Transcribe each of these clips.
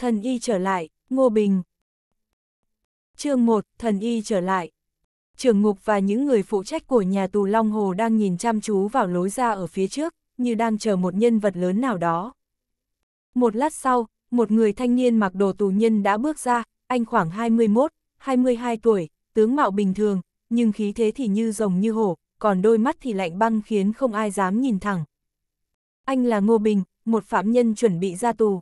Thần y trở lại, Ngô Bình. chương 1, thần y trở lại. Trường ngục và những người phụ trách của nhà tù Long Hồ đang nhìn chăm chú vào lối ra ở phía trước, như đang chờ một nhân vật lớn nào đó. Một lát sau, một người thanh niên mặc đồ tù nhân đã bước ra, anh khoảng 21, 22 tuổi, tướng mạo bình thường, nhưng khí thế thì như rồng như hổ, còn đôi mắt thì lạnh băng khiến không ai dám nhìn thẳng. Anh là Ngô Bình, một phạm nhân chuẩn bị ra tù.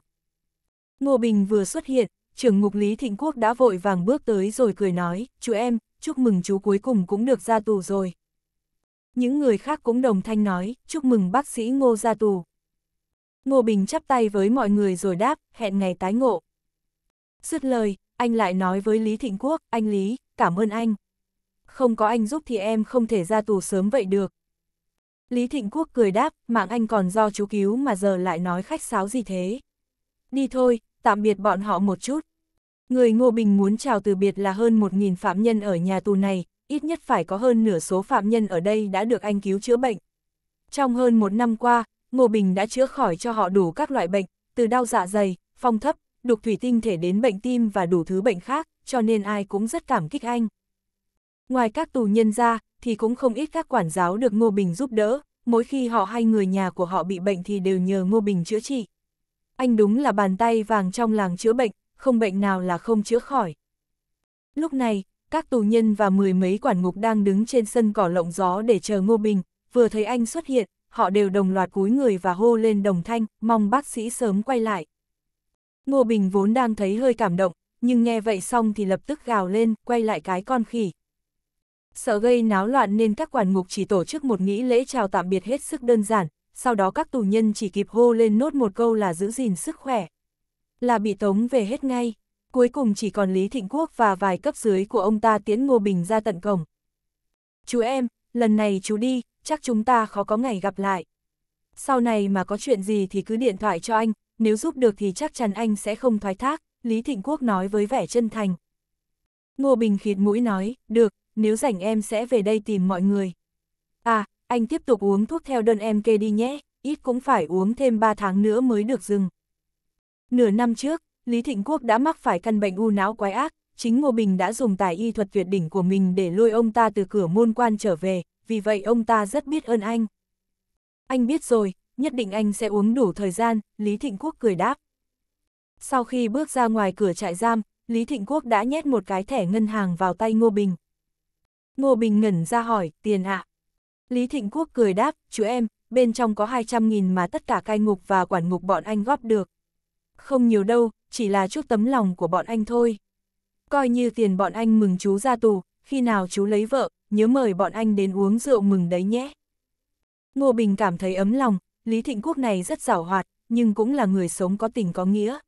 Ngô Bình vừa xuất hiện, trưởng ngục Lý Thịnh Quốc đã vội vàng bước tới rồi cười nói, chú em, chúc mừng chú cuối cùng cũng được ra tù rồi. Những người khác cũng đồng thanh nói, chúc mừng bác sĩ Ngô ra tù. Ngô Bình chắp tay với mọi người rồi đáp, hẹn ngày tái ngộ. Dứt lời, anh lại nói với Lý Thịnh Quốc, anh Lý, cảm ơn anh. Không có anh giúp thì em không thể ra tù sớm vậy được. Lý Thịnh Quốc cười đáp, mạng anh còn do chú cứu mà giờ lại nói khách sáo gì thế đi thôi, tạm biệt bọn họ một chút. Người Ngô Bình muốn chào từ biệt là hơn 1.000 phạm nhân ở nhà tù này, ít nhất phải có hơn nửa số phạm nhân ở đây đã được anh cứu chữa bệnh. Trong hơn một năm qua, Ngô Bình đã chữa khỏi cho họ đủ các loại bệnh, từ đau dạ dày, phong thấp, đục thủy tinh thể đến bệnh tim và đủ thứ bệnh khác, cho nên ai cũng rất cảm kích anh. Ngoài các tù nhân ra, thì cũng không ít các quản giáo được Ngô Bình giúp đỡ, mỗi khi họ hay người nhà của họ bị bệnh thì đều nhờ Ngô Bình chữa trị anh đúng là bàn tay vàng trong làng chữa bệnh, không bệnh nào là không chữa khỏi. Lúc này, các tù nhân và mười mấy quản ngục đang đứng trên sân cỏ lộng gió để chờ Ngô Bình, vừa thấy anh xuất hiện, họ đều đồng loạt cúi người và hô lên đồng thanh, mong bác sĩ sớm quay lại. Ngô Bình vốn đang thấy hơi cảm động, nhưng nghe vậy xong thì lập tức gào lên, quay lại cái con khỉ. Sợ gây náo loạn nên các quản ngục chỉ tổ chức một nghĩ lễ chào tạm biệt hết sức đơn giản, sau đó các tù nhân chỉ kịp hô lên nốt một câu là giữ gìn sức khỏe. Là bị tống về hết ngay, cuối cùng chỉ còn Lý Thịnh Quốc và vài cấp dưới của ông ta tiến Ngô Bình ra tận cổng. Chú em, lần này chú đi, chắc chúng ta khó có ngày gặp lại. Sau này mà có chuyện gì thì cứ điện thoại cho anh, nếu giúp được thì chắc chắn anh sẽ không thoái thác, Lý Thịnh Quốc nói với vẻ chân thành. Ngô Bình khịt mũi nói, được, nếu rảnh em sẽ về đây tìm mọi người. À, anh tiếp tục uống thuốc theo đơn em kê đi nhé, ít cũng phải uống thêm 3 tháng nữa mới được dừng. Nửa năm trước, Lý Thịnh Quốc đã mắc phải căn bệnh u não quái ác, chính Ngô Bình đã dùng tài y thuật tuyệt đỉnh của mình để lôi ông ta từ cửa môn quan trở về, vì vậy ông ta rất biết ơn anh. Anh biết rồi, nhất định anh sẽ uống đủ thời gian, Lý Thịnh Quốc cười đáp. Sau khi bước ra ngoài cửa trại giam, Lý Thịnh Quốc đã nhét một cái thẻ ngân hàng vào tay Ngô Bình. Ngô Bình ngẩn ra hỏi, tiền ạ, à, Lý Thịnh Quốc cười đáp, chú em, bên trong có 200.000 mà tất cả cai ngục và quản ngục bọn anh góp được. Không nhiều đâu, chỉ là chút tấm lòng của bọn anh thôi. Coi như tiền bọn anh mừng chú ra tù, khi nào chú lấy vợ, nhớ mời bọn anh đến uống rượu mừng đấy nhé. Ngô Bình cảm thấy ấm lòng, Lý Thịnh Quốc này rất giảo hoạt, nhưng cũng là người sống có tình có nghĩa.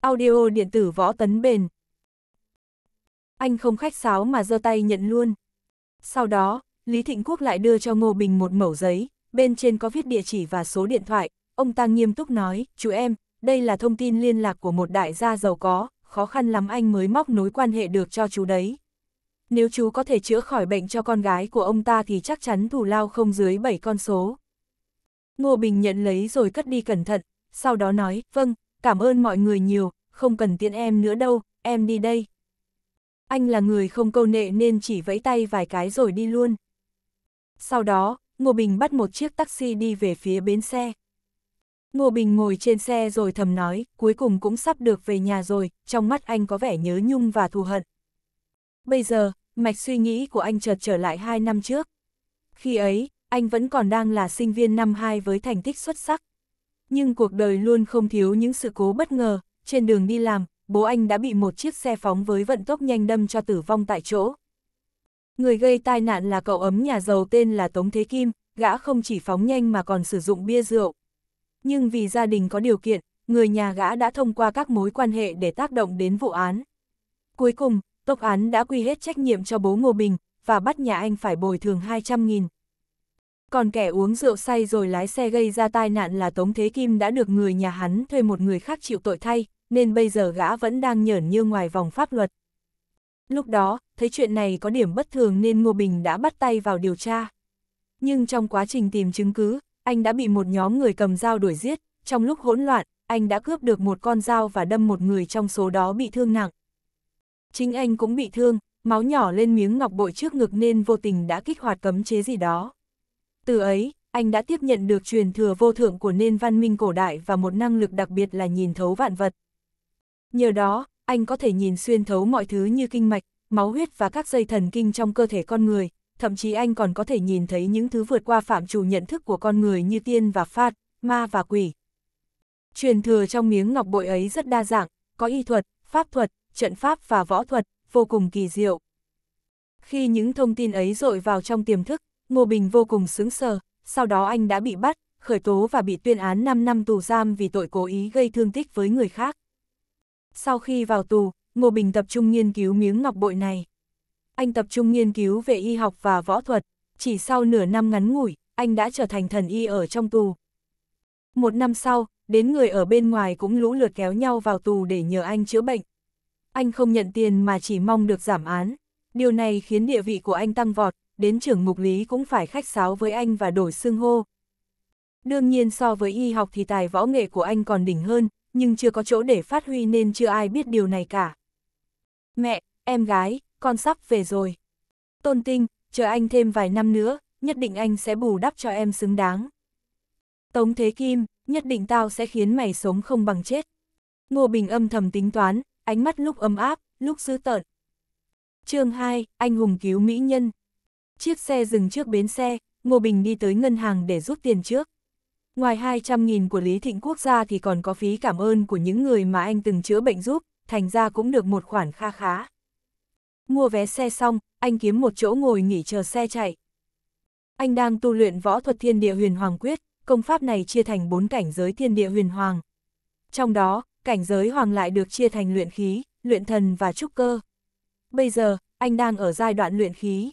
Audio điện tử võ tấn bền. Anh không khách sáo mà giơ tay nhận luôn. Sau đó, Lý Thịnh Quốc lại đưa cho Ngô Bình một mẩu giấy, bên trên có viết địa chỉ và số điện thoại, ông ta nghiêm túc nói, chú em, đây là thông tin liên lạc của một đại gia giàu có, khó khăn lắm anh mới móc nối quan hệ được cho chú đấy. Nếu chú có thể chữa khỏi bệnh cho con gái của ông ta thì chắc chắn thù lao không dưới 7 con số. Ngô Bình nhận lấy rồi cất đi cẩn thận, sau đó nói, vâng, cảm ơn mọi người nhiều, không cần tiện em nữa đâu, em đi đây. Anh là người không câu nệ nên chỉ vẫy tay vài cái rồi đi luôn. Sau đó, Ngô Bình bắt một chiếc taxi đi về phía bến xe. Ngô Bình ngồi trên xe rồi thầm nói, cuối cùng cũng sắp được về nhà rồi, trong mắt anh có vẻ nhớ nhung và thù hận. Bây giờ, mạch suy nghĩ của anh chợt trở lại hai năm trước. Khi ấy, anh vẫn còn đang là sinh viên năm hai với thành tích xuất sắc. Nhưng cuộc đời luôn không thiếu những sự cố bất ngờ, trên đường đi làm, bố anh đã bị một chiếc xe phóng với vận tốc nhanh đâm cho tử vong tại chỗ. Người gây tai nạn là cậu ấm nhà giàu tên là Tống Thế Kim, gã không chỉ phóng nhanh mà còn sử dụng bia rượu. Nhưng vì gia đình có điều kiện, người nhà gã đã thông qua các mối quan hệ để tác động đến vụ án. Cuối cùng, tốc án đã quy hết trách nhiệm cho bố Ngô Bình và bắt nhà anh phải bồi thường 200.000. Còn kẻ uống rượu say rồi lái xe gây ra tai nạn là Tống Thế Kim đã được người nhà hắn thuê một người khác chịu tội thay, nên bây giờ gã vẫn đang nhởn như ngoài vòng pháp luật. Lúc đó, thấy chuyện này có điểm bất thường nên Ngô Bình đã bắt tay vào điều tra. Nhưng trong quá trình tìm chứng cứ, anh đã bị một nhóm người cầm dao đuổi giết, trong lúc hỗn loạn, anh đã cướp được một con dao và đâm một người trong số đó bị thương nặng. Chính anh cũng bị thương, máu nhỏ lên miếng ngọc bội trước ngực nên vô tình đã kích hoạt cấm chế gì đó. Từ ấy, anh đã tiếp nhận được truyền thừa vô thượng của nền văn minh cổ đại và một năng lực đặc biệt là nhìn thấu vạn vật. Nhờ đó, anh có thể nhìn xuyên thấu mọi thứ như kinh mạch, máu huyết và các dây thần kinh trong cơ thể con người, thậm chí anh còn có thể nhìn thấy những thứ vượt qua phạm trù nhận thức của con người như tiên và phạt, ma và quỷ. Truyền thừa trong miếng ngọc bội ấy rất đa dạng, có y thuật, pháp thuật, trận pháp và võ thuật, vô cùng kỳ diệu. Khi những thông tin ấy dội vào trong tiềm thức, Ngô Bình vô cùng sướng sờ, sau đó anh đã bị bắt, khởi tố và bị tuyên án 5 năm tù giam vì tội cố ý gây thương tích với người khác. Sau khi vào tù, Ngô Bình tập trung nghiên cứu miếng ngọc bội này. Anh tập trung nghiên cứu về y học và võ thuật, chỉ sau nửa năm ngắn ngủi, anh đã trở thành thần y ở trong tù. Một năm sau, đến người ở bên ngoài cũng lũ lượt kéo nhau vào tù để nhờ anh chữa bệnh. Anh không nhận tiền mà chỉ mong được giảm án. Điều này khiến địa vị của anh tăng vọt, đến trưởng mục lý cũng phải khách sáo với anh và đổi xương hô. Đương nhiên so với y học thì tài võ nghệ của anh còn đỉnh hơn, nhưng chưa có chỗ để phát huy nên chưa ai biết điều này cả. Mẹ, em gái, con sắp về rồi. Tôn Tinh, chờ anh thêm vài năm nữa, nhất định anh sẽ bù đắp cho em xứng đáng. Tống Thế Kim, nhất định tao sẽ khiến mày sống không bằng chết. Ngô Bình âm thầm tính toán, ánh mắt lúc ấm áp, lúc dữ tợn. chương 2, anh hùng cứu mỹ nhân. Chiếc xe dừng trước bến xe, Ngô Bình đi tới ngân hàng để rút tiền trước. Ngoài 200.000 của Lý Thịnh Quốc gia thì còn có phí cảm ơn của những người mà anh từng chữa bệnh giúp, thành ra cũng được một khoản kha khá. Mua vé xe xong, anh kiếm một chỗ ngồi nghỉ chờ xe chạy. Anh đang tu luyện võ thuật thiên địa huyền hoàng quyết, công pháp này chia thành 4 cảnh giới thiên địa huyền hoàng. Trong đó, cảnh giới hoàng lại được chia thành luyện khí, luyện thần và trúc cơ. Bây giờ, anh đang ở giai đoạn luyện khí.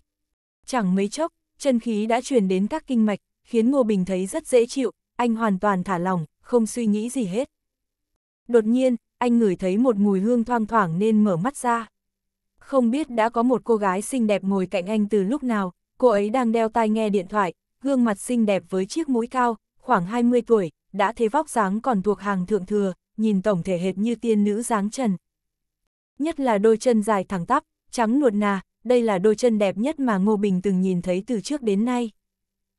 Chẳng mấy chốc, chân khí đã truyền đến các kinh mạch, khiến Ngô Bình thấy rất dễ chịu, anh hoàn toàn thả lòng, không suy nghĩ gì hết. Đột nhiên, anh ngửi thấy một mùi hương thoang thoảng nên mở mắt ra. Không biết đã có một cô gái xinh đẹp ngồi cạnh anh từ lúc nào, cô ấy đang đeo tai nghe điện thoại, gương mặt xinh đẹp với chiếc mũi cao, khoảng 20 tuổi, đã thế vóc dáng còn thuộc hàng thượng thừa, nhìn tổng thể hệt như tiên nữ dáng trần. Nhất là đôi chân dài thẳng tắp, trắng nuột nà, đây là đôi chân đẹp nhất mà Ngô Bình từng nhìn thấy từ trước đến nay.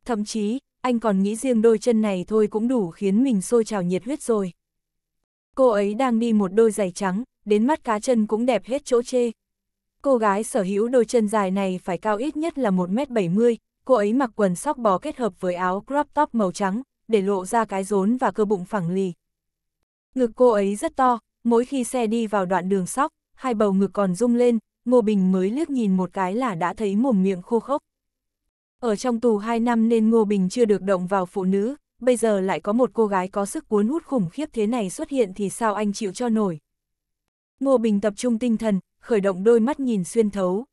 Thậm chí, anh còn nghĩ riêng đôi chân này thôi cũng đủ khiến mình sôi trào nhiệt huyết rồi. Cô ấy đang đi một đôi giày trắng, đến mắt cá chân cũng đẹp hết chỗ chê. Cô gái sở hữu đôi chân dài này phải cao ít nhất là 1m70, cô ấy mặc quần sóc bò kết hợp với áo crop top màu trắng, để lộ ra cái rốn và cơ bụng phẳng lì. Ngực cô ấy rất to, mỗi khi xe đi vào đoạn đường sóc, hai bầu ngực còn rung lên, Ngô Bình mới liếc nhìn một cái là đã thấy mồm miệng khô khốc. Ở trong tù 2 năm nên Ngô Bình chưa được động vào phụ nữ, bây giờ lại có một cô gái có sức cuốn hút khủng khiếp thế này xuất hiện thì sao anh chịu cho nổi. Ngô Bình tập trung tinh thần, khởi động đôi mắt nhìn xuyên thấu.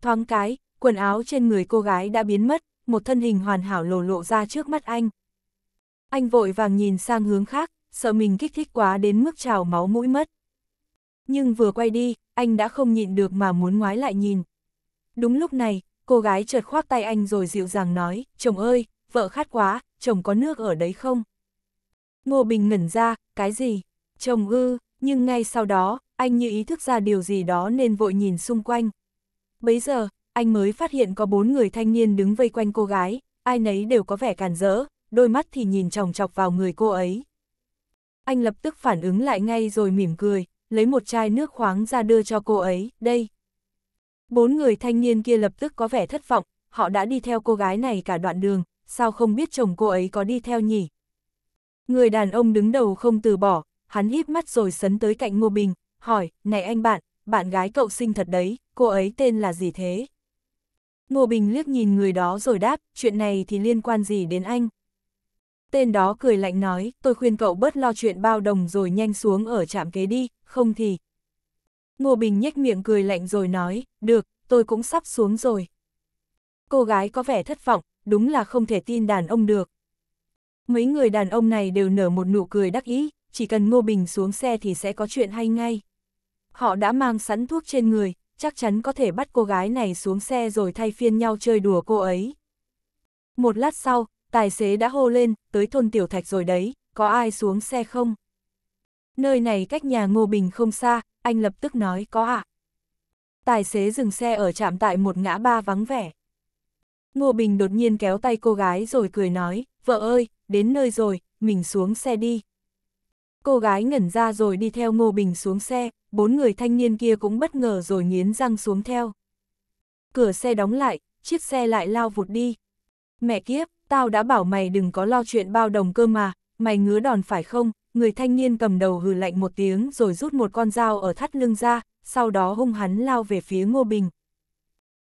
Thoáng cái, quần áo trên người cô gái đã biến mất, một thân hình hoàn hảo lồ lộ ra trước mắt anh. Anh vội vàng nhìn sang hướng khác, sợ mình kích thích quá đến mức trào máu mũi mất. Nhưng vừa quay đi, anh đã không nhịn được mà muốn ngoái lại nhìn. Đúng lúc này, Cô gái chợt khoác tay anh rồi dịu dàng nói, chồng ơi, vợ khát quá, chồng có nước ở đấy không? Ngô Bình ngẩn ra, cái gì? Chồng ư, nhưng ngay sau đó, anh như ý thức ra điều gì đó nên vội nhìn xung quanh. Bấy giờ, anh mới phát hiện có bốn người thanh niên đứng vây quanh cô gái, ai nấy đều có vẻ càn rỡ, đôi mắt thì nhìn chòng chọc vào người cô ấy. Anh lập tức phản ứng lại ngay rồi mỉm cười, lấy một chai nước khoáng ra đưa cho cô ấy, đây, Bốn người thanh niên kia lập tức có vẻ thất vọng, họ đã đi theo cô gái này cả đoạn đường, sao không biết chồng cô ấy có đi theo nhỉ? Người đàn ông đứng đầu không từ bỏ, hắn híp mắt rồi sấn tới cạnh Ngô Bình, hỏi, này anh bạn, bạn gái cậu xinh thật đấy, cô ấy tên là gì thế? Ngô Bình liếc nhìn người đó rồi đáp, chuyện này thì liên quan gì đến anh? Tên đó cười lạnh nói, tôi khuyên cậu bớt lo chuyện bao đồng rồi nhanh xuống ở trạm kế đi, không thì, Ngô Bình nhếch miệng cười lạnh rồi nói, được, tôi cũng sắp xuống rồi. Cô gái có vẻ thất vọng, đúng là không thể tin đàn ông được. Mấy người đàn ông này đều nở một nụ cười đắc ý, chỉ cần Ngô Bình xuống xe thì sẽ có chuyện hay ngay. Họ đã mang sẵn thuốc trên người, chắc chắn có thể bắt cô gái này xuống xe rồi thay phiên nhau chơi đùa cô ấy. Một lát sau, tài xế đã hô lên, tới thôn Tiểu Thạch rồi đấy, có ai xuống xe không? Nơi này cách nhà Ngô Bình không xa, anh lập tức nói có ạ. À? Tài xế dừng xe ở trạm tại một ngã ba vắng vẻ. Ngô Bình đột nhiên kéo tay cô gái rồi cười nói, vợ ơi, đến nơi rồi, mình xuống xe đi. Cô gái ngẩn ra rồi đi theo Ngô Bình xuống xe, bốn người thanh niên kia cũng bất ngờ rồi nghiến răng xuống theo. Cửa xe đóng lại, chiếc xe lại lao vụt đi. Mẹ kiếp, tao đã bảo mày đừng có lo chuyện bao đồng cơ mà, mày ngứa đòn phải không, người thanh niên cầm đầu hừ lạnh một tiếng rồi rút một con dao ở thắt lưng ra, sau đó hung hắn lao về phía Ngô Bình.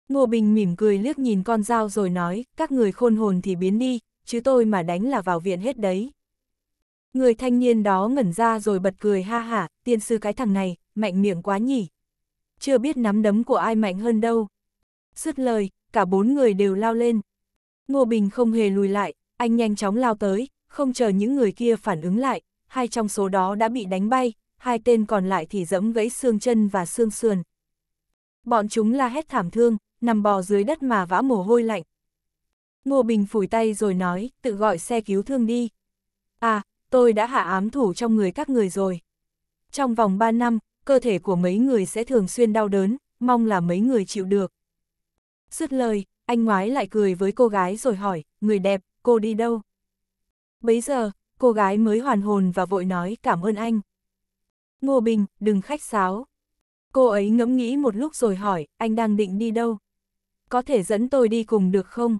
Ngô Bình mỉm cười liếc nhìn con dao rồi nói, các người khôn hồn thì biến đi, chứ tôi mà đánh là vào viện hết đấy. Người thanh niên đó ngẩn ra rồi bật cười ha hả, tiên sư cái thằng này, mạnh miệng quá nhỉ. Chưa biết nắm đấm của ai mạnh hơn đâu. Sứt lời, cả bốn người đều lao lên. Ngô Bình không hề lùi lại, anh nhanh chóng lao tới, không chờ những người kia phản ứng lại, hai trong số đó đã bị đánh bay, hai tên còn lại thì dẫm gãy xương chân và xương sườn. Bọn chúng la hét thảm thương, nằm bò dưới đất mà vã mồ hôi lạnh. Ngô Bình phủi tay rồi nói, tự gọi xe cứu thương đi. À, tôi đã hạ ám thủ trong người các người rồi. Trong vòng 3 năm, cơ thể của mấy người sẽ thường xuyên đau đớn, mong là mấy người chịu được. Dứt lời, anh ngoái lại cười với cô gái rồi hỏi, người đẹp, cô đi đâu? Bấy giờ, cô gái mới hoàn hồn và vội nói cảm ơn anh. Ngô Bình, đừng khách sáo. Cô ấy ngẫm nghĩ một lúc rồi hỏi, anh đang định đi đâu? Có thể dẫn tôi đi cùng được không?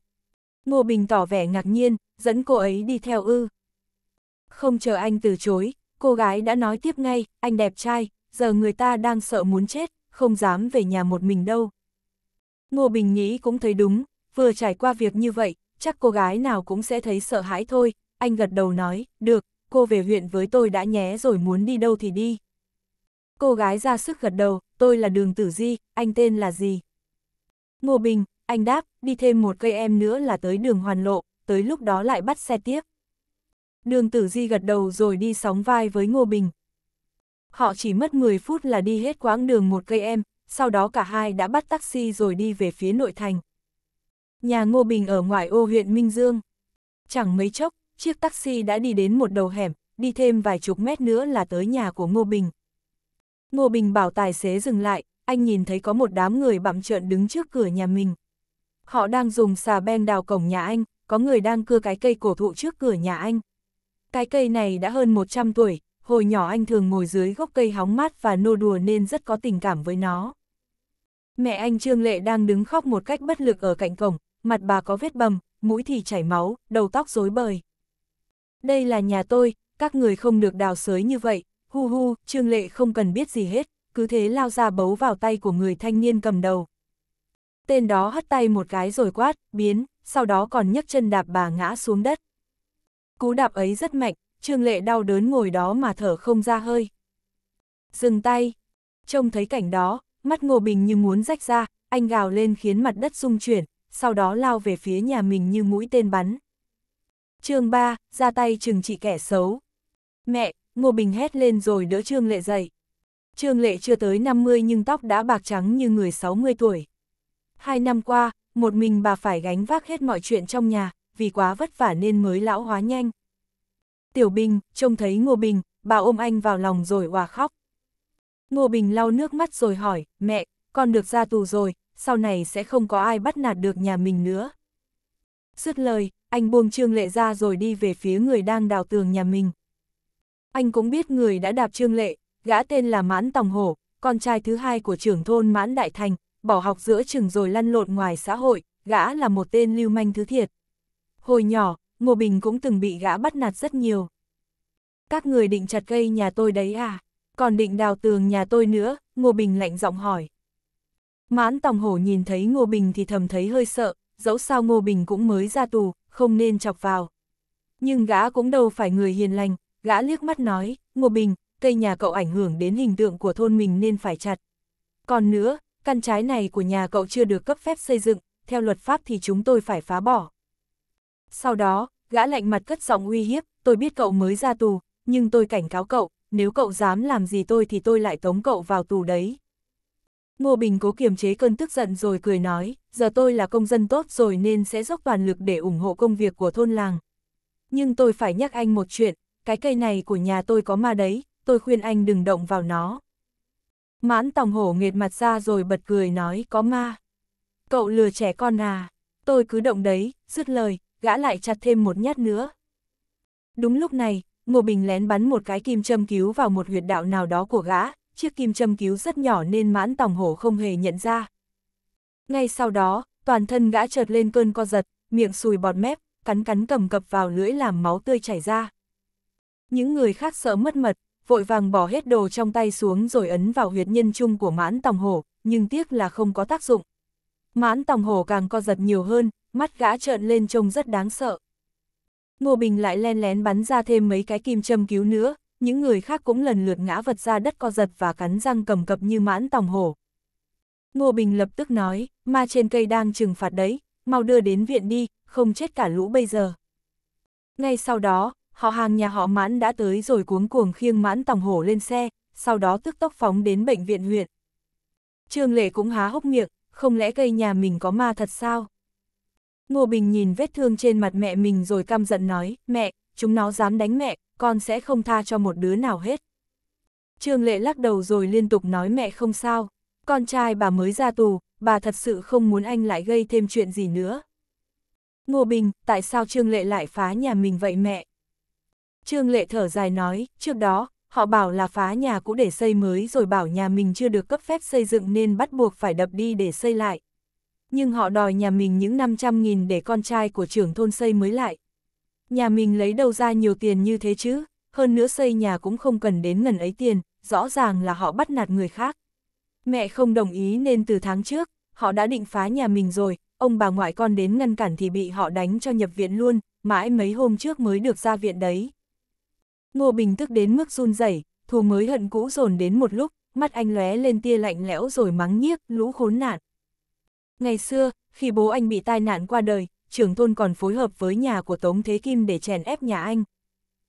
Ngô Bình tỏ vẻ ngạc nhiên, dẫn cô ấy đi theo ư. Không chờ anh từ chối, cô gái đã nói tiếp ngay, anh đẹp trai, giờ người ta đang sợ muốn chết, không dám về nhà một mình đâu. Ngô Bình nghĩ cũng thấy đúng, vừa trải qua việc như vậy, chắc cô gái nào cũng sẽ thấy sợ hãi thôi, anh gật đầu nói, được, cô về huyện với tôi đã nhé rồi muốn đi đâu thì đi. Cô gái ra sức gật đầu, tôi là Đường Tử Di, anh tên là gì? Ngô Bình, anh đáp, đi thêm một cây em nữa là tới đường Hoàn Lộ, tới lúc đó lại bắt xe tiếp. Đường Tử Di gật đầu rồi đi sóng vai với Ngô Bình. Họ chỉ mất 10 phút là đi hết quãng đường một cây em, sau đó cả hai đã bắt taxi rồi đi về phía nội thành. Nhà Ngô Bình ở ngoại ô huyện Minh Dương. Chẳng mấy chốc, chiếc taxi đã đi đến một đầu hẻm, đi thêm vài chục mét nữa là tới nhà của Ngô Bình. Ngô Bình bảo tài xế dừng lại, anh nhìn thấy có một đám người bặm trợn đứng trước cửa nhà mình. Họ đang dùng xà beng đào cổng nhà anh, có người đang cưa cái cây cổ thụ trước cửa nhà anh. Cái cây này đã hơn 100 tuổi, hồi nhỏ anh thường ngồi dưới gốc cây hóng mát và nô đùa nên rất có tình cảm với nó. Mẹ anh Trương Lệ đang đứng khóc một cách bất lực ở cạnh cổng, mặt bà có vết bầm, mũi thì chảy máu, đầu tóc rối bời đây là nhà tôi, các người không được đào sới như vậy, hu hu, Trương Lệ không cần biết gì hết, cứ thế lao ra bấu vào tay của người thanh niên cầm đầu. Tên đó hất tay một cái rồi quát, biến, sau đó còn nhấc chân đạp bà ngã xuống đất. Cú đạp ấy rất mạnh, Trương Lệ đau đớn ngồi đó mà thở không ra hơi. Dừng tay, trông thấy cảnh đó, mắt Ngô Bình như muốn rách ra, anh gào lên khiến mặt đất rung chuyển, sau đó lao về phía nhà mình như mũi tên bắn chương 3, ra tay chừng trị kẻ xấu. Mẹ, Ngô Bình hét lên rồi đỡ Trương Lệ dậy. Trương Lệ chưa tới 50 nhưng tóc đã bạc trắng như người 60 tuổi. Hai năm qua, một mình bà phải gánh vác hết mọi chuyện trong nhà, vì quá vất vả nên mới lão hóa nhanh. Tiểu Bình, trông thấy Ngô Bình, bà ôm anh vào lòng rồi hòa khóc. Ngô Bình lau nước mắt rồi hỏi, mẹ, con được ra tù rồi, sau này sẽ không có ai bắt nạt được nhà mình nữa. Dứt lời, anh buông Trương Lệ ra rồi đi về phía người đang đào tường nhà mình. Anh cũng biết người đã đạp Trương Lệ, gã tên là Mãn Tòng Hổ, con trai thứ hai của trưởng thôn Mãn Đại Thành, bỏ học giữa trường rồi lăn lộn ngoài xã hội, gã là một tên lưu manh thứ thiệt. Hồi nhỏ, Ngô Bình cũng từng bị gã bắt nạt rất nhiều. Các người định chặt cây nhà tôi đấy à? Còn định đào tường nhà tôi nữa, Ngô Bình lạnh giọng hỏi. Mãn Tòng Hổ nhìn thấy Ngô Bình thì thầm thấy hơi sợ, dẫu sao Ngô Bình cũng mới ra tù, không nên chọc vào. Nhưng gã cũng đâu phải người hiền lành, gã liếc mắt nói, Ngô Bình, cây nhà cậu ảnh hưởng đến hình tượng của thôn mình nên phải chặt. Còn nữa, căn trái này của nhà cậu chưa được cấp phép xây dựng, theo luật pháp thì chúng tôi phải phá bỏ. Sau đó, gã lạnh mặt cất giọng uy hiếp, tôi biết cậu mới ra tù, nhưng tôi cảnh cáo cậu, nếu cậu dám làm gì tôi thì tôi lại tống cậu vào tù đấy. Ngô Bình cố kiềm chế cơn tức giận rồi cười nói, giờ tôi là công dân tốt rồi nên sẽ dốc toàn lực để ủng hộ công việc của thôn làng. Nhưng tôi phải nhắc anh một chuyện, cái cây này của nhà tôi có ma đấy, tôi khuyên anh đừng động vào nó. Mãn tòng hổ nghệt mặt ra rồi bật cười nói có ma. Cậu lừa trẻ con à, tôi cứ động đấy, dứt lời, gã lại chặt thêm một nhát nữa. Đúng lúc này, Ngô Bình lén bắn một cái kim châm cứu vào một huyệt đạo nào đó của gã, chiếc kim châm cứu rất nhỏ nên mãn tòng hổ không hề nhận ra. Ngay sau đó, toàn thân gã chợt lên cơn co giật, miệng sùi bọt mép, cắn cắn cầm cập vào lưỡi làm máu tươi chảy ra. Những người khác sợ mất mật, vội vàng bỏ hết đồ trong tay xuống rồi ấn vào huyệt nhân trung của mãn tòng hổ, nhưng tiếc là không có tác dụng. Mãn tòng hổ càng co giật nhiều hơn, mắt gã trợn lên trông rất đáng sợ. Ngô Bình lại len lén bắn ra thêm mấy cái kim châm cứu nữa, những người khác cũng lần lượt ngã vật ra đất co giật và cắn răng cầm cập như mãn tòng hổ. Ngô Bình lập tức nói, ma trên cây đang trừng phạt đấy, mau đưa đến viện đi, không chết cả lũ bây giờ. Ngay sau đó, họ hàng nhà họ mãn đã tới rồi cuống cuồng khiêng mãn tòng hổ lên xe, sau đó tức tốc phóng đến bệnh viện huyện. Trương Lệ cũng há hốc miệng, không lẽ cây nhà mình có ma thật sao? Ngô Bình nhìn vết thương trên mặt mẹ mình rồi căm giận nói, mẹ, chúng nó dám đánh mẹ, con sẽ không tha cho một đứa nào hết. Trương Lệ lắc đầu rồi liên tục nói mẹ không sao, con trai bà mới ra tù, bà thật sự không muốn anh lại gây thêm chuyện gì nữa. Ngô Bình, tại sao Trương Lệ lại phá nhà mình vậy mẹ? Trương Lệ thở dài nói, trước đó, họ bảo là phá nhà cũ để xây mới rồi bảo nhà mình chưa được cấp phép xây dựng nên bắt buộc phải đập đi để xây lại. Nhưng họ đòi nhà mình những 500.000 để con trai của trưởng thôn xây mới lại. Nhà mình lấy đâu ra nhiều tiền như thế chứ, hơn nữa xây nhà cũng không cần đến ngần ấy tiền, rõ ràng là họ bắt nạt người khác. Mẹ không đồng ý nên từ tháng trước, họ đã định phá nhà mình rồi, ông bà ngoại con đến ngăn cản thì bị họ đánh cho nhập viện luôn, mãi mấy hôm trước mới được ra viện đấy. Ngô Bình tức đến mức run rẩy, thù mới hận cũ dồn đến một lúc, mắt anh lóe lên tia lạnh lẽo rồi mắng nhiếc, lũ khốn nạn. Ngày xưa, khi bố anh bị tai nạn qua đời, trưởng thôn còn phối hợp với nhà của Tống Thế Kim để chèn ép nhà anh.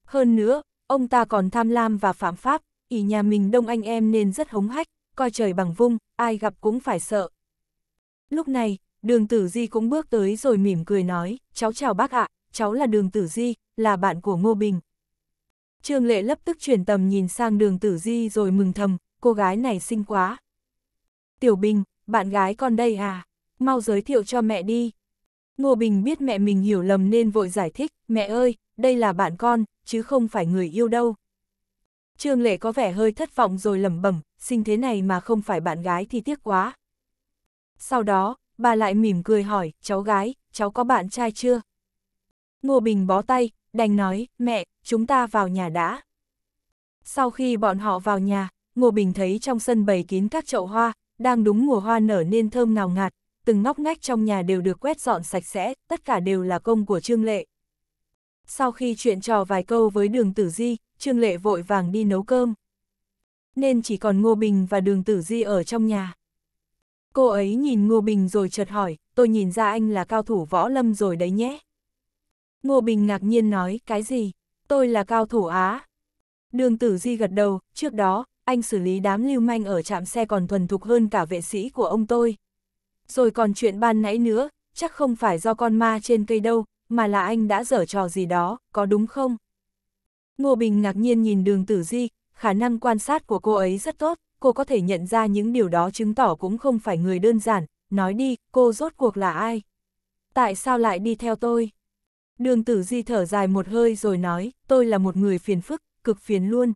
Hơn nữa, ông ta còn tham lam và phạm pháp, ỷ nhà mình đông anh em nên rất hống hách, coi trời bằng vung, ai gặp cũng phải sợ. Lúc này, đường tử di cũng bước tới rồi mỉm cười nói, cháu chào bác ạ, cháu là đường tử di, là bạn của Ngô Bình. Trương Lệ lập tức chuyển tầm nhìn sang đường tử di rồi mừng thầm, cô gái này xinh quá. Tiểu Bình, bạn gái con đây à, mau giới thiệu cho mẹ đi. Ngô Bình biết mẹ mình hiểu lầm nên vội giải thích, mẹ ơi, đây là bạn con, chứ không phải người yêu đâu. Trương Lệ có vẻ hơi thất vọng rồi lẩm bẩm, sinh thế này mà không phải bạn gái thì tiếc quá. Sau đó, bà lại mỉm cười hỏi, cháu gái, cháu có bạn trai chưa? Ngô Bình bó tay, đành nói, mẹ, chúng ta vào nhà đã. Sau khi bọn họ vào nhà, Ngô Bình thấy trong sân bầy kín các chậu hoa, đang đúng mùa hoa nở nên thơm ngào ngạt, từng ngóc ngách trong nhà đều được quét dọn sạch sẽ, tất cả đều là công của Trương Lệ. Sau khi chuyện trò vài câu với đường tử di, Trương Lệ vội vàng đi nấu cơm. Nên chỉ còn Ngô Bình và đường tử di ở trong nhà. Cô ấy nhìn Ngô Bình rồi chợt hỏi, tôi nhìn ra anh là cao thủ võ lâm rồi đấy nhé. Ngô Bình ngạc nhiên nói, cái gì? Tôi là cao thủ Á. Đường tử di gật đầu, trước đó, anh xử lý đám lưu manh ở trạm xe còn thuần thục hơn cả vệ sĩ của ông tôi. Rồi còn chuyện ban nãy nữa, chắc không phải do con ma trên cây đâu, mà là anh đã dở trò gì đó, có đúng không? Ngô Bình ngạc nhiên nhìn đường tử di, khả năng quan sát của cô ấy rất tốt, cô có thể nhận ra những điều đó chứng tỏ cũng không phải người đơn giản, nói đi, cô rốt cuộc là ai? Tại sao lại đi theo tôi? Đường tử di thở dài một hơi rồi nói, tôi là một người phiền phức, cực phiền luôn.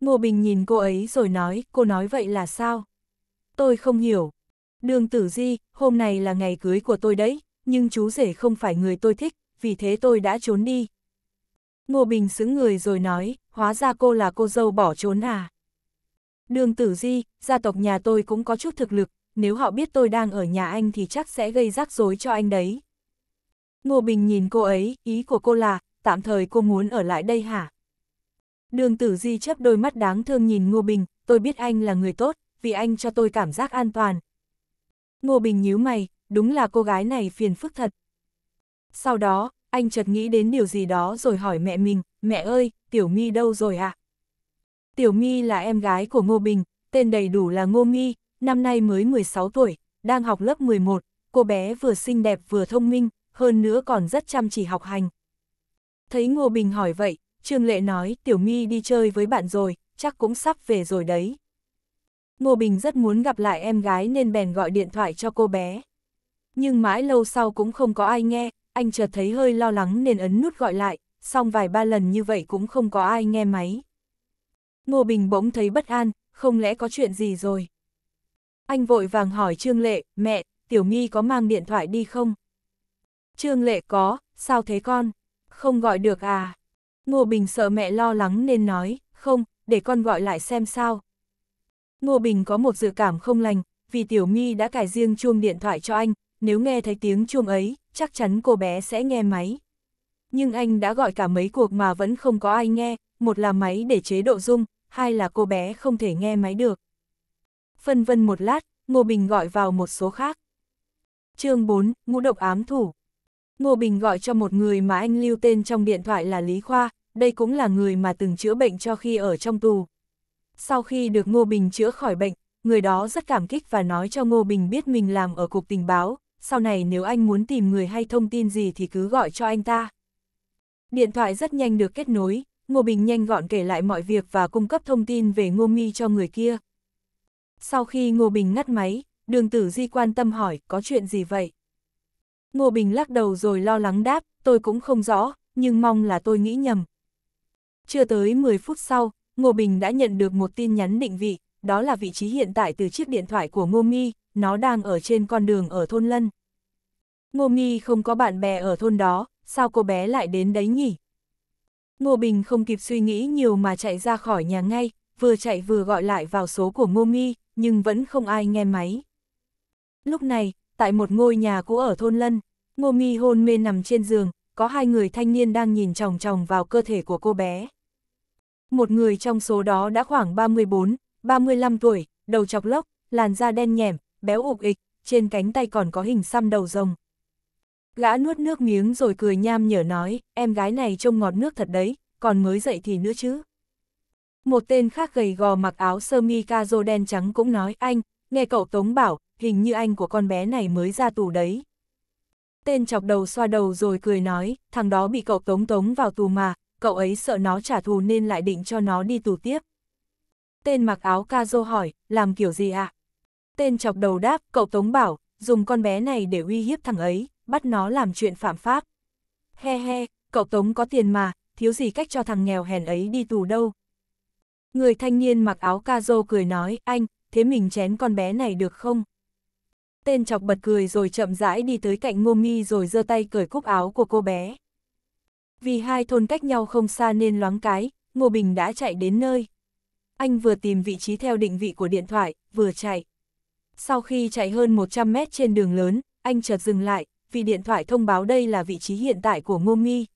Ngô Bình nhìn cô ấy rồi nói, cô nói vậy là sao? Tôi không hiểu, Đường tử di, hôm nay là ngày cưới của tôi đấy, nhưng chú rể không phải người tôi thích, vì thế tôi đã trốn đi. Ngô Bình xứng người rồi nói, hóa ra cô là cô dâu bỏ trốn à. Đường tử di, gia tộc nhà tôi cũng có chút thực lực, nếu họ biết tôi đang ở nhà anh thì chắc sẽ gây rắc rối cho anh đấy. Ngô Bình nhìn cô ấy, ý của cô là, tạm thời cô muốn ở lại đây hả? Đường tử di chấp đôi mắt đáng thương nhìn Ngô Bình, tôi biết anh là người tốt, vì anh cho tôi cảm giác an toàn, Ngô Bình nhíu mày, đúng là cô gái này phiền phức thật. Sau đó, anh chợt nghĩ đến điều gì đó rồi hỏi mẹ mình, mẹ ơi, Tiểu Mi đâu rồi ạ? À? Tiểu Mi là em gái của Ngô Bình, tên đầy đủ là Ngô Mi, năm nay mới 16 tuổi, đang học lớp 11, cô bé vừa xinh đẹp vừa thông minh, hơn nữa còn rất chăm chỉ học hành. Thấy Ngô Bình hỏi vậy, Trương Lệ nói Tiểu Mi đi chơi với bạn rồi, chắc cũng sắp về rồi đấy. Ngô Bình rất muốn gặp lại em gái nên bèn gọi điện thoại cho cô bé. Nhưng mãi lâu sau cũng không có ai nghe, anh chợt thấy hơi lo lắng nên ấn nút gọi lại, xong vài ba lần như vậy cũng không có ai nghe máy. Ngô Bình bỗng thấy bất an, không lẽ có chuyện gì rồi? Anh vội vàng hỏi Trương Lệ, mẹ, Tiểu Nghi có mang điện thoại đi không? Trương Lệ có, sao thế con? Không gọi được à? Ngô Bình sợ mẹ lo lắng nên nói, không, để con gọi lại xem sao, Ngô Bình có một dự cảm không lành, vì Tiểu Mi đã cài riêng chuông điện thoại cho anh, nếu nghe thấy tiếng chuông ấy, chắc chắn cô bé sẽ nghe máy. Nhưng anh đã gọi cả mấy cuộc mà vẫn không có ai nghe, một là máy để chế độ dung, hai là cô bé không thể nghe máy được. Phân vân một lát, Ngô Bình gọi vào một số khác. chương 4, Ngũ độc ám thủ. Ngô Bình gọi cho một người mà anh lưu tên trong điện thoại là Lý Khoa, đây cũng là người mà từng chữa bệnh cho khi ở trong tù. Sau khi được Ngô Bình chữa khỏi bệnh, người đó rất cảm kích và nói cho Ngô Bình biết mình làm ở cục tình báo, sau này nếu anh muốn tìm người hay thông tin gì thì cứ gọi cho anh ta. Điện thoại rất nhanh được kết nối, Ngô Bình nhanh gọn kể lại mọi việc và cung cấp thông tin về Ngô Mi cho người kia. Sau khi Ngô Bình ngắt máy, đường tử di quan tâm hỏi có chuyện gì vậy? Ngô Bình lắc đầu rồi lo lắng đáp, tôi cũng không rõ, nhưng mong là tôi nghĩ nhầm. Chưa tới 10 phút sau, Ngô Bình đã nhận được một tin nhắn định vị, đó là vị trí hiện tại từ chiếc điện thoại của Ngô Mi, nó đang ở trên con đường ở thôn Lân. Ngô Mi không có bạn bè ở thôn đó, sao cô bé lại đến đấy nhỉ? Ngô Bình không kịp suy nghĩ nhiều mà chạy ra khỏi nhà ngay, vừa chạy vừa gọi lại vào số của Ngô Mi, nhưng vẫn không ai nghe máy. Lúc này, tại một ngôi nhà cũ ở thôn Lân, Ngô Mi hôn mê nằm trên giường, có hai người thanh niên đang nhìn chòng chòng vào cơ thể của cô bé. Một người trong số đó đã khoảng 34, 35 tuổi, đầu chọc lóc, làn da đen nhẻm, béo ục ịch, trên cánh tay còn có hình xăm đầu rồng. Gã nuốt nước miếng rồi cười nham nhở nói, em gái này trông ngọt nước thật đấy, còn mới dậy thì nữa chứ. Một tên khác gầy gò mặc áo sơ mi ca rô đen trắng cũng nói, anh, nghe cậu Tống bảo, hình như anh của con bé này mới ra tù đấy. Tên chọc đầu xoa đầu rồi cười nói, thằng đó bị cậu Tống Tống vào tù mà, cậu ấy sợ nó trả thù nên lại định cho nó đi tù tiếp. Tên mặc áo ca dô hỏi, làm kiểu gì ạ? À? Tên chọc đầu đáp, cậu Tống bảo, dùng con bé này để uy hiếp thằng ấy, bắt nó làm chuyện phạm pháp. He he, cậu Tống có tiền mà, thiếu gì cách cho thằng nghèo hèn ấy đi tù đâu. Người thanh niên mặc áo ca dô cười nói, anh, thế mình chén con bé này được không? Tên chọc bật cười rồi chậm rãi đi tới cạnh Ngô Mi rồi giơ tay cởi cúc áo của cô bé. Vì hai thôn cách nhau không xa nên loáng cái, Ngô Bình đã chạy đến nơi. Anh vừa tìm vị trí theo định vị của điện thoại, vừa chạy. Sau khi chạy hơn 100 mét trên đường lớn, anh chợt dừng lại, vì điện thoại thông báo đây là vị trí hiện tại của Ngô Mi.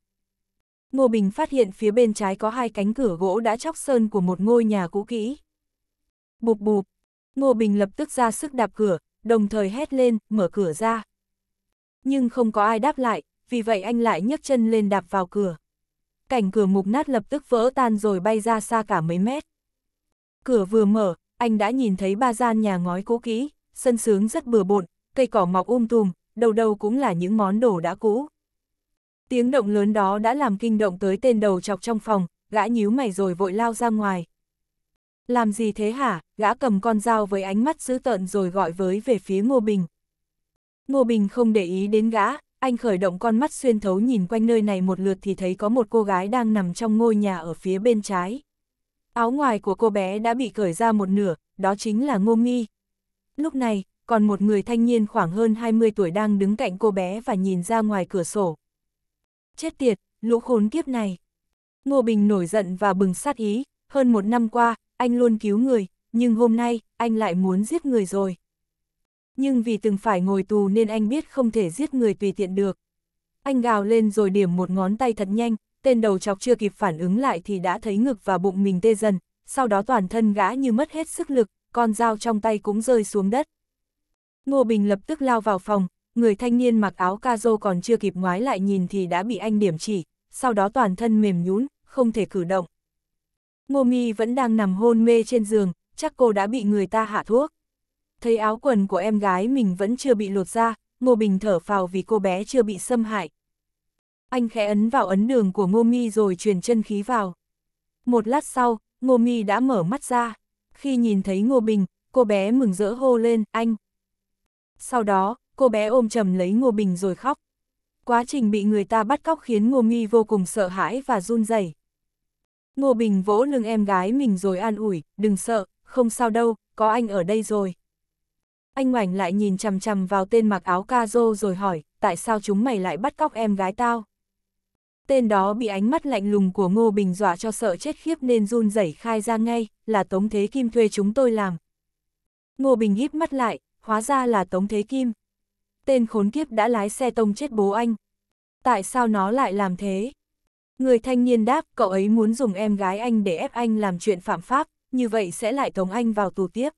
Ngô Bình phát hiện phía bên trái có hai cánh cửa gỗ đã chóc sơn của một ngôi nhà cũ kỹ. Bụp bụp, Ngô Bình lập tức ra sức đạp cửa, đồng thời hét lên, mở cửa ra. Nhưng không có ai đáp lại, vì vậy anh lại nhấc chân lên đạp vào cửa. Cảnh cửa mục nát lập tức vỡ tan rồi bay ra xa cả mấy mét. Cửa vừa mở, anh đã nhìn thấy ba gian nhà ngói cũ kỹ, sân sướng rất bừa bộn, cây cỏ mọc um tùm, đầu đầu cũng là những món đồ đã cũ. Tiếng động lớn đó đã làm kinh động tới tên đầu chọc trong phòng, gã nhíu mày rồi vội lao ra ngoài. Làm gì thế hả? Gã cầm con dao với ánh mắt dữ tợn rồi gọi với về phía Ngô Bình. Ngô Bình không để ý đến gã, anh khởi động con mắt xuyên thấu nhìn quanh nơi này một lượt thì thấy có một cô gái đang nằm trong ngôi nhà ở phía bên trái. Áo ngoài của cô bé đã bị cởi ra một nửa, đó chính là Ngô Mi. Lúc này, còn một người thanh niên khoảng hơn 20 tuổi đang đứng cạnh cô bé và nhìn ra ngoài cửa sổ. Chết tiệt, lũ khốn kiếp này. Ngô Bình nổi giận và bừng sát ý, hơn một năm qua, anh luôn cứu người, nhưng hôm nay, anh lại muốn giết người rồi nhưng vì từng phải ngồi tù nên anh biết không thể giết người tùy tiện được. Anh gào lên rồi điểm một ngón tay thật nhanh, tên đầu chọc chưa kịp phản ứng lại thì đã thấy ngực và bụng mình tê dần, sau đó toàn thân gã như mất hết sức lực, con dao trong tay cũng rơi xuống đất. Ngô Bình lập tức lao vào phòng, người thanh niên mặc áo cazo còn chưa kịp ngoái lại nhìn thì đã bị anh điểm chỉ, sau đó toàn thân mềm nhũn, không thể cử động. Ngô Mi vẫn đang nằm hôn mê trên giường, chắc cô đã bị người ta hạ thuốc thấy áo quần của em gái mình vẫn chưa bị lột ra, Ngô Bình thở phào vì cô bé chưa bị xâm hại. Anh khẽ ấn vào ấn đường của Ngô Mi rồi truyền chân khí vào. Một lát sau, Ngô Mi đã mở mắt ra. Khi nhìn thấy Ngô Bình, cô bé mừng rỡ hô lên, anh. Sau đó, cô bé ôm chầm lấy Ngô Bình rồi khóc. Quá trình bị người ta bắt cóc khiến Ngô Mi vô cùng sợ hãi và run rẩy. Ngô Bình vỗ lưng em gái mình rồi an ủi, đừng sợ, không sao đâu, có anh ở đây rồi anh ngoảnh lại nhìn chằm chằm vào tên mặc áo ca rô rồi hỏi, tại sao chúng mày lại bắt cóc em gái tao? Tên đó bị ánh mắt lạnh lùng của Ngô Bình dọa cho sợ chết khiếp nên run rẩy khai ra ngay, là Tống Thế Kim thuê chúng tôi làm. Ngô Bình híp mắt lại, hóa ra là Tống Thế Kim. Tên khốn kiếp đã lái xe tông chết bố anh. Tại sao nó lại làm thế? Người thanh niên đáp, cậu ấy muốn dùng em gái anh để ép anh làm chuyện phạm pháp, như vậy sẽ lại tống anh vào tù tiếp.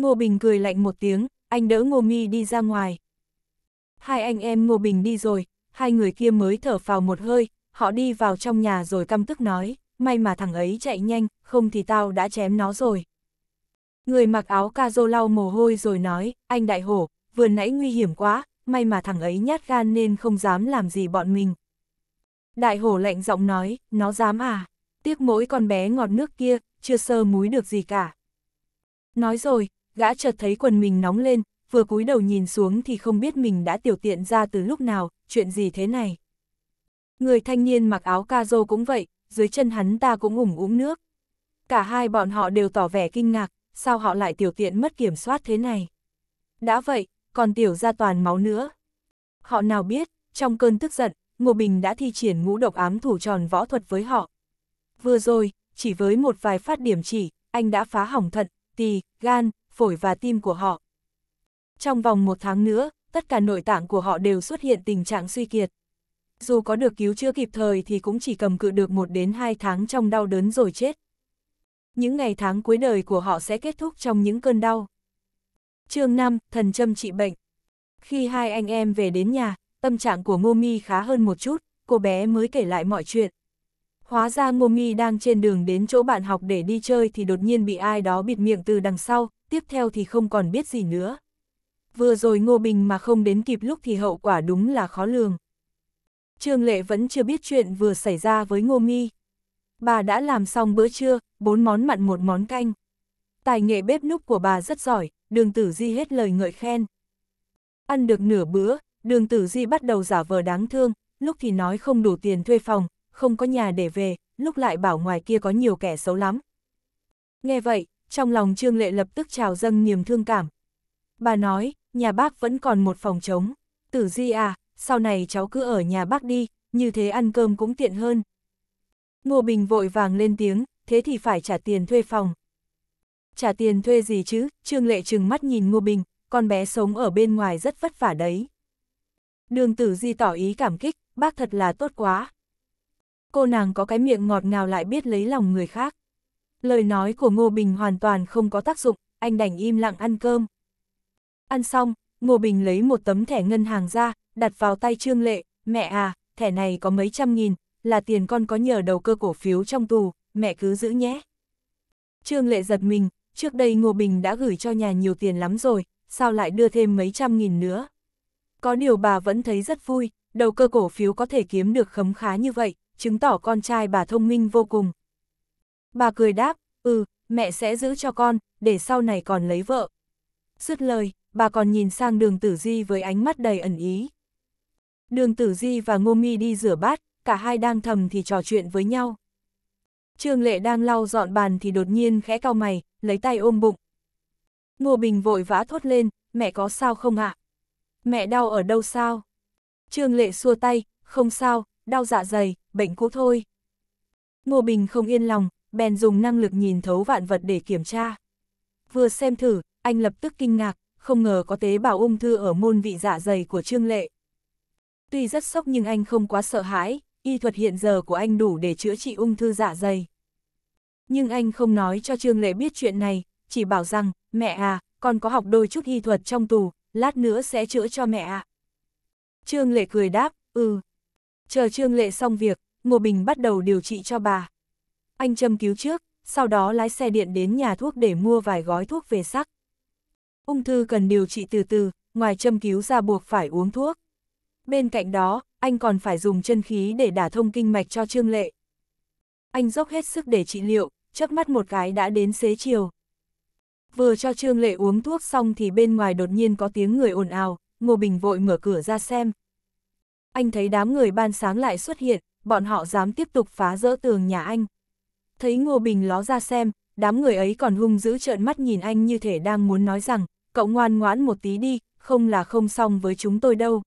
Ngô Bình cười lạnh một tiếng, anh đỡ Ngô Mi đi ra ngoài. Hai anh em Ngô Bình đi rồi, hai người kia mới thở phào một hơi, họ đi vào trong nhà rồi căm tức nói, may mà thằng ấy chạy nhanh, không thì tao đã chém nó rồi. Người mặc áo ca rô lau mồ hôi rồi nói, anh đại hổ, vừa nãy nguy hiểm quá, may mà thằng ấy nhát gan nên không dám làm gì bọn mình. Đại hổ lạnh giọng nói, nó dám à, tiếc mỗi con bé ngọt nước kia, chưa sơ múi được gì cả. Nói rồi, gã chợt thấy quần mình nóng lên, vừa cúi đầu nhìn xuống thì không biết mình đã tiểu tiện ra từ lúc nào, chuyện gì thế này. Người thanh niên mặc áo ca rô cũng vậy, dưới chân hắn ta cũng ủng uống nước. Cả hai bọn họ đều tỏ vẻ kinh ngạc, sao họ lại tiểu tiện mất kiểm soát thế này. Đã vậy, còn tiểu ra toàn máu nữa. Họ nào biết, trong cơn tức giận, Ngô Bình đã thi triển ngũ độc ám thủ tròn võ thuật với họ. Vừa rồi, chỉ với một vài phát điểm chỉ, anh đã phá hỏng thận, tỳ, gan, phổi và tim của họ. Trong vòng một tháng nữa, tất cả nội tạng của họ đều xuất hiện tình trạng suy kiệt. Dù có được cứu chữa kịp thời thì cũng chỉ cầm cự được một đến hai tháng trong đau đớn rồi chết. Những ngày tháng cuối đời của họ sẽ kết thúc trong những cơn đau. chương 5, thần châm trị bệnh. Khi hai anh em về đến nhà, tâm trạng của Ngô Mi khá hơn một chút, cô bé mới kể lại mọi chuyện. Hóa ra Ngô Mi đang trên đường đến chỗ bạn học để đi chơi thì đột nhiên bị ai đó bịt miệng từ đằng sau, tiếp theo thì không còn biết gì nữa. Vừa rồi Ngô Bình mà không đến kịp lúc thì hậu quả đúng là khó lường. Trương Lệ vẫn chưa biết chuyện vừa xảy ra với Ngô Mi. Bà đã làm xong bữa trưa, bốn món mặn một món canh. Tài nghệ bếp núc của bà rất giỏi, đường tử di hết lời ngợi khen. Ăn được nửa bữa, đường tử di bắt đầu giả vờ đáng thương, lúc thì nói không đủ tiền thuê phòng, không có nhà để về, lúc lại bảo ngoài kia có nhiều kẻ xấu lắm. Nghe vậy, trong lòng Trương Lệ lập tức trào dâng niềm thương cảm. Bà nói, nhà bác vẫn còn một phòng trống, tử di à, sau này cháu cứ ở nhà bác đi, như thế ăn cơm cũng tiện hơn. Ngô Bình vội vàng lên tiếng, thế thì phải trả tiền thuê phòng. Trả tiền thuê gì chứ, Trương Lệ trừng mắt nhìn Ngô Bình, con bé sống ở bên ngoài rất vất vả đấy. Đường tử di tỏ ý cảm kích, bác thật là tốt quá. Cô nàng có cái miệng ngọt ngào lại biết lấy lòng người khác. Lời nói của Ngô Bình hoàn toàn không có tác dụng, anh đành im lặng ăn cơm. Ăn xong, Ngô Bình lấy một tấm thẻ ngân hàng ra, đặt vào tay Trương Lệ, mẹ à, thẻ này có mấy trăm nghìn, là tiền con có nhờ đầu cơ cổ phiếu trong tù, mẹ cứ giữ nhé. Trương Lệ giật mình, trước đây Ngô Bình đã gửi cho nhà nhiều tiền lắm rồi, sao lại đưa thêm mấy trăm nghìn nữa. Có điều bà vẫn thấy rất vui, đầu cơ cổ phiếu có thể kiếm được khấm khá như vậy, chứng tỏ con trai bà thông minh vô cùng. Bà cười đáp, ừ, mẹ sẽ giữ cho con, để sau này còn lấy vợ. Dứt lời, bà còn nhìn sang đường tử di với ánh mắt đầy ẩn ý. Đường tử di và ngô mi đi rửa bát, cả hai đang thầm thì trò chuyện với nhau. Trương Lệ đang lau dọn bàn thì đột nhiên khẽ cau mày, lấy tay ôm bụng. Ngô Bình vội vã thốt lên, mẹ có sao không ạ? Mẹ đau ở đâu sao? Trương Lệ xua tay, không sao, đau dạ dày, bệnh cũ thôi. Ngô Bình không yên lòng, bèn dùng năng lực nhìn thấu vạn vật để kiểm tra. Vừa xem thử, anh lập tức kinh ngạc, không ngờ có tế bào ung thư ở môn vị dạ dày của Trương Lệ. Tuy rất sốc nhưng anh không quá sợ hãi, y thuật hiện giờ của anh đủ để chữa trị ung thư dạ dày. Nhưng anh không nói cho Trương Lệ biết chuyện này, chỉ bảo rằng, mẹ à, con có học đôi chút y thuật trong tù, lát nữa sẽ chữa cho mẹ ạ. Trương Lệ cười đáp, ừ. Chờ Trương Lệ xong việc, Ngô Bình bắt đầu điều trị cho bà anh châm cứu trước, sau đó lái xe điện đến nhà thuốc để mua vài gói thuốc về sắc. Ung thư cần điều trị từ từ, ngoài châm cứu ra buộc phải uống thuốc. Bên cạnh đó, anh còn phải dùng chân khí để đả thông kinh mạch cho Trương Lệ. Anh dốc hết sức để trị liệu, chớp mắt một cái đã đến xế chiều. Vừa cho Trương Lệ uống thuốc xong thì bên ngoài đột nhiên có tiếng người ồn ào, Ngô Bình vội mở cửa ra xem. Anh thấy đám người ban sáng lại xuất hiện, bọn họ dám tiếp tục phá rỡ tường nhà anh thấy Ngô Bình ló ra xem, đám người ấy còn hung dữ trợn mắt nhìn anh như thể đang muốn nói rằng, cậu ngoan ngoãn một tí đi, không là không xong với chúng tôi đâu.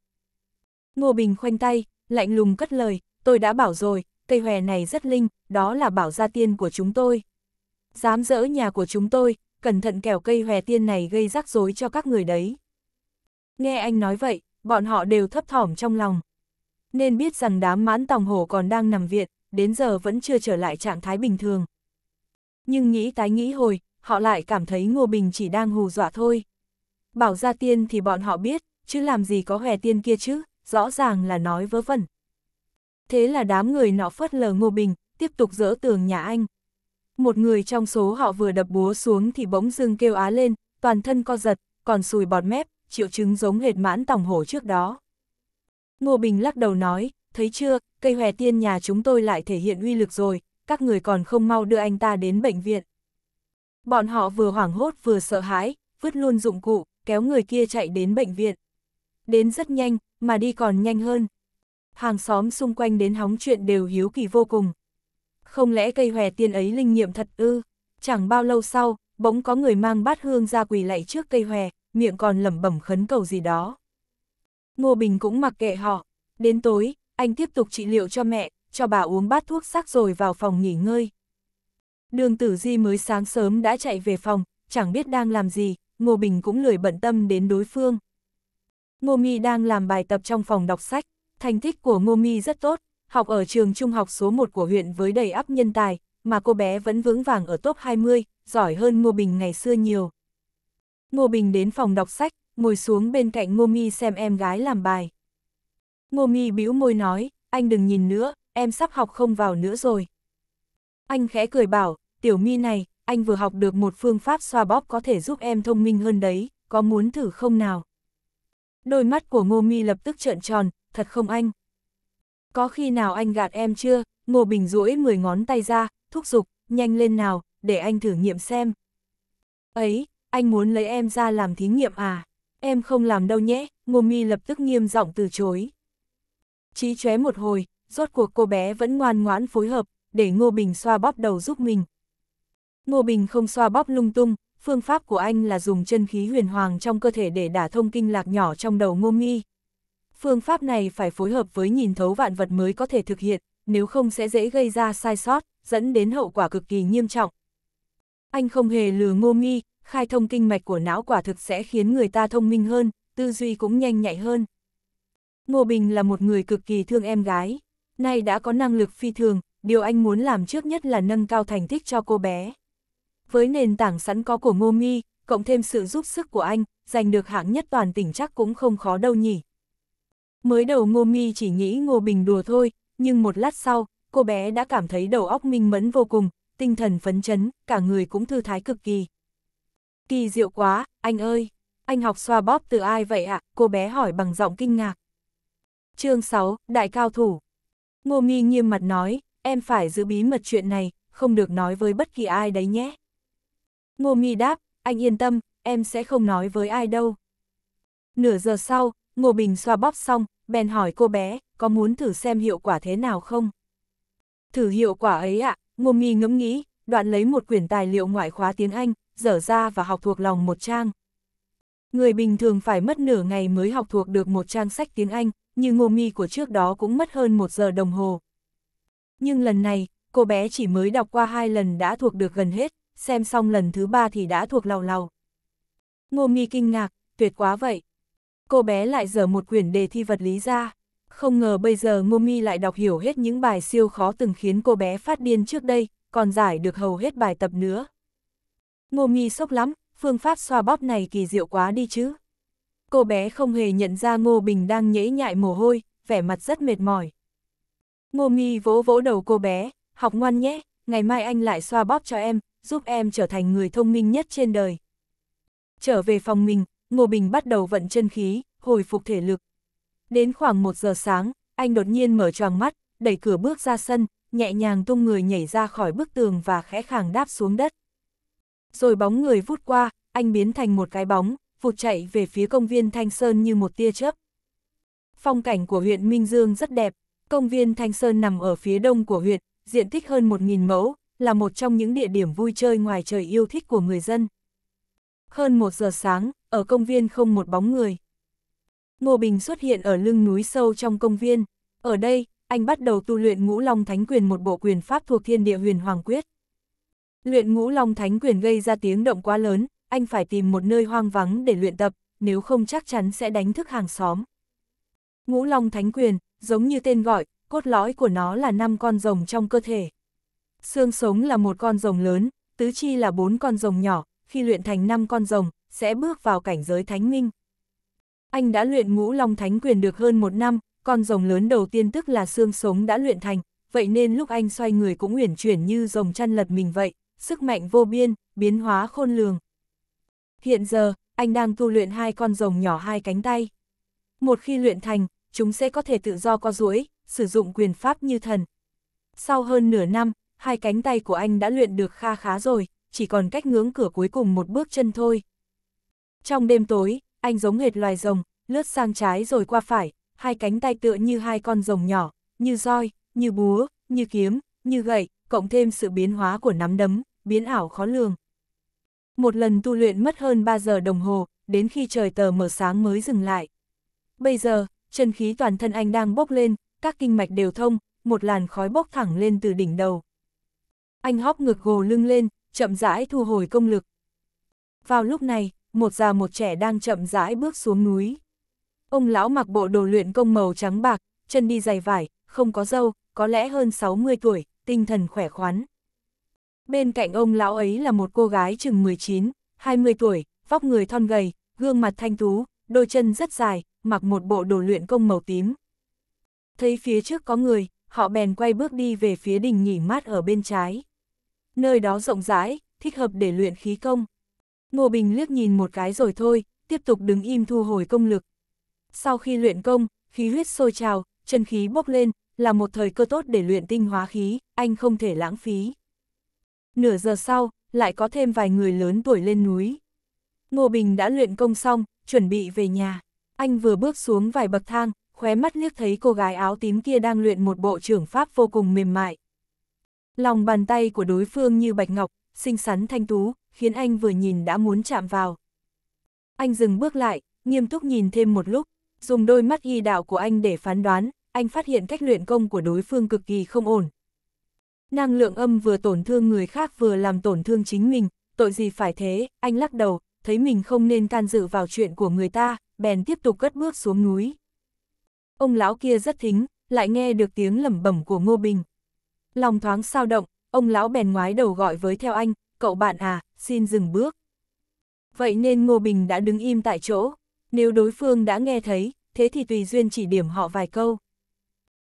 Ngô Bình khoanh tay, lạnh lùng cất lời, tôi đã bảo rồi, cây hòe này rất linh, đó là bảo gia tiên của chúng tôi. Dám dỡ nhà của chúng tôi, cẩn thận kẻo cây hòe tiên này gây rắc rối cho các người đấy. Nghe anh nói vậy, bọn họ đều thấp thỏm trong lòng. Nên biết rằng đám mãn tòng hổ còn đang nằm viện, đến giờ vẫn chưa trở lại trạng thái bình thường. Nhưng nghĩ tái nghĩ hồi, họ lại cảm thấy Ngô Bình chỉ đang hù dọa thôi. Bảo ra tiên thì bọn họ biết, chứ làm gì có hòe tiên kia chứ, rõ ràng là nói vớ vẩn. Thế là đám người nọ phớt lờ Ngô Bình, tiếp tục dỡ tường nhà anh. Một người trong số họ vừa đập búa xuống thì bỗng dưng kêu á lên, toàn thân co giật, còn sùi bọt mép, triệu chứng giống hệt mãn tòng hổ trước đó. Ngô Bình lắc đầu nói, thấy chưa, cây hòe tiên nhà chúng tôi lại thể hiện uy lực rồi, các người còn không mau đưa anh ta đến bệnh viện. Bọn họ vừa hoảng hốt vừa sợ hãi, vứt luôn dụng cụ, kéo người kia chạy đến bệnh viện. Đến rất nhanh, mà đi còn nhanh hơn. Hàng xóm xung quanh đến hóng chuyện đều hiếu kỳ vô cùng. Không lẽ cây hòe tiên ấy linh nghiệm thật ư? Chẳng bao lâu sau, bỗng có người mang bát hương ra quỳ lạy trước cây hòe, miệng còn lẩm bẩm khấn cầu gì đó. Ngô Bình cũng mặc kệ họ. Đến tối, anh tiếp tục trị liệu cho mẹ, cho bà uống bát thuốc sắc rồi vào phòng nghỉ ngơi. Đường tử di mới sáng sớm đã chạy về phòng, chẳng biết đang làm gì, Ngô Bình cũng lười bận tâm đến đối phương. Ngô Mi đang làm bài tập trong phòng đọc sách, thành tích của Ngô Mi rất tốt, học ở trường trung học số 1 của huyện với đầy ắp nhân tài, mà cô bé vẫn vững vàng ở top 20, giỏi hơn Ngô Bình ngày xưa nhiều. Ngô Bình đến phòng đọc sách, ngồi xuống bên cạnh Ngô Mi xem em gái làm bài. Ngô Mi bĩu môi nói, anh đừng nhìn nữa, em sắp học không vào nữa rồi. Anh khẽ cười bảo, tiểu mi này, anh vừa học được một phương pháp xoa bóp có thể giúp em thông minh hơn đấy, có muốn thử không nào? Đôi mắt của ngô mi lập tức trợn tròn, thật không anh? Có khi nào anh gạt em chưa? Ngô Bình duỗi 10 ngón tay ra, thúc giục, nhanh lên nào, để anh thử nghiệm xem. Ấy, anh muốn lấy em ra làm thí nghiệm à? Em không làm đâu nhé, Ngô Mi lập tức nghiêm giọng từ chối. Chí chóe một hồi, rốt cuộc cô bé vẫn ngoan ngoãn phối hợp, để Ngô Bình xoa bóp đầu giúp mình. Ngô Bình không xoa bóp lung tung, phương pháp của anh là dùng chân khí huyền hoàng trong cơ thể để đả thông kinh lạc nhỏ trong đầu Ngô Mi. Phương pháp này phải phối hợp với nhìn thấu vạn vật mới có thể thực hiện, nếu không sẽ dễ gây ra sai sót, dẫn đến hậu quả cực kỳ nghiêm trọng. Anh không hề lừa Ngô Mi, khai thông kinh mạch của não quả thực sẽ khiến người ta thông minh hơn, tư duy cũng nhanh nhạy hơn. Ngô Bình là một người cực kỳ thương em gái, nay đã có năng lực phi thường, điều anh muốn làm trước nhất là nâng cao thành tích cho cô bé. Với nền tảng sẵn có của Ngô Mi, cộng thêm sự giúp sức của anh, giành được hạng nhất toàn tỉnh chắc cũng không khó đâu nhỉ. Mới đầu Ngô Mi chỉ nghĩ Ngô Bình đùa thôi, nhưng một lát sau, cô bé đã cảm thấy đầu óc minh mẫn vô cùng, tinh thần phấn chấn, cả người cũng thư thái cực kỳ. Kỳ diệu quá, anh ơi, anh học xoa bóp từ ai vậy ạ? À? Cô bé hỏi bằng giọng kinh ngạc. Chương 6, Đại Cao Thủ Ngô Mi nghiêm mặt nói, em phải giữ bí mật chuyện này, không được nói với bất kỳ ai đấy nhé. Ngô Mi đáp, anh yên tâm, em sẽ không nói với ai đâu. Nửa giờ sau, Ngô Bình xoa bóp xong, bèn hỏi cô bé, có muốn thử xem hiệu quả thế nào không? Thử hiệu quả ấy ạ, Ngô Mi ngẫm nghĩ, đoạn lấy một quyển tài liệu ngoại khóa tiếng Anh, dở ra và học thuộc lòng một trang. Người bình thường phải mất nửa ngày mới học thuộc được một trang sách tiếng Anh, như ngô mi của trước đó cũng mất hơn một giờ đồng hồ. Nhưng lần này, cô bé chỉ mới đọc qua hai lần đã thuộc được gần hết, xem xong lần thứ ba thì đã thuộc lầu lầu. Ngô mi kinh ngạc, tuyệt quá vậy. Cô bé lại dở một quyển đề thi vật lý ra. Không ngờ bây giờ Ngô Mi lại đọc hiểu hết những bài siêu khó từng khiến cô bé phát điên trước đây, còn giải được hầu hết bài tập nữa. Ngô Mi sốc lắm, phương pháp xoa bóp này kỳ diệu quá đi chứ cô bé không hề nhận ra Ngô Bình đang nhễ nhại mồ hôi, vẻ mặt rất mệt mỏi. Ngô Mi vỗ vỗ đầu cô bé, học ngoan nhé, ngày mai anh lại xoa bóp cho em, giúp em trở thành người thông minh nhất trên đời. Trở về phòng mình, Ngô Bình bắt đầu vận chân khí, hồi phục thể lực. Đến khoảng 1 giờ sáng, anh đột nhiên mở choàng mắt, đẩy cửa bước ra sân, nhẹ nhàng tung người nhảy ra khỏi bức tường và khẽ khàng đáp xuống đất. Rồi bóng người vút qua, anh biến thành một cái bóng, vụt chạy về phía công viên Thanh Sơn như một tia chớp. Phong cảnh của huyện Minh Dương rất đẹp, công viên Thanh Sơn nằm ở phía đông của huyện, diện tích hơn 1.000 mẫu, là một trong những địa điểm vui chơi ngoài trời yêu thích của người dân. Hơn một giờ sáng, ở công viên không một bóng người. Ngô Bình xuất hiện ở lưng núi sâu trong công viên. Ở đây, anh bắt đầu tu luyện ngũ long thánh quyền một bộ quyền pháp thuộc thiên địa huyền hoàng quyết. Luyện ngũ long thánh quyền gây ra tiếng động quá lớn, anh phải tìm một nơi hoang vắng để luyện tập, nếu không chắc chắn sẽ đánh thức hàng xóm. Ngũ Long Thánh Quyền, giống như tên gọi, cốt lõi của nó là năm con rồng trong cơ thể. Xương sống là một con rồng lớn, tứ chi là bốn con rồng nhỏ, khi luyện thành năm con rồng, sẽ bước vào cảnh giới thánh minh. Anh đã luyện ngũ long thánh quyền được hơn một năm, con rồng lớn đầu tiên tức là xương sống đã luyện thành, vậy nên lúc anh xoay người cũng uyển chuyển như rồng chăn lật mình vậy, sức mạnh vô biên, biến hóa khôn lường, Hiện giờ, anh đang tu luyện hai con rồng nhỏ hai cánh tay. Một khi luyện thành, chúng sẽ có thể tự do co duỗi, sử dụng quyền pháp như thần. Sau hơn nửa năm, hai cánh tay của anh đã luyện được kha khá rồi, chỉ còn cách ngưỡng cửa cuối cùng một bước chân thôi. Trong đêm tối, anh giống hệt loài rồng, lướt sang trái rồi qua phải, hai cánh tay tựa như hai con rồng nhỏ, như roi, như búa, như kiếm, như gậy, cộng thêm sự biến hóa của nắm đấm, biến ảo khó lường. Một lần tu luyện mất hơn 3 giờ đồng hồ, đến khi trời tờ mở sáng mới dừng lại. Bây giờ, chân khí toàn thân anh đang bốc lên, các kinh mạch đều thông, một làn khói bốc thẳng lên từ đỉnh đầu. Anh hóp ngực gồ lưng lên, chậm rãi thu hồi công lực. Vào lúc này, một già một trẻ đang chậm rãi bước xuống núi. Ông lão mặc bộ đồ luyện công màu trắng bạc, chân đi giày vải, không có dâu, có lẽ hơn 60 tuổi, tinh thần khỏe khoắn. Bên cạnh ông lão ấy là một cô gái chừng 19, 20 tuổi, vóc người thon gầy, gương mặt thanh tú, đôi chân rất dài, mặc một bộ đồ luyện công màu tím. Thấy phía trước có người, họ bèn quay bước đi về phía đình nghỉ mát ở bên trái. Nơi đó rộng rãi, thích hợp để luyện khí công. Ngô Bình liếc nhìn một cái rồi thôi, tiếp tục đứng im thu hồi công lực. Sau khi luyện công, khí huyết sôi trào, chân khí bốc lên, là một thời cơ tốt để luyện tinh hóa khí, anh không thể lãng phí. Nửa giờ sau, lại có thêm vài người lớn tuổi lên núi. Ngô Bình đã luyện công xong, chuẩn bị về nhà. Anh vừa bước xuống vài bậc thang, khóe mắt liếc thấy cô gái áo tím kia đang luyện một bộ trưởng pháp vô cùng mềm mại. Lòng bàn tay của đối phương như bạch ngọc, xinh xắn thanh tú, khiến anh vừa nhìn đã muốn chạm vào. Anh dừng bước lại, nghiêm túc nhìn thêm một lúc, dùng đôi mắt y đạo của anh để phán đoán, anh phát hiện cách luyện công của đối phương cực kỳ không ổn, năng lượng âm vừa tổn thương người khác vừa làm tổn thương chính mình, tội gì phải thế, anh lắc đầu, thấy mình không nên can dự vào chuyện của người ta, bèn tiếp tục cất bước xuống núi. Ông lão kia rất thính, lại nghe được tiếng lẩm bẩm của Ngô Bình. Lòng thoáng sao động, ông lão bèn ngoái đầu gọi với theo anh, cậu bạn à, xin dừng bước. Vậy nên Ngô Bình đã đứng im tại chỗ, nếu đối phương đã nghe thấy, thế thì tùy duyên chỉ điểm họ vài câu.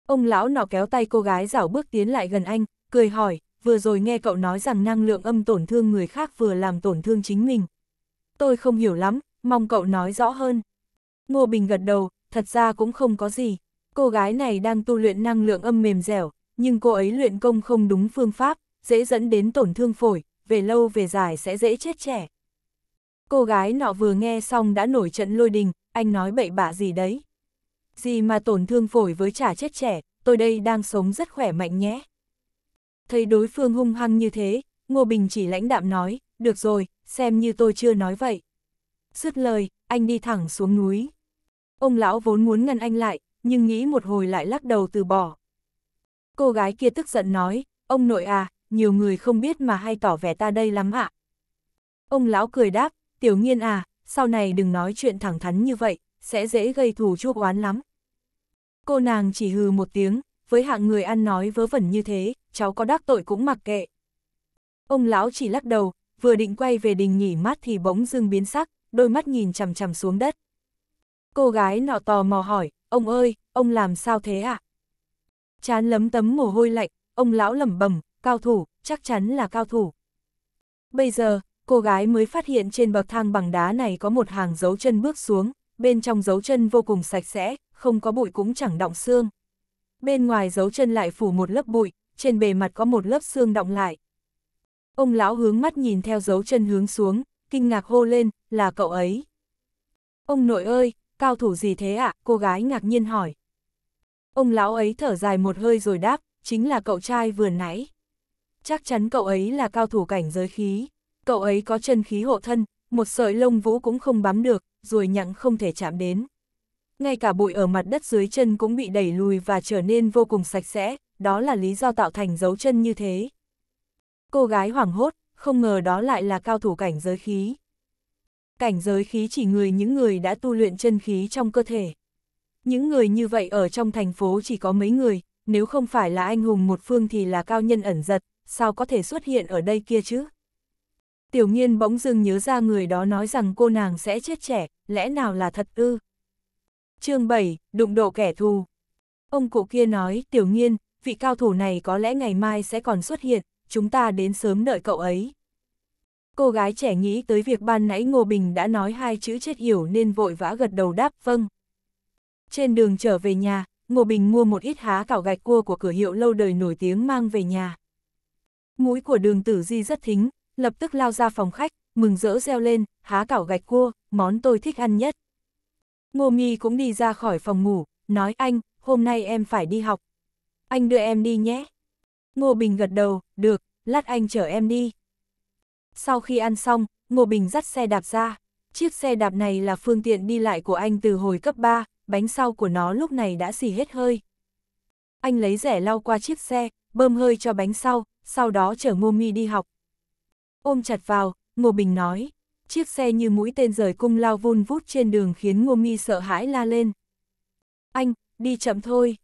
Ông lão nọ kéo tay cô gái rảo bước tiến lại gần anh, cười hỏi, vừa rồi nghe cậu nói rằng năng lượng âm tổn thương người khác vừa làm tổn thương chính mình. Tôi không hiểu lắm, mong cậu nói rõ hơn. Ngô Bình gật đầu, thật ra cũng không có gì. Cô gái này đang tu luyện năng lượng âm mềm dẻo, nhưng cô ấy luyện công không đúng phương pháp, dễ dẫn đến tổn thương phổi, về lâu về dài sẽ dễ chết trẻ. Cô gái nọ vừa nghe xong đã nổi trận lôi đình, anh nói bậy bạ gì đấy. Gì mà tổn thương phổi với trả chết trẻ, tôi đây đang sống rất khỏe mạnh nhé. Thấy đối phương hung hăng như thế, Ngô Bình chỉ lãnh đạm nói, được rồi, xem như tôi chưa nói vậy. Dứt lời, anh đi thẳng xuống núi. Ông lão vốn muốn ngăn anh lại, nhưng nghĩ một hồi lại lắc đầu từ bỏ. Cô gái kia tức giận nói, ông nội à, nhiều người không biết mà hay tỏ vẻ ta đây lắm ạ. Ông lão cười đáp, tiểu nghiên à, sau này đừng nói chuyện thẳng thắn như vậy, sẽ dễ gây thù chuốc oán lắm. Cô nàng chỉ hừ một tiếng, với hạng người ăn nói vớ vẩn như thế, cháu có đắc tội cũng mặc kệ. Ông lão chỉ lắc đầu, vừa định quay về đình nghỉ mát thì bỗng dưng biến sắc, đôi mắt nhìn chằm chằm xuống đất. Cô gái nọ tò mò hỏi, ông ơi, ông làm sao thế ạ? À? Chán lấm tấm mồ hôi lạnh, ông lão lẩm bẩm, cao thủ, chắc chắn là cao thủ. Bây giờ, cô gái mới phát hiện trên bậc thang bằng đá này có một hàng dấu chân bước xuống, bên trong dấu chân vô cùng sạch sẽ, không có bụi cũng chẳng động xương bên ngoài dấu chân lại phủ một lớp bụi, trên bề mặt có một lớp xương động lại. Ông lão hướng mắt nhìn theo dấu chân hướng xuống, kinh ngạc hô lên, là cậu ấy. Ông nội ơi, cao thủ gì thế ạ, cô gái ngạc nhiên hỏi. Ông lão ấy thở dài một hơi rồi đáp, chính là cậu trai vừa nãy. Chắc chắn cậu ấy là cao thủ cảnh giới khí, cậu ấy có chân khí hộ thân, một sợi lông vũ cũng không bám được, rồi nhặng không thể chạm đến ngay cả bụi ở mặt đất dưới chân cũng bị đẩy lùi và trở nên vô cùng sạch sẽ, đó là lý do tạo thành dấu chân như thế. Cô gái hoảng hốt, không ngờ đó lại là cao thủ cảnh giới khí. Cảnh giới khí chỉ người những người đã tu luyện chân khí trong cơ thể. Những người như vậy ở trong thành phố chỉ có mấy người, nếu không phải là anh hùng một phương thì là cao nhân ẩn giật, sao có thể xuất hiện ở đây kia chứ? Tiểu nhiên bỗng dưng nhớ ra người đó nói rằng cô nàng sẽ chết trẻ, lẽ nào là thật ư? chương 7, đụng độ kẻ thù. Ông cụ kia nói, tiểu nghiên, vị cao thủ này có lẽ ngày mai sẽ còn xuất hiện, chúng ta đến sớm đợi cậu ấy. Cô gái trẻ nghĩ tới việc ban nãy Ngô Bình đã nói hai chữ chết hiểu nên vội vã gật đầu đáp vâng. Trên đường trở về nhà, Ngô Bình mua một ít há cảo gạch cua của cửa hiệu lâu đời nổi tiếng mang về nhà. Mũi của đường tử di rất thính, lập tức lao ra phòng khách, mừng rỡ reo lên, há cảo gạch cua, món tôi thích ăn nhất. Ngô Nghi cũng đi ra khỏi phòng ngủ, nói anh, hôm nay em phải đi học. Anh đưa em đi nhé. Ngô Bình gật đầu, được, lát anh chở em đi. Sau khi ăn xong, Ngô Bình dắt xe đạp ra. Chiếc xe đạp này là phương tiện đi lại của anh từ hồi cấp 3, bánh sau của nó lúc này đã xì hết hơi. Anh lấy rẻ lau qua chiếc xe, bơm hơi cho bánh sau, sau đó chở Ngô Mi đi học. Ôm chặt vào, Ngô Bình nói, chiếc xe như mũi tên rời cung lao vun vút trên đường khiến Ngô Mi sợ hãi la lên. Anh, đi chậm thôi.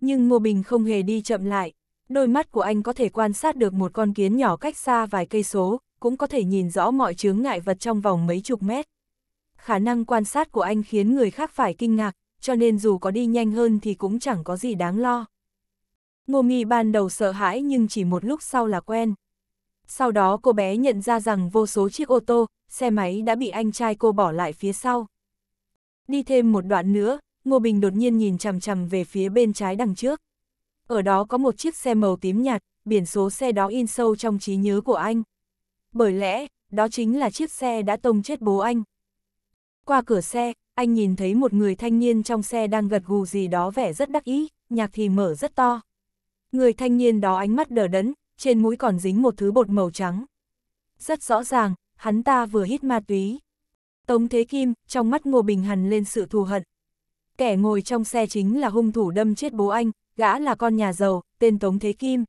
Nhưng Ngô Bình không hề đi chậm lại, đôi mắt của anh có thể quan sát được một con kiến nhỏ cách xa vài cây số, cũng có thể nhìn rõ mọi chướng ngại vật trong vòng mấy chục mét. Khả năng quan sát của anh khiến người khác phải kinh ngạc, cho nên dù có đi nhanh hơn thì cũng chẳng có gì đáng lo. Ngô Mi ban đầu sợ hãi nhưng chỉ một lúc sau là quen. Sau đó cô bé nhận ra rằng vô số chiếc ô tô, xe máy đã bị anh trai cô bỏ lại phía sau. Đi thêm một đoạn nữa, Ngô Bình đột nhiên nhìn chằm chằm về phía bên trái đằng trước. Ở đó có một chiếc xe màu tím nhạt, biển số xe đó in sâu trong trí nhớ của anh. Bởi lẽ, đó chính là chiếc xe đã tông chết bố anh. Qua cửa xe, anh nhìn thấy một người thanh niên trong xe đang gật gù gì đó vẻ rất đắc ý, nhạc thì mở rất to. Người thanh niên đó ánh mắt đờ đẫn, trên mũi còn dính một thứ bột màu trắng. Rất rõ ràng, hắn ta vừa hít ma túy. Tống Thế Kim, trong mắt Ngô Bình Hằn lên sự thù hận. Kẻ ngồi trong xe chính là hung thủ đâm chết bố anh, gã là con nhà giàu, tên Tống Thế Kim.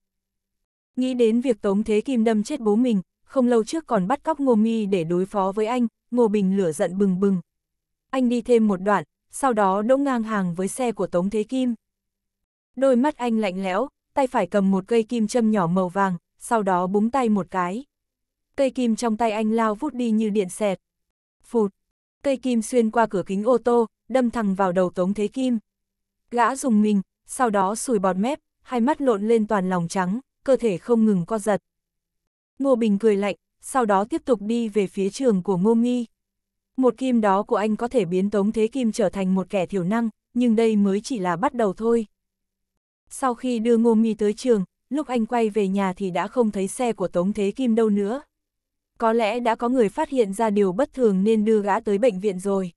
Nghĩ đến việc Tống Thế Kim đâm chết bố mình, không lâu trước còn bắt cóc Ngô Mi để đối phó với anh, Ngô Bình lửa giận bừng bừng. Anh đi thêm một đoạn, sau đó đỗ ngang hàng với xe của Tống Thế Kim. Đôi mắt anh lạnh lẽo, tay phải cầm một cây kim châm nhỏ màu vàng, sau đó búng tay một cái cây kim trong tay anh lao vút đi như điện xẹt. Phụt, cây kim xuyên qua cửa kính ô tô, đâm thẳng vào đầu Tống Thế Kim. Gã dùng mình, sau đó sùi bọt mép, hai mắt lộn lên toàn lòng trắng, cơ thể không ngừng co giật. Ngô Bình cười lạnh, sau đó tiếp tục đi về phía trường của Ngô Nghi. Một kim đó của anh có thể biến Tống Thế Kim trở thành một kẻ thiểu năng, nhưng đây mới chỉ là bắt đầu thôi. Sau khi đưa Ngô Mi tới trường, lúc anh quay về nhà thì đã không thấy xe của Tống Thế Kim đâu nữa có lẽ đã có người phát hiện ra điều bất thường nên đưa gã tới bệnh viện rồi.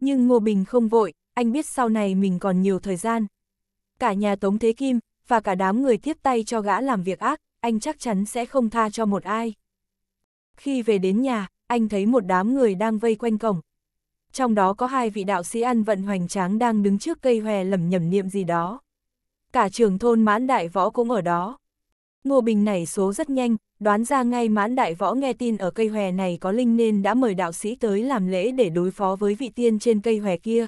Nhưng Ngô Bình không vội, anh biết sau này mình còn nhiều thời gian. Cả nhà Tống Thế Kim, và cả đám người tiếp tay cho gã làm việc ác, anh chắc chắn sẽ không tha cho một ai. Khi về đến nhà, anh thấy một đám người đang vây quanh cổng. Trong đó có hai vị đạo sĩ ăn vận hoành tráng đang đứng trước cây hòe lầm nhầm niệm gì đó. Cả trường thôn mãn đại võ cũng ở đó. Ngô Bình nảy số rất nhanh, đoán ra ngay mãn đại võ nghe tin ở cây hòe này có linh nên đã mời đạo sĩ tới làm lễ để đối phó với vị tiên trên cây hòe kia.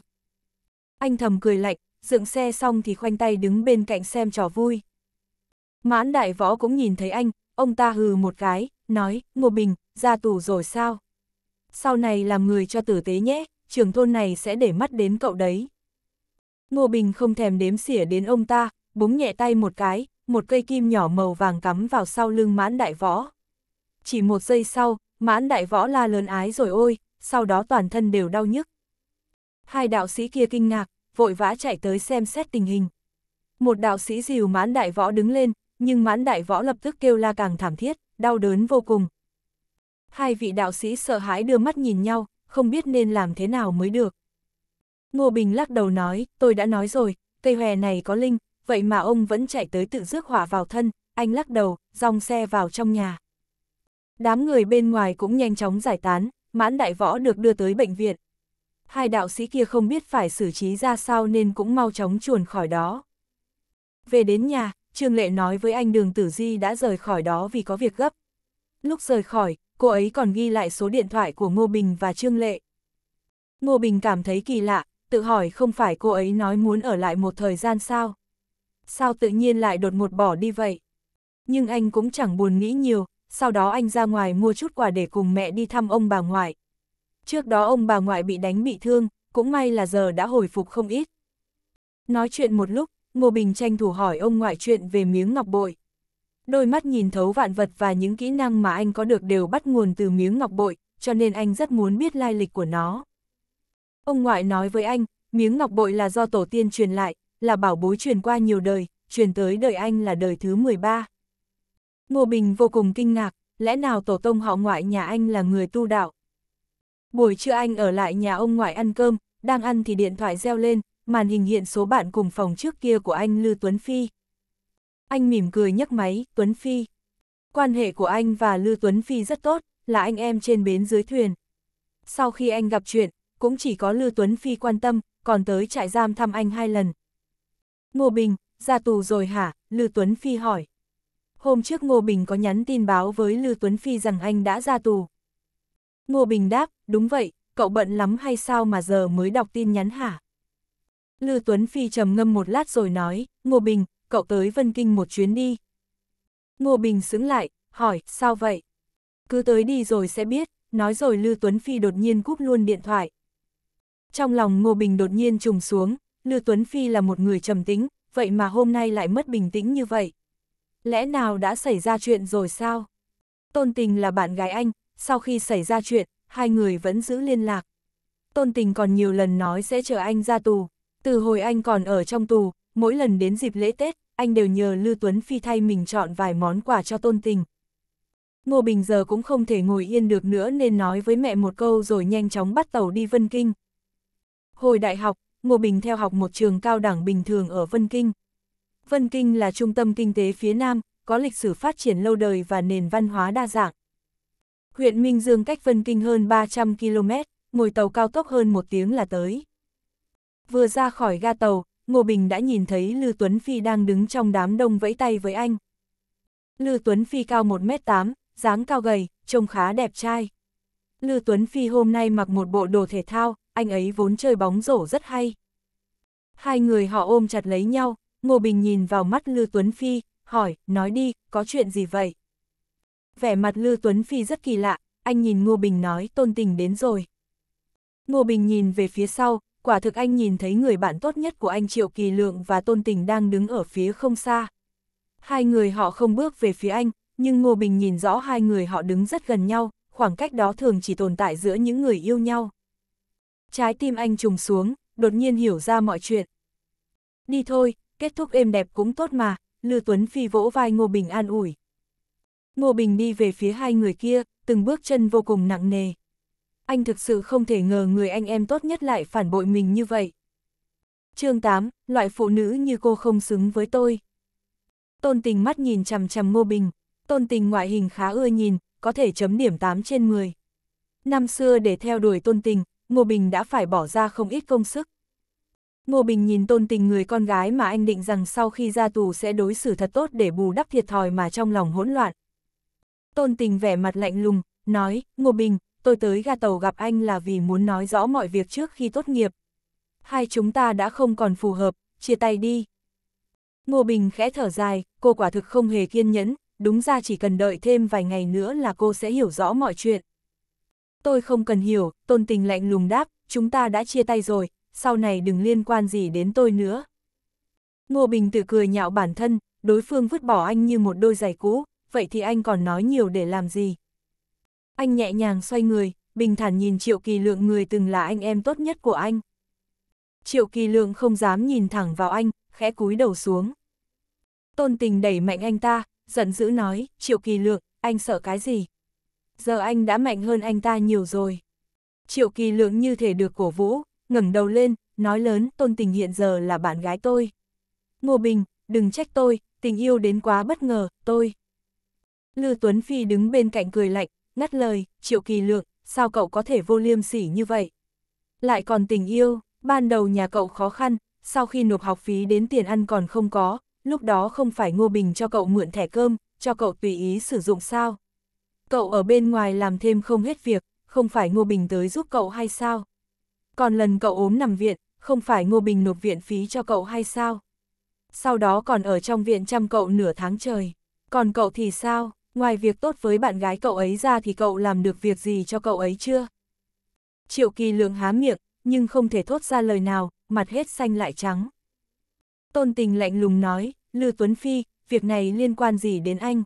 Anh thầm cười lạnh, dựng xe xong thì khoanh tay đứng bên cạnh xem trò vui. Mãn đại võ cũng nhìn thấy anh, ông ta hừ một cái, nói, Ngô Bình, ra tù rồi sao? Sau này làm người cho tử tế nhé, trưởng thôn này sẽ để mắt đến cậu đấy. Ngô Bình không thèm đếm xỉa đến ông ta, búng nhẹ tay một cái, một cây kim nhỏ màu vàng cắm vào sau lưng mãn đại võ. Chỉ một giây sau, mãn đại võ la lớn ái rồi ôi, sau đó toàn thân đều đau nhức. Hai đạo sĩ kia kinh ngạc, vội vã chạy tới xem xét tình hình. Một đạo sĩ dìu mãn đại võ đứng lên, nhưng mãn đại võ lập tức kêu la càng thảm thiết, đau đớn vô cùng. Hai vị đạo sĩ sợ hãi đưa mắt nhìn nhau, không biết nên làm thế nào mới được. Ngô Bình lắc đầu nói, tôi đã nói rồi, cây hòe này có linh, vậy mà ông vẫn chạy tới tự rước hỏa vào thân, anh lắc đầu, dòng xe vào trong nhà. Đám người bên ngoài cũng nhanh chóng giải tán, mãn đại võ được đưa tới bệnh viện. Hai đạo sĩ kia không biết phải xử trí ra sao nên cũng mau chóng chuồn khỏi đó. Về đến nhà, Trương Lệ nói với anh Đường Tử Di đã rời khỏi đó vì có việc gấp. Lúc rời khỏi, cô ấy còn ghi lại số điện thoại của Ngô Bình và Trương Lệ. Ngô Bình cảm thấy kỳ lạ, tự hỏi không phải cô ấy nói muốn ở lại một thời gian sao sao tự nhiên lại đột ngột bỏ đi vậy? Nhưng anh cũng chẳng buồn nghĩ nhiều, sau đó anh ra ngoài mua chút quà để cùng mẹ đi thăm ông bà ngoại. Trước đó ông bà ngoại bị đánh bị thương, cũng may là giờ đã hồi phục không ít. Nói chuyện một lúc, Ngô Bình tranh thủ hỏi ông ngoại chuyện về miếng ngọc bội. Đôi mắt nhìn thấu vạn vật và những kỹ năng mà anh có được đều bắt nguồn từ miếng ngọc bội, cho nên anh rất muốn biết lai lịch của nó. Ông ngoại nói với anh, miếng ngọc bội là do tổ tiên truyền lại, là bảo bối truyền qua nhiều đời, truyền tới đời anh là đời thứ 13. Ngô Bình vô cùng kinh ngạc, lẽ nào tổ tông họ ngoại nhà anh là người tu đạo? Buổi trưa anh ở lại nhà ông ngoại ăn cơm, đang ăn thì điện thoại reo lên, màn hình hiện số bạn cùng phòng trước kia của anh Lư Tuấn Phi. Anh mỉm cười nhấc máy, Tuấn Phi. Quan hệ của anh và Lư Tuấn Phi rất tốt, là anh em trên bến dưới thuyền. Sau khi anh gặp chuyện, cũng chỉ có Lư Tuấn Phi quan tâm, còn tới trại giam thăm anh hai lần. Ngô Bình, ra tù rồi hả? Lư Tuấn Phi hỏi. Hôm trước Ngô Bình có nhắn tin báo với Lư Tuấn Phi rằng anh đã ra tù. Ngô Bình đáp, đúng vậy, cậu bận lắm hay sao mà giờ mới đọc tin nhắn hả? Lư Tuấn Phi trầm ngâm một lát rồi nói, Ngô Bình, cậu tới Vân Kinh một chuyến đi. Ngô Bình sững lại, hỏi, sao vậy? Cứ tới đi rồi sẽ biết, nói rồi Lư Tuấn Phi đột nhiên cúp luôn điện thoại. Trong lòng Ngô Bình đột nhiên trùng xuống, Lưu Tuấn Phi là một người trầm tính, vậy mà hôm nay lại mất bình tĩnh như vậy. Lẽ nào đã xảy ra chuyện rồi sao? Tôn Tình là bạn gái anh, sau khi xảy ra chuyện, hai người vẫn giữ liên lạc. Tôn Tình còn nhiều lần nói sẽ chờ anh ra tù. Từ hồi anh còn ở trong tù, mỗi lần đến dịp lễ Tết, anh đều nhờ Lưu Tuấn Phi thay mình chọn vài món quà cho Tôn Tình. Ngô Bình giờ cũng không thể ngồi yên được nữa nên nói với mẹ một câu rồi nhanh chóng bắt tàu đi Vân Kinh. Hồi đại học, Ngô Bình theo học một trường cao đẳng bình thường ở Vân Kinh. Vân Kinh là trung tâm kinh tế phía Nam, có lịch sử phát triển lâu đời và nền văn hóa đa dạng. Huyện Minh Dương cách Vân Kinh hơn 300 km, ngồi tàu cao tốc hơn một tiếng là tới. Vừa ra khỏi ga tàu, Ngô Bình đã nhìn thấy Lư Tuấn Phi đang đứng trong đám đông vẫy tay với anh. Lư Tuấn Phi cao 1m8, dáng cao gầy, trông khá đẹp trai. Lư Tuấn Phi hôm nay mặc một bộ đồ thể thao, anh ấy vốn chơi bóng rổ rất hay. Hai người họ ôm chặt lấy nhau, Ngô Bình nhìn vào mắt Lư Tuấn Phi, hỏi, nói đi, có chuyện gì vậy? Vẻ mặt Lư Tuấn Phi rất kỳ lạ, anh nhìn Ngô Bình nói tôn tình đến rồi. Ngô Bình nhìn về phía sau, quả thực anh nhìn thấy người bạn tốt nhất của anh Triệu Kỳ Lượng và tôn tình đang đứng ở phía không xa. Hai người họ không bước về phía anh, nhưng Ngô Bình nhìn rõ hai người họ đứng rất gần nhau, khoảng cách đó thường chỉ tồn tại giữa những người yêu nhau. Trái tim anh trùng xuống, đột nhiên hiểu ra mọi chuyện. Đi thôi, kết thúc êm đẹp cũng tốt mà, Lư Tuấn Phi vỗ vai Ngô Bình an ủi. Ngô Bình đi về phía hai người kia, từng bước chân vô cùng nặng nề. Anh thực sự không thể ngờ người anh em tốt nhất lại phản bội mình như vậy. chương 8, loại phụ nữ như cô không xứng với tôi. Tôn tình mắt nhìn chằm chằm Ngô Bình, tôn tình ngoại hình khá ưa nhìn, có thể chấm điểm 8 trên 10. Năm xưa để theo đuổi tôn tình, Ngô Bình đã phải bỏ ra không ít công sức. Ngô Bình nhìn tôn tình người con gái mà anh định rằng sau khi ra tù sẽ đối xử thật tốt để bù đắp thiệt thòi mà trong lòng hỗn loạn. Tôn tình vẻ mặt lạnh lùng, nói, Ngô Bình, tôi tới ga tàu gặp anh là vì muốn nói rõ mọi việc trước khi tốt nghiệp. Hai chúng ta đã không còn phù hợp, chia tay đi. Ngô Bình khẽ thở dài, cô quả thực không hề kiên nhẫn, đúng ra chỉ cần đợi thêm vài ngày nữa là cô sẽ hiểu rõ mọi chuyện tôi không cần hiểu, tôn tình lạnh lùng đáp, chúng ta đã chia tay rồi, sau này đừng liên quan gì đến tôi nữa. Ngô Bình tự cười nhạo bản thân, đối phương vứt bỏ anh như một đôi giày cũ, vậy thì anh còn nói nhiều để làm gì? Anh nhẹ nhàng xoay người, bình thản nhìn Triệu Kỳ Lượng người từng là anh em tốt nhất của anh. Triệu Kỳ Lượng không dám nhìn thẳng vào anh, khẽ cúi đầu xuống. Tôn tình đẩy mạnh anh ta, giận dữ nói, Triệu Kỳ Lượng, anh sợ cái gì? giờ anh đã mạnh hơn anh ta nhiều rồi. Triệu kỳ lượng như thể được cổ vũ, ngẩng đầu lên, nói lớn, tôn tình hiện giờ là bạn gái tôi. Ngô Bình, đừng trách tôi, tình yêu đến quá bất ngờ, tôi. Lư Tuấn Phi đứng bên cạnh cười lạnh, ngắt lời, triệu kỳ lượng, sao cậu có thể vô liêm sỉ như vậy? Lại còn tình yêu, ban đầu nhà cậu khó khăn, sau khi nộp học phí đến tiền ăn còn không có, lúc đó không phải Ngô Bình cho cậu mượn thẻ cơm, cho cậu tùy ý sử dụng sao? cậu ở bên ngoài làm thêm không hết việc, không phải Ngô Bình tới giúp cậu hay sao? Còn lần cậu ốm nằm viện, không phải Ngô Bình nộp viện phí cho cậu hay sao? Sau đó còn ở trong viện chăm cậu nửa tháng trời. Còn cậu thì sao, ngoài việc tốt với bạn gái cậu ấy ra thì cậu làm được việc gì cho cậu ấy chưa? Triệu kỳ lượng há miệng, nhưng không thể thốt ra lời nào, mặt hết xanh lại trắng. Tôn tình lạnh lùng nói, Lư Tuấn Phi, việc này liên quan gì đến anh,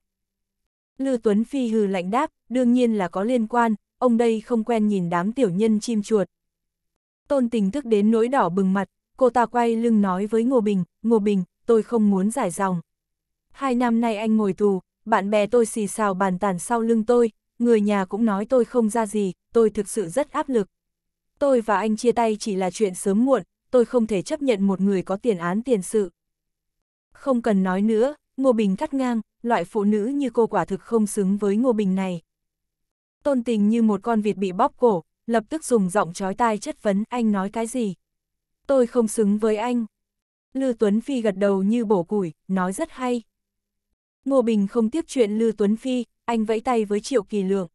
Lư Tuấn Phi hừ lạnh đáp, đương nhiên là có liên quan, ông đây không quen nhìn đám tiểu nhân chim chuột. Tôn tình thức đến nỗi đỏ bừng mặt, cô ta quay lưng nói với Ngô Bình, Ngô Bình, tôi không muốn giải dòng. Hai năm nay anh ngồi tù, bạn bè tôi xì xào bàn tàn sau lưng tôi, người nhà cũng nói tôi không ra gì, tôi thực sự rất áp lực. Tôi và anh chia tay chỉ là chuyện sớm muộn, tôi không thể chấp nhận một người có tiền án tiền sự. Không cần nói nữa, Ngô Bình cắt ngang, loại phụ nữ như cô quả thực không xứng với Ngô Bình này. Tôn tình như một con vịt bị bóp cổ, lập tức dùng giọng chói tai chất vấn anh nói cái gì. Tôi không xứng với anh. Lư Tuấn Phi gật đầu như bổ củi, nói rất hay. Ngô Bình không tiếp chuyện Lư Tuấn Phi, anh vẫy tay với Triệu Kỳ Lượng.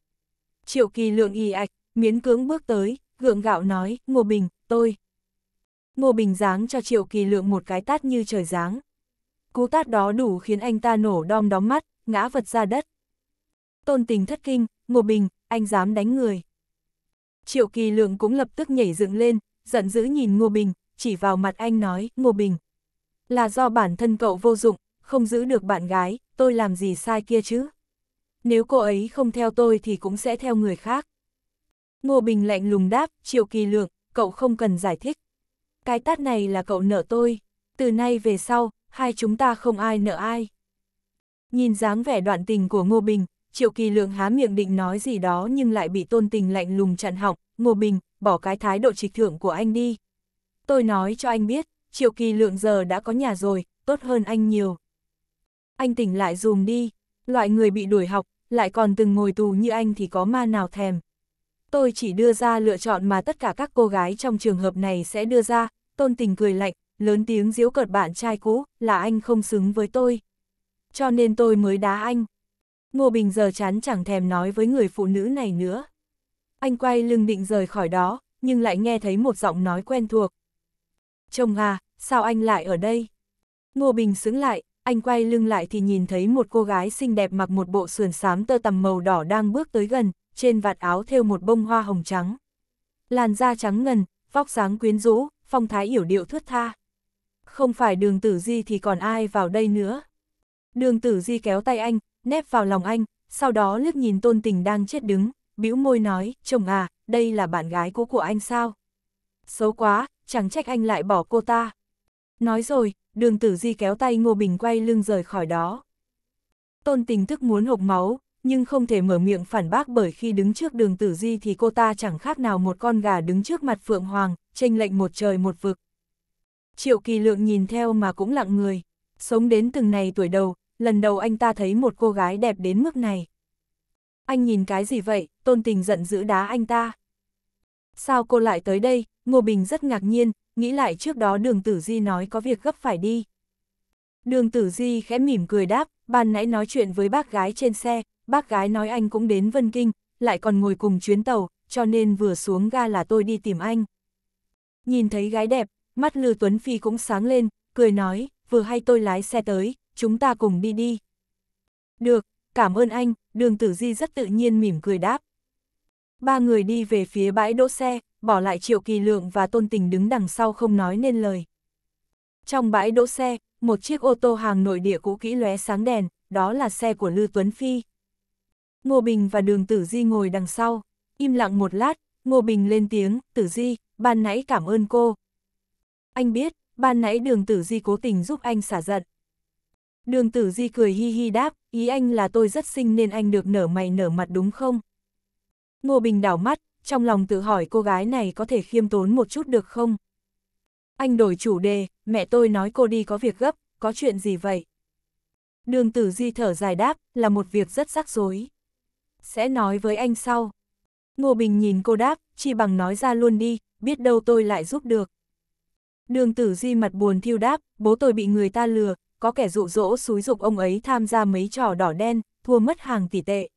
Triệu Kỳ Lượng y ạch, miến cưỡng bước tới, gượng gạo nói, Ngô Bình, tôi. Ngô Bình giáng cho Triệu Kỳ Lượng một cái tát như trời giáng cú tát đó đủ khiến anh ta nổ đom đóm mắt, ngã vật ra đất. Tôn tình thất kinh, Ngô Bình, anh dám đánh người. Triệu kỳ lượng cũng lập tức nhảy dựng lên, giận dữ nhìn Ngô Bình, chỉ vào mặt anh nói, Ngô Bình. Là do bản thân cậu vô dụng, không giữ được bạn gái, tôi làm gì sai kia chứ? Nếu cô ấy không theo tôi thì cũng sẽ theo người khác. Ngô Bình lạnh lùng đáp, triệu kỳ lượng, cậu không cần giải thích. Cái tát này là cậu nợ tôi. Từ nay về sau, hai chúng ta không ai nợ ai. Nhìn dáng vẻ đoạn tình của Ngô Bình, Triệu Kỳ Lượng há miệng định nói gì đó nhưng lại bị tôn tình lạnh lùng chặn họng, Ngô Bình, bỏ cái thái độ trịch thượng của anh đi. Tôi nói cho anh biết, Triệu Kỳ Lượng giờ đã có nhà rồi, tốt hơn anh nhiều. Anh tỉnh lại dùm đi, loại người bị đuổi học, lại còn từng ngồi tù như anh thì có ma nào thèm. Tôi chỉ đưa ra lựa chọn mà tất cả các cô gái trong trường hợp này sẽ đưa ra, tôn tình cười lạnh, lớn tiếng giễu cợt bạn trai cũ, là anh không xứng với tôi. Cho nên tôi mới đá anh. Ngô Bình giờ chán chẳng thèm nói với người phụ nữ này nữa. Anh quay lưng định rời khỏi đó, nhưng lại nghe thấy một giọng nói quen thuộc. Chồng à, sao anh lại ở đây? Ngô Bình sững lại, anh quay lưng lại thì nhìn thấy một cô gái xinh đẹp mặc một bộ sườn xám tơ tằm màu đỏ đang bước tới gần, trên vạt áo thêu một bông hoa hồng trắng. Làn da trắng ngần, vóc dáng quyến rũ, phong thái yểu điệu thướt tha. Không phải đường tử di thì còn ai vào đây nữa. Đường tử di kéo tay anh, nép vào lòng anh, sau đó liếc nhìn tôn tình đang chết đứng, bĩu môi nói, chồng à, đây là bạn gái cũ của anh sao? Xấu quá, chẳng trách anh lại bỏ cô ta. Nói rồi, đường tử di kéo tay Ngô Bình quay lưng rời khỏi đó. Tôn tình thức muốn hộc máu, nhưng không thể mở miệng phản bác bởi khi đứng trước đường tử di thì cô ta chẳng khác nào một con gà đứng trước mặt Phượng Hoàng, tranh lệnh một trời một vực. Triệu kỳ lượng nhìn theo mà cũng lặng người. Sống đến từng này tuổi đầu, lần đầu anh ta thấy một cô gái đẹp đến mức này. Anh nhìn cái gì vậy, tôn tình giận dữ đá anh ta. Sao cô lại tới đây, Ngô Bình rất ngạc nhiên, nghĩ lại trước đó đường tử di nói có việc gấp phải đi. Đường tử di khẽ mỉm cười đáp, ban nãy nói chuyện với bác gái trên xe, bác gái nói anh cũng đến Vân Kinh, lại còn ngồi cùng chuyến tàu, cho nên vừa xuống ga là tôi đi tìm anh. Nhìn thấy gái đẹp, mắt Lư Tuấn Phi cũng sáng lên, cười nói, vừa hay tôi lái xe tới, chúng ta cùng đi đi. Được, cảm ơn anh, đường tử di rất tự nhiên mỉm cười đáp. Ba người đi về phía bãi đỗ xe, bỏ lại Triệu Kỳ Lượng và Tôn Tình đứng đằng sau không nói nên lời. Trong bãi đỗ xe, một chiếc ô tô hàng nội địa cũ kỹ lóe sáng đèn, đó là xe của Lư Tuấn Phi. Ngô Bình và Đường Tử Di ngồi đằng sau, im lặng một lát, Ngô Bình lên tiếng, Tử Di, ban nãy cảm ơn cô, anh biết, ban nãy đường tử di cố tình giúp anh xả giận. Đường tử di cười hi hi đáp, ý anh là tôi rất xinh nên anh được nở mày nở mặt đúng không? Ngô Bình đảo mắt, trong lòng tự hỏi cô gái này có thể khiêm tốn một chút được không? Anh đổi chủ đề, mẹ tôi nói cô đi có việc gấp, có chuyện gì vậy? Đường tử di thở dài đáp, là một việc rất rắc rối. Sẽ nói với anh sau. Ngô Bình nhìn cô đáp, chỉ bằng nói ra luôn đi, biết đâu tôi lại giúp được. Đường tử di mặt buồn thiêu đáp, bố tôi bị người ta lừa, có kẻ dụ dỗ xúi dục ông ấy tham gia mấy trò đỏ đen, thua mất hàng tỷ tệ.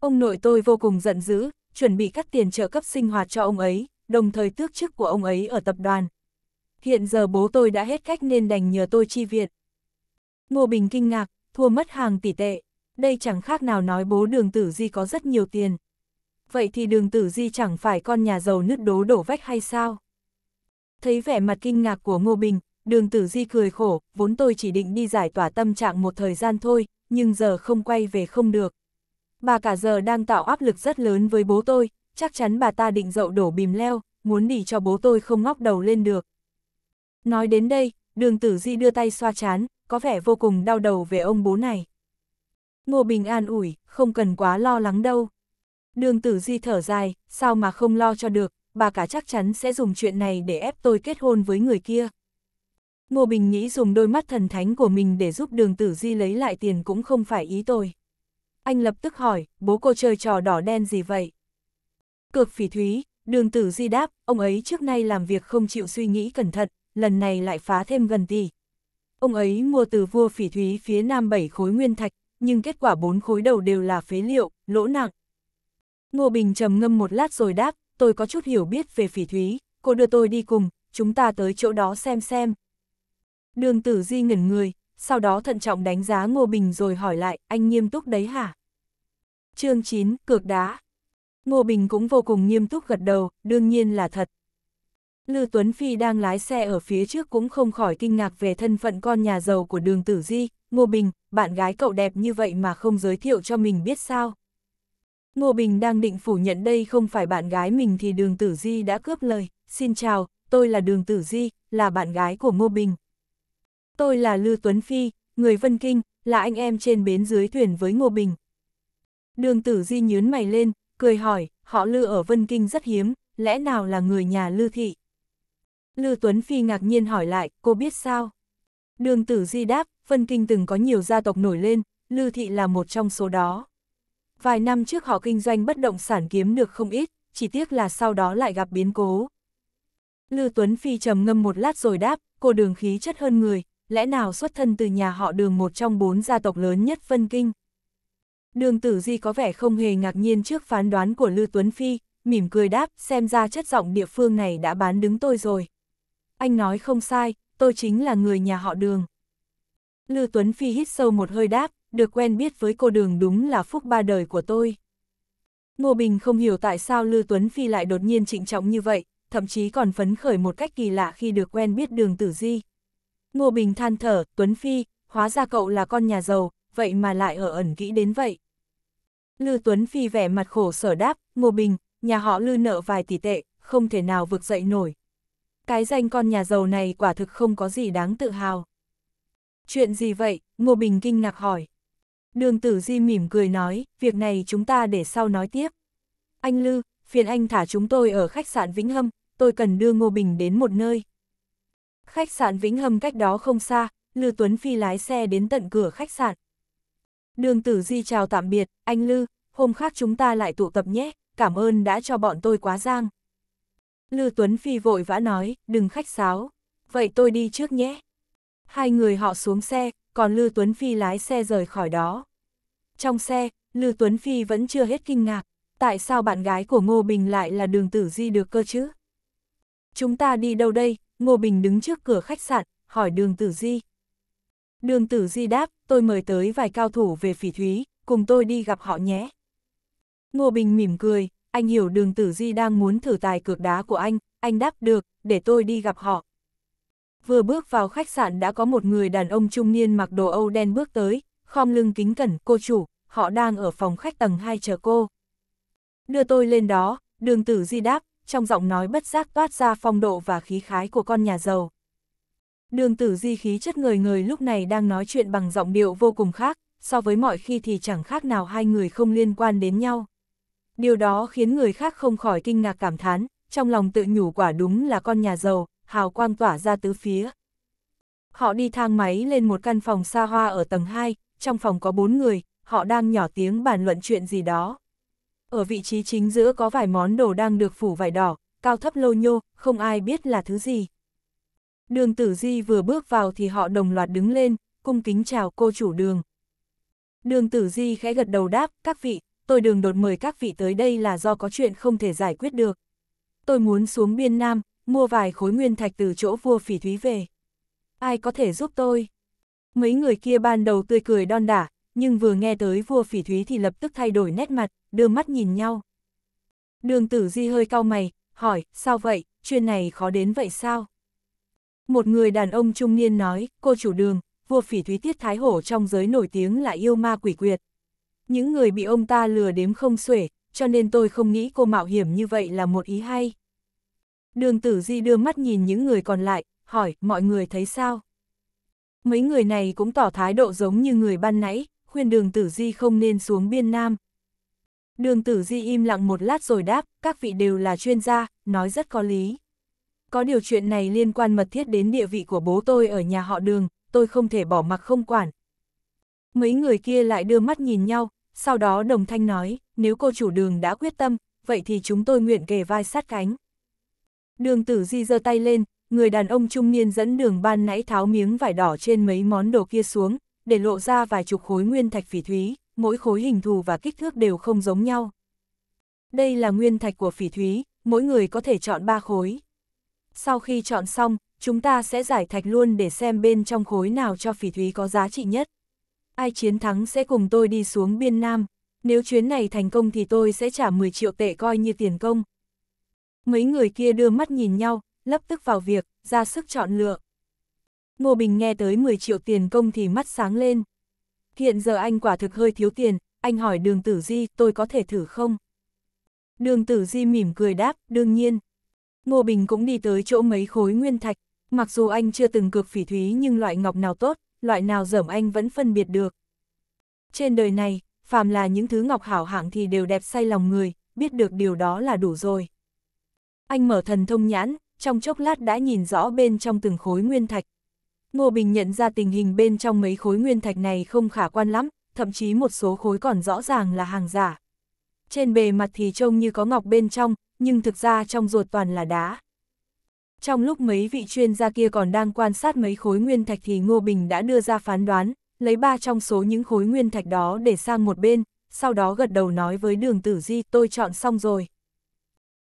Ông nội tôi vô cùng giận dữ, chuẩn bị cắt tiền trợ cấp sinh hoạt cho ông ấy, đồng thời tước chức của ông ấy ở tập đoàn. Hiện giờ bố tôi đã hết cách nên đành nhờ tôi chi viện. Ngô Bình kinh ngạc, thua mất hàng tỷ tệ. Đây chẳng khác nào nói bố đường tử di có rất nhiều tiền. Vậy thì đường tử di chẳng phải con nhà giàu nứt đố đổ vách hay sao? Thấy vẻ mặt kinh ngạc của Ngô Bình, đường tử di cười khổ, vốn tôi chỉ định đi giải tỏa tâm trạng một thời gian thôi, nhưng giờ không quay về không được. Bà cả giờ đang tạo áp lực rất lớn với bố tôi, chắc chắn bà ta định dậu đổ bìm leo, muốn đi cho bố tôi không ngóc đầu lên được. Nói đến đây, đường tử di đưa tay xoa chán, có vẻ vô cùng đau đầu về ông bố này. Ngô Bình an ủi, không cần quá lo lắng đâu. Đường tử di thở dài, sao mà không lo cho được, bà cả chắc chắn sẽ dùng chuyện này để ép tôi kết hôn với người kia. Ngô Bình nghĩ dùng đôi mắt thần thánh của mình để giúp đường tử di lấy lại tiền cũng không phải ý tôi. Anh lập tức hỏi, bố cô chơi trò đỏ đen gì vậy? Cược phỉ thúy, đường tử di đáp, ông ấy trước nay làm việc không chịu suy nghĩ cẩn thận, lần này lại phá thêm gần tỷ. Ông ấy mua từ vua phỉ thúy phía nam 7 khối nguyên thạch, nhưng kết quả bốn khối đầu đều là phế liệu, lỗ nặng. Ngô Bình trầm ngâm một lát rồi đáp, tôi có chút hiểu biết về phỉ thúy, cô đưa tôi đi cùng, chúng ta tới chỗ đó xem xem. Đường tử di ngẩn người, sau đó thận trọng đánh giá Ngô Bình rồi hỏi lại, anh nghiêm túc đấy hả? chương 9, cược đá. Ngô Bình cũng vô cùng nghiêm túc gật đầu, đương nhiên là thật. Lư Tuấn Phi đang lái xe ở phía trước cũng không khỏi kinh ngạc về thân phận con nhà giàu của đường tử di, Ngô Bình, bạn gái cậu đẹp như vậy mà không giới thiệu cho mình biết sao. Ngô Bình đang định phủ nhận đây không phải bạn gái mình thì đường tử di đã cướp lời, xin chào, tôi là đường tử di, là bạn gái của Ngô Bình. Tôi là Lư Tuấn Phi, người Vân Kinh, là anh em trên bến dưới thuyền với Ngô Bình. Đường tử di nhớn mày lên, cười hỏi, họ Lư ở Vân Kinh rất hiếm, lẽ nào là người nhà Lư Thị? Lư Tuấn Phi ngạc nhiên hỏi lại, cô biết sao? Đường tử di đáp, Vân Kinh từng có nhiều gia tộc nổi lên, Lư Thị là một trong số đó. Vài năm trước họ kinh doanh bất động sản kiếm được không ít, chỉ tiếc là sau đó lại gặp biến cố. Lư Tuấn Phi trầm ngâm một lát rồi đáp, cô đường khí chất hơn người, lẽ nào xuất thân từ nhà họ đường một trong bốn gia tộc lớn nhất Vân kinh. Đường tử di có vẻ không hề ngạc nhiên trước phán đoán của Lư Tuấn Phi, mỉm cười đáp, xem ra chất giọng địa phương này đã bán đứng tôi rồi. Anh nói không sai, tôi chính là người nhà họ đường. Lư Tuấn Phi hít sâu một hơi đáp, được quen biết với cô đường đúng là phúc ba đời của tôi. Ngô Bình không hiểu tại sao Lư Tuấn Phi lại đột nhiên trịnh trọng như vậy, thậm chí còn phấn khởi một cách kỳ lạ khi được quen biết đường tử di. Ngô Bình than thở, Tuấn Phi, hóa ra cậu là con nhà giàu, vậy mà lại ở ẩn kỹ đến vậy. Lư Tuấn Phi vẻ mặt khổ sở đáp, Ngô Bình, nhà họ Lư nợ vài tỷ tệ, không thể nào vực dậy nổi. Cái danh con nhà giàu này quả thực không có gì đáng tự hào. Chuyện gì vậy? Ngô Bình kinh ngạc hỏi. Đường tử di mỉm cười nói, việc này chúng ta để sau nói tiếp. Anh Lư, phiền anh thả chúng tôi ở khách sạn Vĩnh Hâm, tôi cần đưa Ngô Bình đến một nơi. Khách sạn Vĩnh Hâm cách đó không xa, Lư Tuấn Phi lái xe đến tận cửa khách sạn. Đường tử di chào tạm biệt, anh Lư, hôm khác chúng ta lại tụ tập nhé, cảm ơn đã cho bọn tôi quá giang. Lư Tuấn Phi vội vã nói, đừng khách sáo, vậy tôi đi trước nhé. Hai người họ xuống xe, còn Lư Tuấn Phi lái xe rời khỏi đó. Trong xe, Lư Tuấn Phi vẫn chưa hết kinh ngạc, tại sao bạn gái của Ngô Bình lại là đường tử di được cơ chứ? Chúng ta đi đâu đây? Ngô Bình đứng trước cửa khách sạn, hỏi đường tử di. Đường tử di đáp, tôi mời tới vài cao thủ về phỉ thúy, cùng tôi đi gặp họ nhé. Ngô Bình mỉm cười, anh hiểu đường tử di đang muốn thử tài cược đá của anh, anh đáp được, để tôi đi gặp họ. Vừa bước vào khách sạn đã có một người đàn ông trung niên mặc đồ Âu đen bước tới, khom lưng kính cẩn, cô chủ, họ đang ở phòng khách tầng 2 chờ cô. Đưa tôi lên đó, đường tử di đáp, trong giọng nói bất giác toát ra phong độ và khí khái của con nhà giàu. Đường tử di khí chất người người lúc này đang nói chuyện bằng giọng điệu vô cùng khác, so với mọi khi thì chẳng khác nào hai người không liên quan đến nhau. Điều đó khiến người khác không khỏi kinh ngạc cảm thán, trong lòng tự nhủ quả đúng là con nhà giàu, hào quang tỏa ra tứ phía. Họ đi thang máy lên một căn phòng xa hoa ở tầng 2, trong phòng có bốn người, họ đang nhỏ tiếng bàn luận chuyện gì đó. Ở vị trí chính giữa có vài món đồ đang được phủ vải đỏ, cao thấp lô nhô, không ai biết là thứ gì. Đường tử di vừa bước vào thì họ đồng loạt đứng lên, cung kính chào cô chủ đường. Đường tử di khẽ gật đầu đáp, các vị, tôi đường đột mời các vị tới đây là do có chuyện không thể giải quyết được. Tôi muốn xuống biên nam, mua vài khối nguyên thạch từ chỗ vua phỉ thúy về. Ai có thể giúp tôi? Mấy người kia ban đầu tươi cười đon đả, nhưng vừa nghe tới vua phỉ thúy thì lập tức thay đổi nét mặt, đưa mắt nhìn nhau. Đường tử di hơi cau mày, hỏi, sao vậy, chuyện này khó đến vậy sao? Một người đàn ông trung niên nói, cô chủ đường, vua phỉ thúy tiết thái hổ trong giới nổi tiếng là yêu ma quỷ quyệt. Những người bị ông ta lừa đếm không xuể, cho nên tôi không nghĩ cô mạo hiểm như vậy là một ý hay. Đường tử di đưa mắt nhìn những người còn lại, hỏi, mọi người thấy sao? Mấy người này cũng tỏ thái độ giống như người ban nãy, khuyên đường tử di không nên xuống biên nam. Đường tử di im lặng một lát rồi đáp, các vị đều là chuyên gia, nói rất có lý. Có điều chuyện này liên quan mật thiết đến địa vị của bố tôi ở nhà họ đường, tôi không thể bỏ mặc không quản. Mấy người kia lại đưa mắt nhìn nhau, sau đó đồng thanh nói, nếu cô chủ đường đã quyết tâm, vậy thì chúng tôi nguyện kề vai sát cánh. Đường tử di giơ tay lên, người đàn ông trung niên dẫn đường ban nãy tháo miếng vải đỏ trên mấy món đồ kia xuống, để lộ ra vài chục khối nguyên thạch phỉ thúy, mỗi khối hình thù và kích thước đều không giống nhau. Đây là nguyên thạch của phỉ thúy, mỗi người có thể chọn 3 khối. Sau khi chọn xong, chúng ta sẽ giải thạch luôn để xem bên trong khối nào cho phỉ thúy có giá trị nhất. Ai chiến thắng sẽ cùng tôi đi xuống biên nam. Nếu chuyến này thành công thì tôi sẽ trả 10 triệu tệ coi như tiền công. Mấy người kia đưa mắt nhìn nhau, lập tức vào việc, ra sức chọn lựa. Ngô Bình nghe tới 10 triệu tiền công thì mắt sáng lên. Hiện giờ anh quả thực hơi thiếu tiền, anh hỏi đường tử di tôi có thể thử không? Đường tử di mỉm cười đáp, đương nhiên. Ngô Bình cũng đi tới chỗ mấy khối nguyên thạch, mặc dù anh chưa từng cược phỉ thúy nhưng loại ngọc nào tốt, loại nào dởm anh vẫn phân biệt được. Trên đời này, phàm là những thứ ngọc hảo hạng thì đều đẹp say lòng người, biết được điều đó là đủ rồi. Anh mở thần thông nhãn, trong chốc lát đã nhìn rõ bên trong từng khối nguyên thạch. Ngô Bình nhận ra tình hình bên trong mấy khối nguyên thạch này không khả quan lắm, thậm chí một số khối còn rõ ràng là hàng giả. Trên bề mặt thì trông như có ngọc bên trong, nhưng thực ra trong ruột toàn là đá. Trong lúc mấy vị chuyên gia kia còn đang quan sát mấy khối nguyên thạch thì Ngô Bình đã đưa ra phán đoán, lấy ba trong số những khối nguyên thạch đó để sang một bên, sau đó gật đầu nói với đường tử di tôi chọn xong rồi.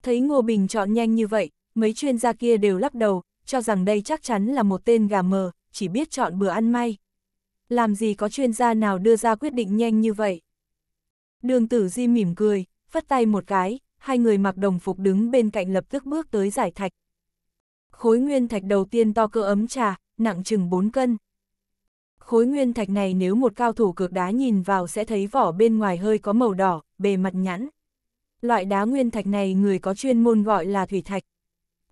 Thấy Ngô Bình chọn nhanh như vậy, mấy chuyên gia kia đều lắc đầu, cho rằng đây chắc chắn là một tên gà mờ, chỉ biết chọn bữa ăn may. Làm gì có chuyên gia nào đưa ra quyết định nhanh như vậy? Đường tử di mỉm cười, phất tay một cái, hai người mặc đồng phục đứng bên cạnh lập tức bước tới giải thạch. Khối nguyên thạch đầu tiên to cơ ấm trà, nặng chừng 4 cân. Khối nguyên thạch này nếu một cao thủ cược đá nhìn vào sẽ thấy vỏ bên ngoài hơi có màu đỏ, bề mặt nhẵn. Loại đá nguyên thạch này người có chuyên môn gọi là thủy thạch.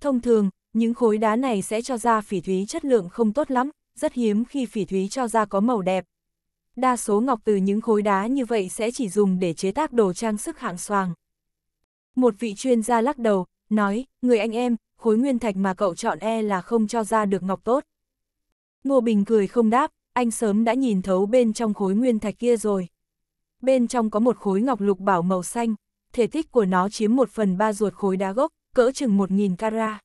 Thông thường, những khối đá này sẽ cho ra phỉ thúy chất lượng không tốt lắm, rất hiếm khi phỉ thúy cho ra có màu đẹp. Đa số ngọc từ những khối đá như vậy sẽ chỉ dùng để chế tác đồ trang sức hạng xoàng. Một vị chuyên gia lắc đầu, nói, người anh em, khối nguyên thạch mà cậu chọn e là không cho ra được ngọc tốt. Ngô Bình cười không đáp, anh sớm đã nhìn thấu bên trong khối nguyên thạch kia rồi. Bên trong có một khối ngọc lục bảo màu xanh, thể tích của nó chiếm một phần ba ruột khối đá gốc, cỡ chừng 1.000 cara.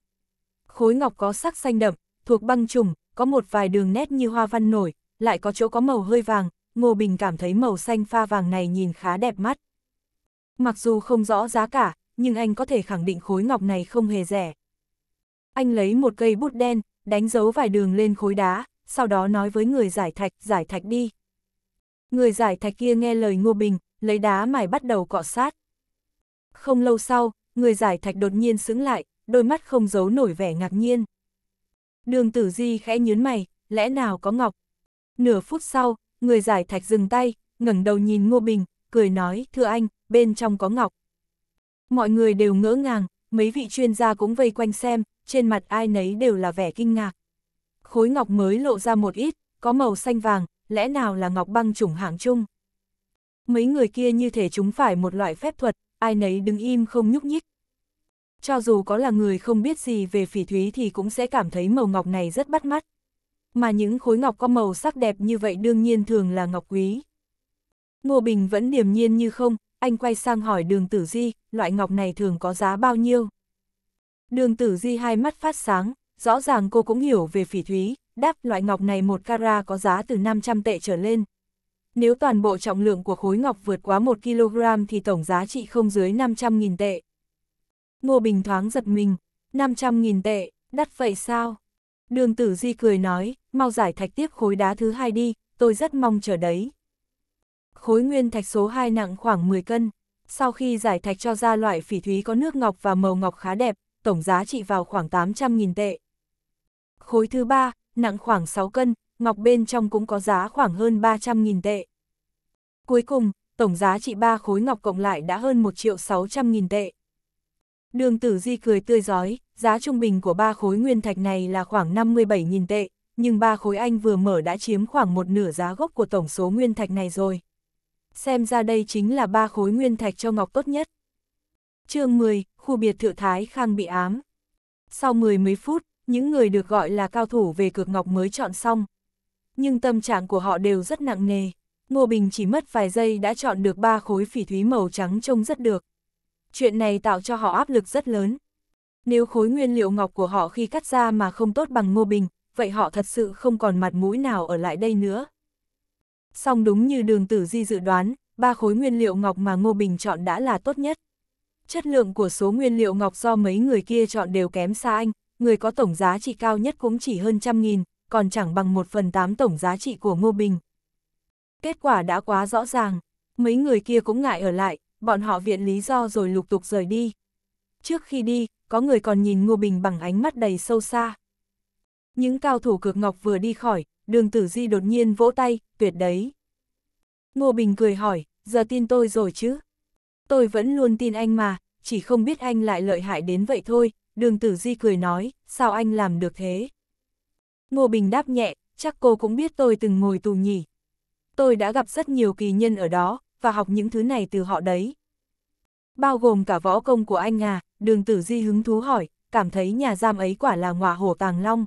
Khối ngọc có sắc xanh đậm, thuộc băng trùng, có một vài đường nét như hoa văn nổi, lại có chỗ có màu hơi vàng, Ngô Bình cảm thấy màu xanh pha vàng này nhìn khá đẹp mắt. Mặc dù không rõ giá cả, nhưng anh có thể khẳng định khối ngọc này không hề rẻ. Anh lấy một cây bút đen, đánh dấu vài đường lên khối đá, sau đó nói với người giải thạch, giải thạch đi. Người giải thạch kia nghe lời Ngô Bình, lấy đá mài bắt đầu cọ sát. Không lâu sau, người giải thạch đột nhiên sững lại, đôi mắt không giấu nổi vẻ ngạc nhiên. Đường tử di khẽ nhớn mày, lẽ nào có ngọc? Nửa phút sau, người giải thạch dừng tay, ngẩng đầu nhìn Ngô Bình, cười nói, thưa anh, bên trong có ngọc. Mọi người đều ngỡ ngàng, mấy vị chuyên gia cũng vây quanh xem, trên mặt ai nấy đều là vẻ kinh ngạc. Khối ngọc mới lộ ra một ít, có màu xanh vàng, lẽ nào là ngọc băng chủng hạng chung? Mấy người kia như thể chúng phải một loại phép thuật, ai nấy đứng im không nhúc nhích. Cho dù có là người không biết gì về phỉ thúy thì cũng sẽ cảm thấy màu ngọc này rất bắt mắt. Mà những khối ngọc có màu sắc đẹp như vậy đương nhiên thường là ngọc quý. Ngô Bình vẫn điềm nhiên như không, anh quay sang hỏi đường tử di, loại ngọc này thường có giá bao nhiêu? Đường tử di hai mắt phát sáng, rõ ràng cô cũng hiểu về phỉ thúy, đáp loại ngọc này một cara có giá từ 500 tệ trở lên, nếu toàn bộ trọng lượng của khối ngọc vượt quá 1 kg thì tổng giá trị không dưới 500.000 tệ. Ngô Bình thoáng giật mình, 500.000 tệ, đắt vậy sao? Đường tử di cười nói, mau giải thạch tiếp khối đá thứ hai đi, tôi rất mong chờ đấy. Khối nguyên thạch số 2 nặng khoảng 10 cân, sau khi giải thạch cho ra loại phỉ thúy có nước ngọc và màu ngọc khá đẹp, tổng giá trị vào khoảng 800.000 tệ. Khối thứ ba, nặng khoảng 6 cân, ngọc bên trong cũng có giá khoảng hơn 300.000 tệ. Cuối cùng, tổng giá trị 3 khối ngọc cộng lại đã hơn 1 triệu 600.000 tệ. Đường tử di cười tươi giói, giá trung bình của 3 khối nguyên thạch này là khoảng 57.000 tệ, nhưng 3 khối anh vừa mở đã chiếm khoảng một nửa giá gốc của tổng số nguyên thạch này rồi. Xem ra đây chính là 3 khối nguyên thạch cho ngọc tốt nhất. chương 10, khu biệt thự Thái Khang bị ám. Sau 10 mấy phút, những người được gọi là cao thủ về cược ngọc mới chọn xong, nhưng tâm trạng của họ đều rất nặng nề. Ngô Bình chỉ mất vài giây đã chọn được ba khối phỉ thúy màu trắng trông rất được. Chuyện này tạo cho họ áp lực rất lớn. Nếu khối nguyên liệu ngọc của họ khi cắt ra mà không tốt bằng Ngô Bình, vậy họ thật sự không còn mặt mũi nào ở lại đây nữa. Song đúng như đường tử di dự đoán, ba khối nguyên liệu ngọc mà Ngô Bình chọn đã là tốt nhất. Chất lượng của số nguyên liệu ngọc do mấy người kia chọn đều kém xa anh, người có tổng giá trị cao nhất cũng chỉ hơn trăm nghìn, còn chẳng bằng một phần tám tổng giá trị của Ngô Bình. Kết quả đã quá rõ ràng, mấy người kia cũng ngại ở lại, bọn họ viện lý do rồi lục tục rời đi. Trước khi đi, có người còn nhìn Ngô Bình bằng ánh mắt đầy sâu xa. Những cao thủ cực ngọc vừa đi khỏi, đường tử di đột nhiên vỗ tay, tuyệt đấy. Ngô Bình cười hỏi, giờ tin tôi rồi chứ? Tôi vẫn luôn tin anh mà, chỉ không biết anh lại lợi hại đến vậy thôi, đường tử di cười nói, sao anh làm được thế? Ngô Bình đáp nhẹ, chắc cô cũng biết tôi từng ngồi tù nhỉ. Tôi đã gặp rất nhiều kỳ nhân ở đó, và học những thứ này từ họ đấy. Bao gồm cả võ công của anh à, đường tử di hứng thú hỏi, cảm thấy nhà giam ấy quả là ngọa hổ tàng long.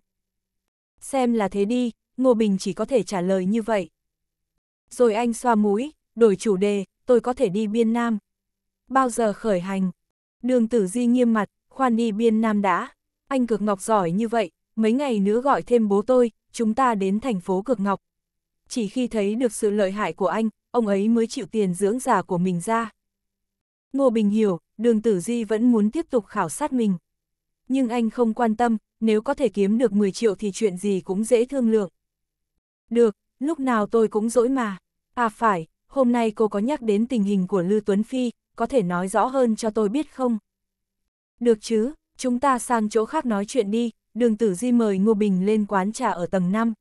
Xem là thế đi, Ngô Bình chỉ có thể trả lời như vậy. Rồi anh xoa mũi, đổi chủ đề, tôi có thể đi biên nam. Bao giờ khởi hành? Đường tử di nghiêm mặt, khoan đi biên nam đã. Anh cực ngọc giỏi như vậy, mấy ngày nữa gọi thêm bố tôi, chúng ta đến thành phố Cực Ngọc. Chỉ khi thấy được sự lợi hại của anh, ông ấy mới chịu tiền dưỡng già của mình ra. Ngô Bình hiểu, đường tử di vẫn muốn tiếp tục khảo sát mình. Nhưng anh không quan tâm, nếu có thể kiếm được 10 triệu thì chuyện gì cũng dễ thương lượng. Được, lúc nào tôi cũng dỗi mà. À phải, hôm nay cô có nhắc đến tình hình của Lư Tuấn Phi, có thể nói rõ hơn cho tôi biết không? Được chứ, chúng ta sang chỗ khác nói chuyện đi, đường tử di mời Ngô Bình lên quán trà ở tầng 5.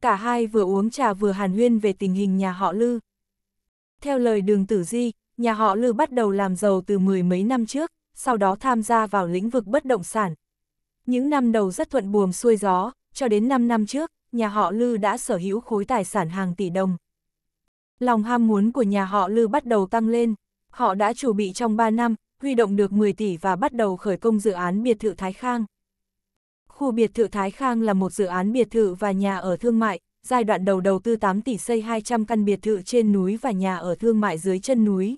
Cả hai vừa uống trà vừa hàn huyên về tình hình nhà họ Lư. Theo lời đường tử di, nhà họ Lư bắt đầu làm giàu từ mười mấy năm trước, sau đó tham gia vào lĩnh vực bất động sản. Những năm đầu rất thuận buồm xuôi gió, cho đến 5 năm trước, nhà họ Lư đã sở hữu khối tài sản hàng tỷ đồng. Lòng ham muốn của nhà họ Lư bắt đầu tăng lên, họ đã chuẩn bị trong 3 năm, huy động được 10 tỷ và bắt đầu khởi công dự án biệt thự Thái Khang. Khu biệt thự Thái Khang là một dự án biệt thự và nhà ở thương mại, giai đoạn đầu đầu tư 8 tỷ xây 200 căn biệt thự trên núi và nhà ở thương mại dưới chân núi.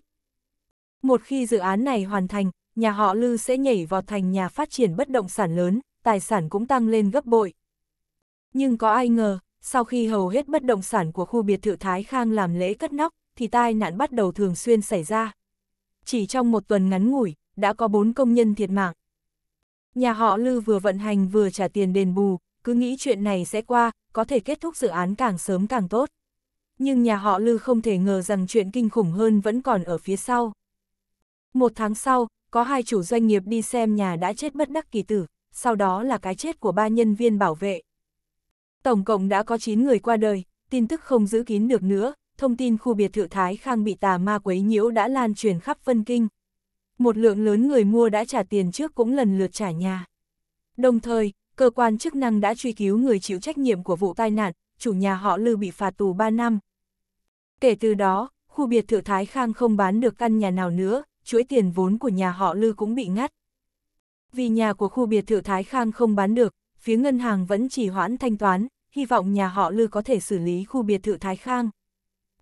Một khi dự án này hoàn thành, nhà họ Lư sẽ nhảy vào thành nhà phát triển bất động sản lớn, tài sản cũng tăng lên gấp bội. Nhưng có ai ngờ, sau khi hầu hết bất động sản của khu biệt thự Thái Khang làm lễ cất nóc, thì tai nạn bắt đầu thường xuyên xảy ra. Chỉ trong một tuần ngắn ngủi, đã có 4 công nhân thiệt mạng. Nhà họ Lư vừa vận hành vừa trả tiền đền bù, cứ nghĩ chuyện này sẽ qua, có thể kết thúc dự án càng sớm càng tốt. Nhưng nhà họ Lư không thể ngờ rằng chuyện kinh khủng hơn vẫn còn ở phía sau. Một tháng sau, có hai chủ doanh nghiệp đi xem nhà đã chết bất đắc kỳ tử, sau đó là cái chết của ba nhân viên bảo vệ. Tổng cộng đã có 9 người qua đời, tin tức không giữ kín được nữa, thông tin khu biệt thự Thái Khang bị tà ma quấy nhiễu đã lan truyền khắp phân Kinh, một lượng lớn người mua đã trả tiền trước cũng lần lượt trả nhà. Đồng thời, cơ quan chức năng đã truy cứu người chịu trách nhiệm của vụ tai nạn, chủ nhà họ Lư bị phạt tù 3 năm. Kể từ đó, khu biệt thự Thái Khang không bán được căn nhà nào nữa, chuỗi tiền vốn của nhà họ Lư cũng bị ngắt. Vì nhà của khu biệt thự Thái Khang không bán được, phía ngân hàng vẫn chỉ hoãn thanh toán, hy vọng nhà họ Lư có thể xử lý khu biệt thự Thái Khang.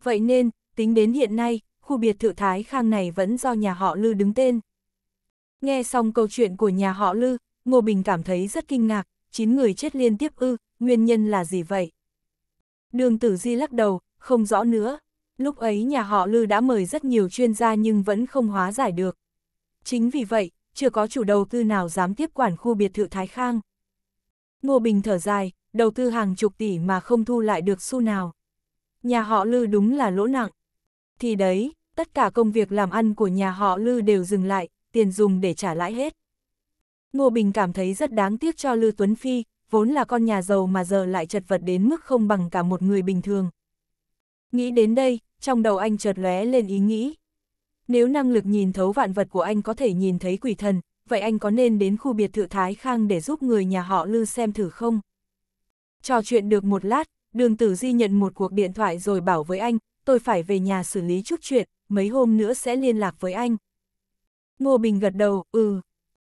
Vậy nên, tính đến hiện nay, khu biệt thự Thái Khang này vẫn do nhà họ Lư đứng tên. Nghe xong câu chuyện của nhà họ Lư, Ngô Bình cảm thấy rất kinh ngạc, Chín người chết liên tiếp ư, nguyên nhân là gì vậy? Đường Tử Di lắc đầu, không rõ nữa. Lúc ấy nhà họ Lư đã mời rất nhiều chuyên gia nhưng vẫn không hóa giải được. Chính vì vậy, chưa có chủ đầu tư nào dám tiếp quản khu biệt thự Thái Khang. Ngô Bình thở dài, đầu tư hàng chục tỷ mà không thu lại được xu nào. Nhà họ Lư đúng là lỗ nặng. Thì đấy, tất cả công việc làm ăn của nhà họ Lư đều dừng lại, tiền dùng để trả lãi hết. Ngô Bình cảm thấy rất đáng tiếc cho Lư Tuấn Phi, vốn là con nhà giàu mà giờ lại chật vật đến mức không bằng cả một người bình thường. Nghĩ đến đây, trong đầu anh chợt lóe lên ý nghĩ. Nếu năng lực nhìn thấu vạn vật của anh có thể nhìn thấy quỷ thần, vậy anh có nên đến khu biệt thự Thái Khang để giúp người nhà họ Lư xem thử không? Trò chuyện được một lát, đường tử di nhận một cuộc điện thoại rồi bảo với anh, tôi phải về nhà xử lý chút chuyện, mấy hôm nữa sẽ liên lạc với anh. Ngô Bình gật đầu, ừ.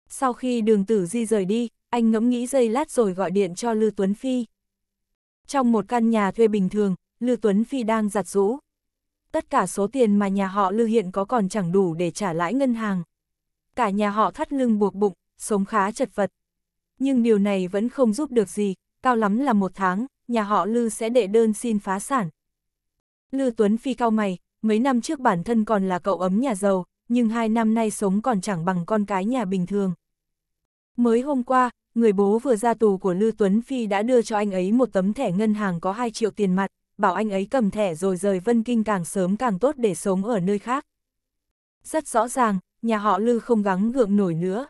Sau khi đường tử di rời đi, anh ngẫm nghĩ giây lát rồi gọi điện cho Lư Tuấn Phi. Trong một căn nhà thuê bình thường, Lư Tuấn Phi đang giặt rũ. Tất cả số tiền mà nhà họ Lư hiện có còn chẳng đủ để trả lãi ngân hàng. Cả nhà họ thắt lưng buộc bụng, sống khá chật vật. Nhưng điều này vẫn không giúp được gì, cao lắm là một tháng, nhà họ Lư sẽ đệ đơn xin phá sản. Lư Tuấn Phi cao mày, mấy năm trước bản thân còn là cậu ấm nhà giàu, nhưng hai năm nay sống còn chẳng bằng con cái nhà bình thường. Mới hôm qua, người bố vừa ra tù của Lư Tuấn Phi đã đưa cho anh ấy một tấm thẻ ngân hàng có 2 triệu tiền mặt, bảo anh ấy cầm thẻ rồi rời Vân Kinh càng sớm càng tốt để sống ở nơi khác. Rất rõ ràng, nhà họ Lư không gắng gượng nổi nữa.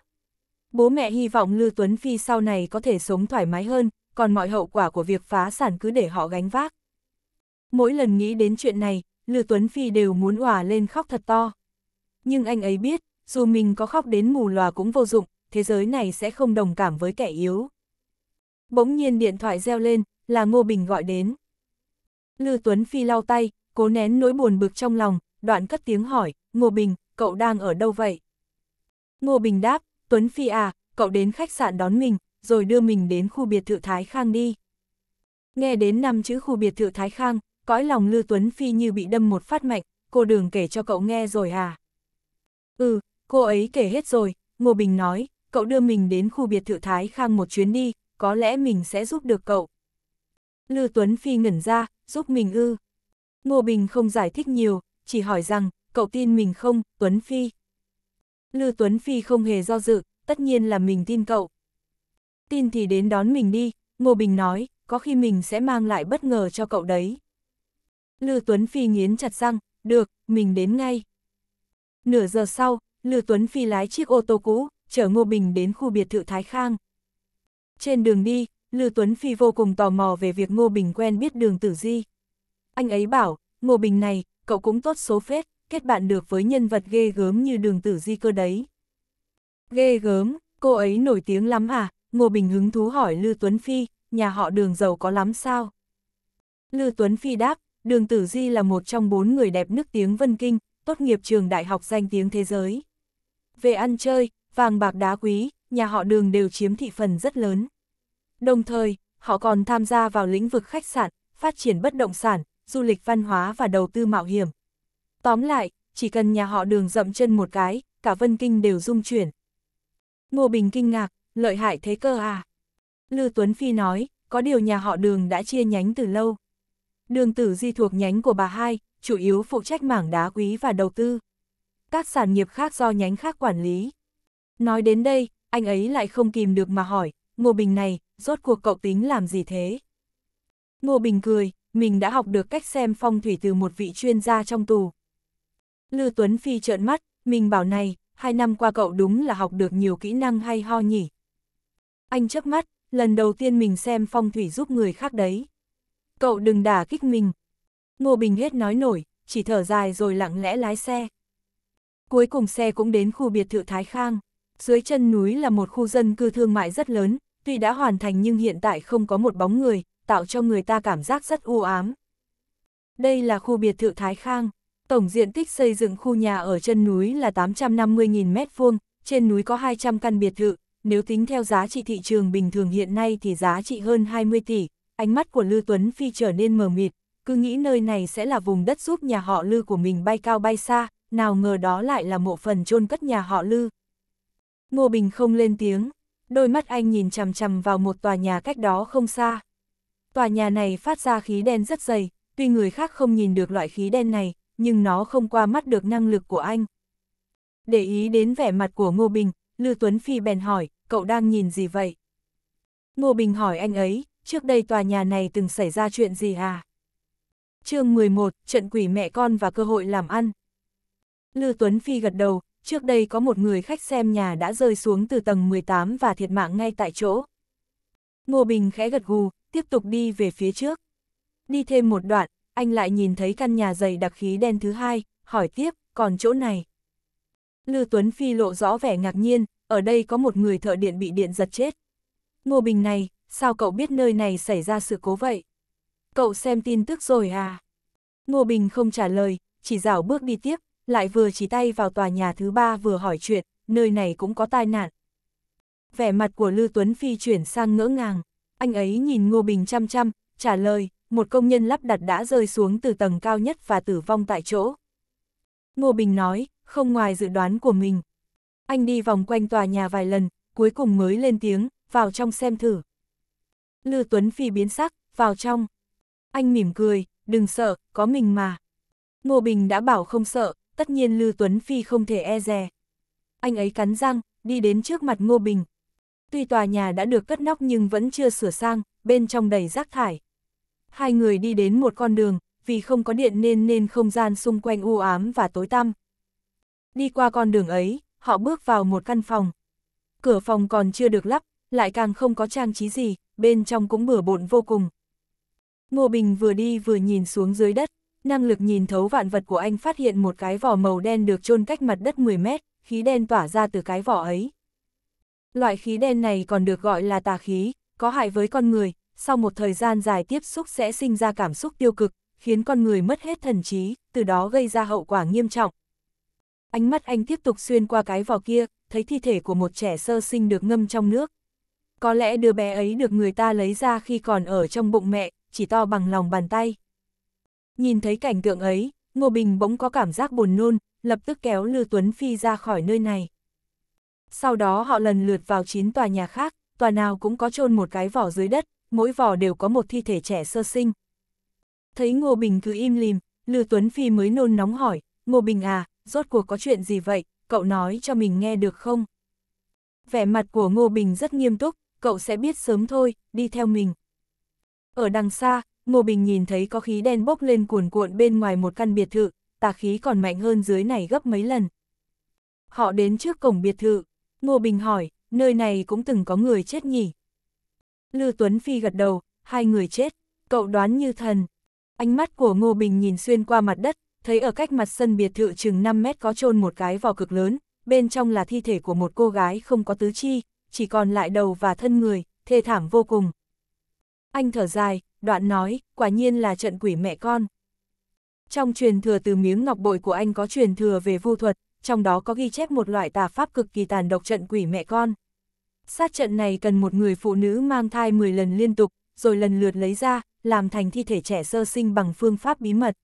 Bố mẹ hy vọng Lư Tuấn Phi sau này có thể sống thoải mái hơn, còn mọi hậu quả của việc phá sản cứ để họ gánh vác. Mỗi lần nghĩ đến chuyện này, Lư Tuấn Phi đều muốn hỏa lên khóc thật to. Nhưng anh ấy biết, dù mình có khóc đến mù lòa cũng vô dụng, thế giới này sẽ không đồng cảm với kẻ yếu. Bỗng nhiên điện thoại reo lên, là Ngô Bình gọi đến. Lư Tuấn Phi lau tay, cố nén nỗi buồn bực trong lòng, đoạn cất tiếng hỏi, Ngô Bình, cậu đang ở đâu vậy? Ngô Bình đáp, Tuấn Phi à, cậu đến khách sạn đón mình, rồi đưa mình đến khu biệt thự Thái Khang đi. Nghe đến năm chữ khu biệt thự Thái Khang, cõi lòng lư Tuấn Phi như bị đâm một phát mạnh, cô đường kể cho cậu nghe rồi à? Ừ, cô ấy kể hết rồi, Ngô Bình nói, cậu đưa mình đến khu biệt thự Thái Khang một chuyến đi, có lẽ mình sẽ giúp được cậu. lư Tuấn Phi ngẩn ra, giúp mình ư. Ngô Bình không giải thích nhiều, chỉ hỏi rằng, cậu tin mình không, Tuấn Phi? lư Tuấn Phi không hề do dự, tất nhiên là mình tin cậu. Tin thì đến đón mình đi, Ngô Bình nói, có khi mình sẽ mang lại bất ngờ cho cậu đấy. Lư Tuấn Phi nghiến chặt răng, được, mình đến ngay. Nửa giờ sau, Lư Tuấn Phi lái chiếc ô tô cũ, chở Ngô Bình đến khu biệt thự Thái Khang. Trên đường đi, Lư Tuấn Phi vô cùng tò mò về việc Ngô Bình quen biết đường tử di. Anh ấy bảo, Ngô Bình này, cậu cũng tốt số phết, kết bạn được với nhân vật ghê gớm như đường tử di cơ đấy. Ghê gớm, cô ấy nổi tiếng lắm à? Ngô Bình hứng thú hỏi Lư Tuấn Phi, nhà họ đường giàu có lắm sao? Lư Tuấn Phi đáp, đường tử di là một trong bốn người đẹp nước tiếng Vân Kinh, tốt nghiệp trường đại học danh tiếng thế giới. Về ăn chơi, vàng bạc đá quý, nhà họ đường đều chiếm thị phần rất lớn. Đồng thời, họ còn tham gia vào lĩnh vực khách sạn, phát triển bất động sản, du lịch văn hóa và đầu tư mạo hiểm. Tóm lại, chỉ cần nhà họ đường dậm chân một cái, cả Vân Kinh đều rung chuyển. Ngô Bình kinh ngạc, lợi hại thế cơ à? Lư Tuấn Phi nói, có điều nhà họ đường đã chia nhánh từ lâu. Đường tử di thuộc nhánh của bà hai, chủ yếu phụ trách mảng đá quý và đầu tư. Các sản nghiệp khác do nhánh khác quản lý. Nói đến đây, anh ấy lại không kìm được mà hỏi, Ngô Bình này, rốt cuộc cậu tính làm gì thế? Ngô Bình cười, mình đã học được cách xem phong thủy từ một vị chuyên gia trong tù. Lư Tuấn Phi trợn mắt, mình bảo này, hai năm qua cậu đúng là học được nhiều kỹ năng hay ho nhỉ. Anh chớp mắt, lần đầu tiên mình xem phong thủy giúp người khác đấy. Cậu đừng đả kích mình. Ngô Bình hết nói nổi, chỉ thở dài rồi lặng lẽ lái xe. Cuối cùng xe cũng đến khu biệt thự Thái Khang. Dưới chân núi là một khu dân cư thương mại rất lớn, tuy đã hoàn thành nhưng hiện tại không có một bóng người, tạo cho người ta cảm giác rất u ám. Đây là khu biệt thự Thái Khang. Tổng diện tích xây dựng khu nhà ở chân núi là 850.000 m2, trên núi có 200 căn biệt thự, nếu tính theo giá trị thị trường bình thường hiện nay thì giá trị hơn 20 tỷ, ánh mắt của Lư Tuấn Phi trở nên mờ mịt, cứ nghĩ nơi này sẽ là vùng đất giúp nhà họ Lư của mình bay cao bay xa, nào ngờ đó lại là mộ phần chôn cất nhà họ Lư. Ngô Bình không lên tiếng, đôi mắt anh nhìn chằm chằm vào một tòa nhà cách đó không xa. Tòa nhà này phát ra khí đen rất dày, tuy người khác không nhìn được loại khí đen này, nhưng nó không qua mắt được năng lực của anh. Để ý đến vẻ mặt của Ngô Bình, Lư Tuấn Phi bèn hỏi, cậu đang nhìn gì vậy? Ngô Bình hỏi anh ấy, trước đây tòa nhà này từng xảy ra chuyện gì à? chương 11, trận quỷ mẹ con và cơ hội làm ăn. Lư Tuấn Phi gật đầu, trước đây có một người khách xem nhà đã rơi xuống từ tầng 18 và thiệt mạng ngay tại chỗ. Ngô Bình khẽ gật gù, tiếp tục đi về phía trước. Đi thêm một đoạn, anh lại nhìn thấy căn nhà dày đặc khí đen thứ hai, hỏi tiếp, còn chỗ này? Lư Tuấn Phi lộ rõ vẻ ngạc nhiên, ở đây có một người thợ điện bị điện giật chết. Ngô Bình này, sao cậu biết nơi này xảy ra sự cố vậy? Cậu xem tin tức rồi à? Ngô Bình không trả lời, chỉ rảo bước đi tiếp, lại vừa chỉ tay vào tòa nhà thứ ba vừa hỏi chuyện, nơi này cũng có tai nạn. Vẻ mặt của Lưu Tuấn Phi chuyển sang ngỡ ngàng, anh ấy nhìn Ngô Bình chăm chăm, trả lời, một công nhân lắp đặt đã rơi xuống từ tầng cao nhất và tử vong tại chỗ. Ngô Bình nói, không ngoài dự đoán của mình. Anh đi vòng quanh tòa nhà vài lần, cuối cùng mới lên tiếng, vào trong xem thử. Lư Tuấn Phi biến sắc, vào trong. Anh mỉm cười, đừng sợ, có mình mà. Ngô Bình đã bảo không sợ, tất nhiên Lư Tuấn Phi không thể e dè. Anh ấy cắn răng, đi đến trước mặt Ngô Bình. Tuy tòa nhà đã được cất nóc nhưng vẫn chưa sửa sang, bên trong đầy rác thải. Hai người đi đến một con đường, vì không có điện nên nên không gian xung quanh u ám và tối tăm. Đi qua con đường ấy, họ bước vào một căn phòng. Cửa phòng còn chưa được lắp, lại càng không có trang trí gì, bên trong cũng bừa bộn vô cùng. Ngô Bình vừa đi vừa nhìn xuống dưới đất, năng lực nhìn thấu vạn vật của anh phát hiện một cái vỏ màu đen được chôn cách mặt đất 10 mét, khí đen tỏa ra từ cái vỏ ấy. Loại khí đen này còn được gọi là tà khí, có hại với con người, sau một thời gian dài tiếp xúc sẽ sinh ra cảm xúc tiêu cực, khiến con người mất hết thần trí, từ đó gây ra hậu quả nghiêm trọng. Ánh mắt anh tiếp tục xuyên qua cái vỏ kia, thấy thi thể của một trẻ sơ sinh được ngâm trong nước, có lẽ đứa bé ấy được người ta lấy ra khi còn ở trong bụng mẹ, chỉ to bằng lòng bàn tay. Nhìn thấy cảnh tượng ấy, Ngô Bình bỗng có cảm giác buồn nôn, lập tức kéo Lư Tuấn Phi ra khỏi nơi này. Sau đó họ lần lượt vào 9 tòa nhà khác, tòa nào cũng có chôn một cái vỏ dưới đất, mỗi vỏ đều có một thi thể trẻ sơ sinh. Thấy Ngô Bình cứ im lìm, Lư Tuấn Phi mới nôn nóng hỏi, Ngô Bình à, rốt cuộc có chuyện gì vậy, cậu nói cho mình nghe được không? Vẻ mặt của Ngô Bình rất nghiêm túc, cậu sẽ biết sớm thôi, đi theo mình. Ở đằng xa, Ngô Bình nhìn thấy có khí đen bốc lên cuồn cuộn bên ngoài một căn biệt thự, tà khí còn mạnh hơn dưới này gấp mấy lần. Họ đến trước cổng biệt thự, Ngô Bình hỏi, nơi này cũng từng có người chết nhỉ? Lư Tuấn Phi gật đầu, hai người chết, cậu đoán như thần. Ánh mắt của Ngô Bình nhìn xuyên qua mặt đất, thấy ở cách mặt sân biệt thự chừng 5 mét có chôn một cái vỏ cực lớn, bên trong là thi thể của một cô gái không có tứ chi, chỉ còn lại đầu và thân người, thê thảm vô cùng. Anh thở dài, đoạn nói, quả nhiên là trận quỷ mẹ con. Trong truyền thừa từ miếng ngọc bội của anh có truyền thừa về vu thuật, trong đó có ghi chép một loại tà pháp cực kỳ tàn độc trận quỷ mẹ con. Sát trận này cần một người phụ nữ mang thai 10 lần liên tục, rồi lần lượt lấy ra, làm thành thi thể trẻ sơ sinh bằng phương pháp bí mật.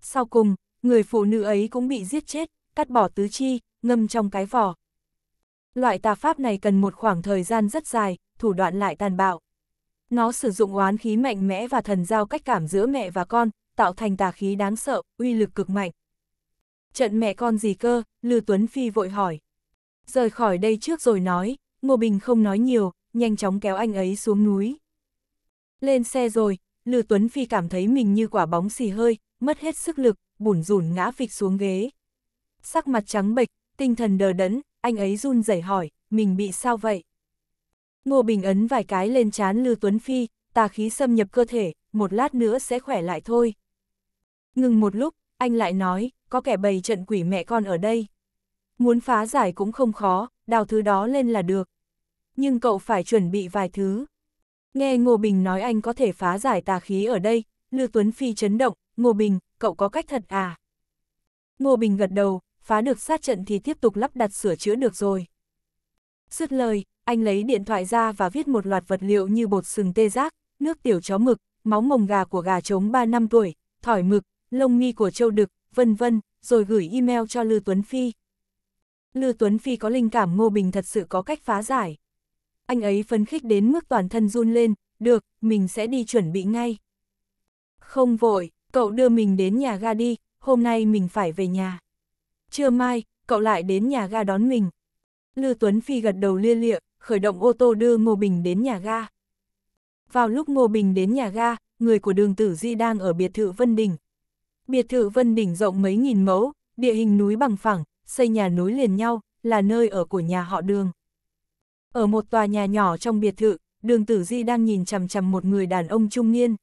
Sau cùng, người phụ nữ ấy cũng bị giết chết, cắt bỏ tứ chi, ngâm trong cái vỏ, Loại tà pháp này cần một khoảng thời gian rất dài, thủ đoạn lại tàn bạo. Nó sử dụng oán khí mạnh mẽ và thần giao cách cảm giữa mẹ và con, tạo thành tà khí đáng sợ, uy lực cực mạnh. Trận mẹ con gì cơ, Lư Tuấn Phi vội hỏi. Rời khỏi đây trước rồi nói, Ngô Bình không nói nhiều, nhanh chóng kéo anh ấy xuống núi. Lên xe rồi, Lư Tuấn Phi cảm thấy mình như quả bóng xì hơi, mất hết sức lực, bủn rủn ngã phịch xuống ghế. Sắc mặt trắng bệch, tinh thần đờ đẫn, anh ấy run rẩy hỏi, mình bị sao vậy? Ngô Bình ấn vài cái lên chán Lưu Tuấn Phi, tà khí xâm nhập cơ thể, một lát nữa sẽ khỏe lại thôi. Ngừng một lúc, anh lại nói, có kẻ bày trận quỷ mẹ con ở đây. Muốn phá giải cũng không khó, đào thứ đó lên là được. Nhưng cậu phải chuẩn bị vài thứ. Nghe Ngô Bình nói anh có thể phá giải tà khí ở đây, Lưu Tuấn Phi chấn động, Ngô Bình, cậu có cách thật à? Ngô Bình gật đầu, phá được sát trận thì tiếp tục lắp đặt sửa chữa được rồi. Dứt lời, anh lấy điện thoại ra và viết một loạt vật liệu như bột sừng tê giác, nước tiểu chó mực, máu mồng gà của gà trống 3 năm tuổi, thỏi mực, lông mi của châu đực, vân vân, rồi gửi email cho Lư Tuấn Phi. Lư Tuấn Phi có linh cảm Ngô Bình thật sự có cách phá giải. Anh ấy phấn khích đến mức toàn thân run lên, được, mình sẽ đi chuẩn bị ngay. Không vội, cậu đưa mình đến nhà ga đi, hôm nay mình phải về nhà. Trưa mai, cậu lại đến nhà ga đón mình. Lưu Tuấn Phi gật đầu lia lịa, khởi động ô tô đưa Ngô Bình đến nhà ga. Vào lúc Ngô Bình đến nhà ga, người của đường tử di đang ở biệt thự Vân Đình. Biệt thự Vân Đình rộng mấy nghìn mẫu, địa hình núi bằng phẳng, xây nhà núi liền nhau, là nơi ở của nhà họ đường. Ở một tòa nhà nhỏ trong biệt thự, đường tử di đang nhìn chằm chằm một người đàn ông trung niên.